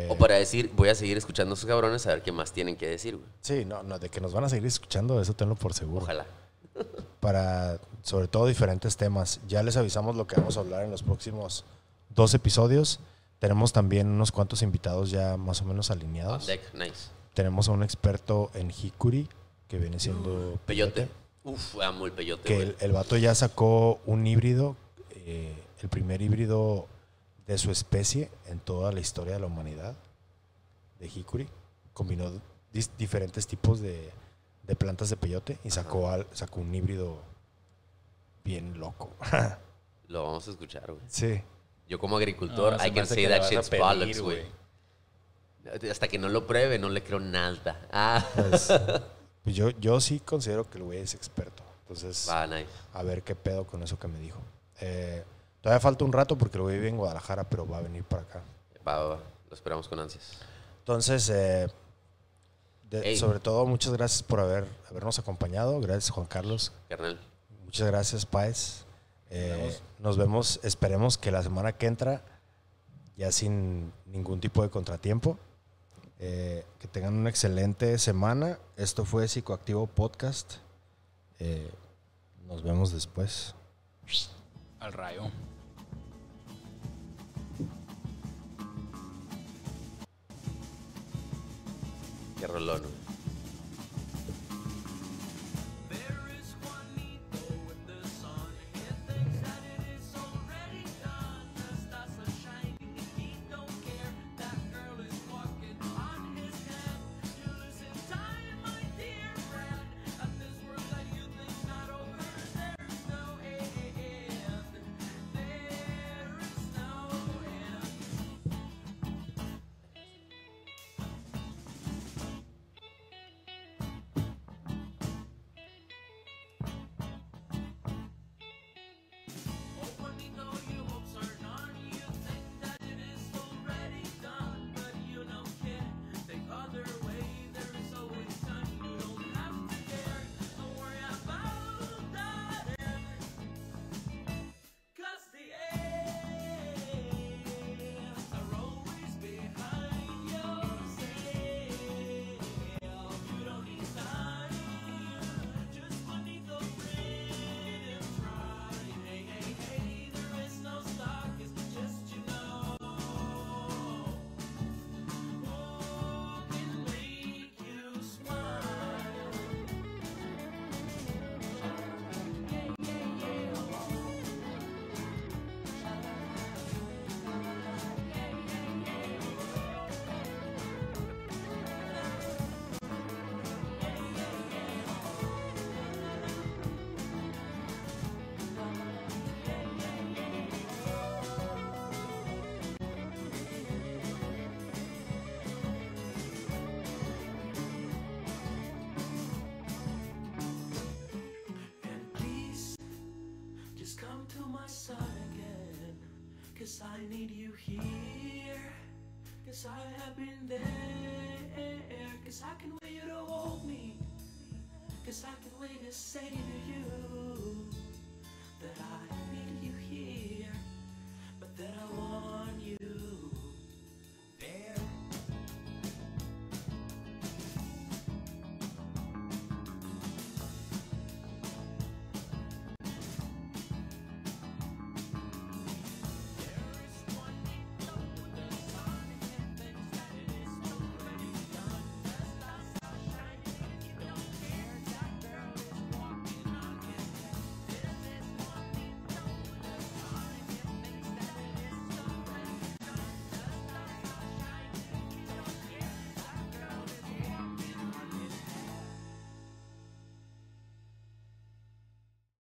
o para decir voy a seguir escuchando a esos cabrones a ver qué más tienen que decir. Güey. Sí, no, no, de que nos van a seguir escuchando, eso tenlo por seguro. Ojalá. para sobre todo diferentes temas. Ya les avisamos lo que vamos a hablar en los próximos dos episodios. Tenemos también unos cuantos invitados ya más o menos alineados. nice. Tenemos a un experto en Hikuri, que viene siendo... peyote Uf, amo ah, el peyote. Que el, vato ya sacó un híbrido, eh, el primer híbrido de su especie en toda la historia de la humanidad, de Hickory. Combinó diferentes tipos de, plantas de peyote y sacó, al, sacó un híbrido bien loco. Lo vamos a escuchar, güey. Sí. Yo como agricultor, no, I can say Hasta que no lo pruebe, no le creo nada. Ah. Pues, pues yo, yo sí considero que el güey es experto. Entonces, a ver qué pedo con eso que me dijo. Eh, todavía falta un rato porque el güey vive en Guadalajara, pero va a venir para acá. Va, Lo esperamos con ansias. Entonces, eh, sobre todo, muchas gracias por haber, habernos acompañado. Gracias, Juan Carlos. Muchas gracias, Paez. Eh, nos vemos, esperemos que la semana que entra, ya sin ningún tipo de contratiempo, eh, que tengan una excelente semana. Esto fue Psicoactivo Podcast. Eh, nos vemos después. Al rayo. Qué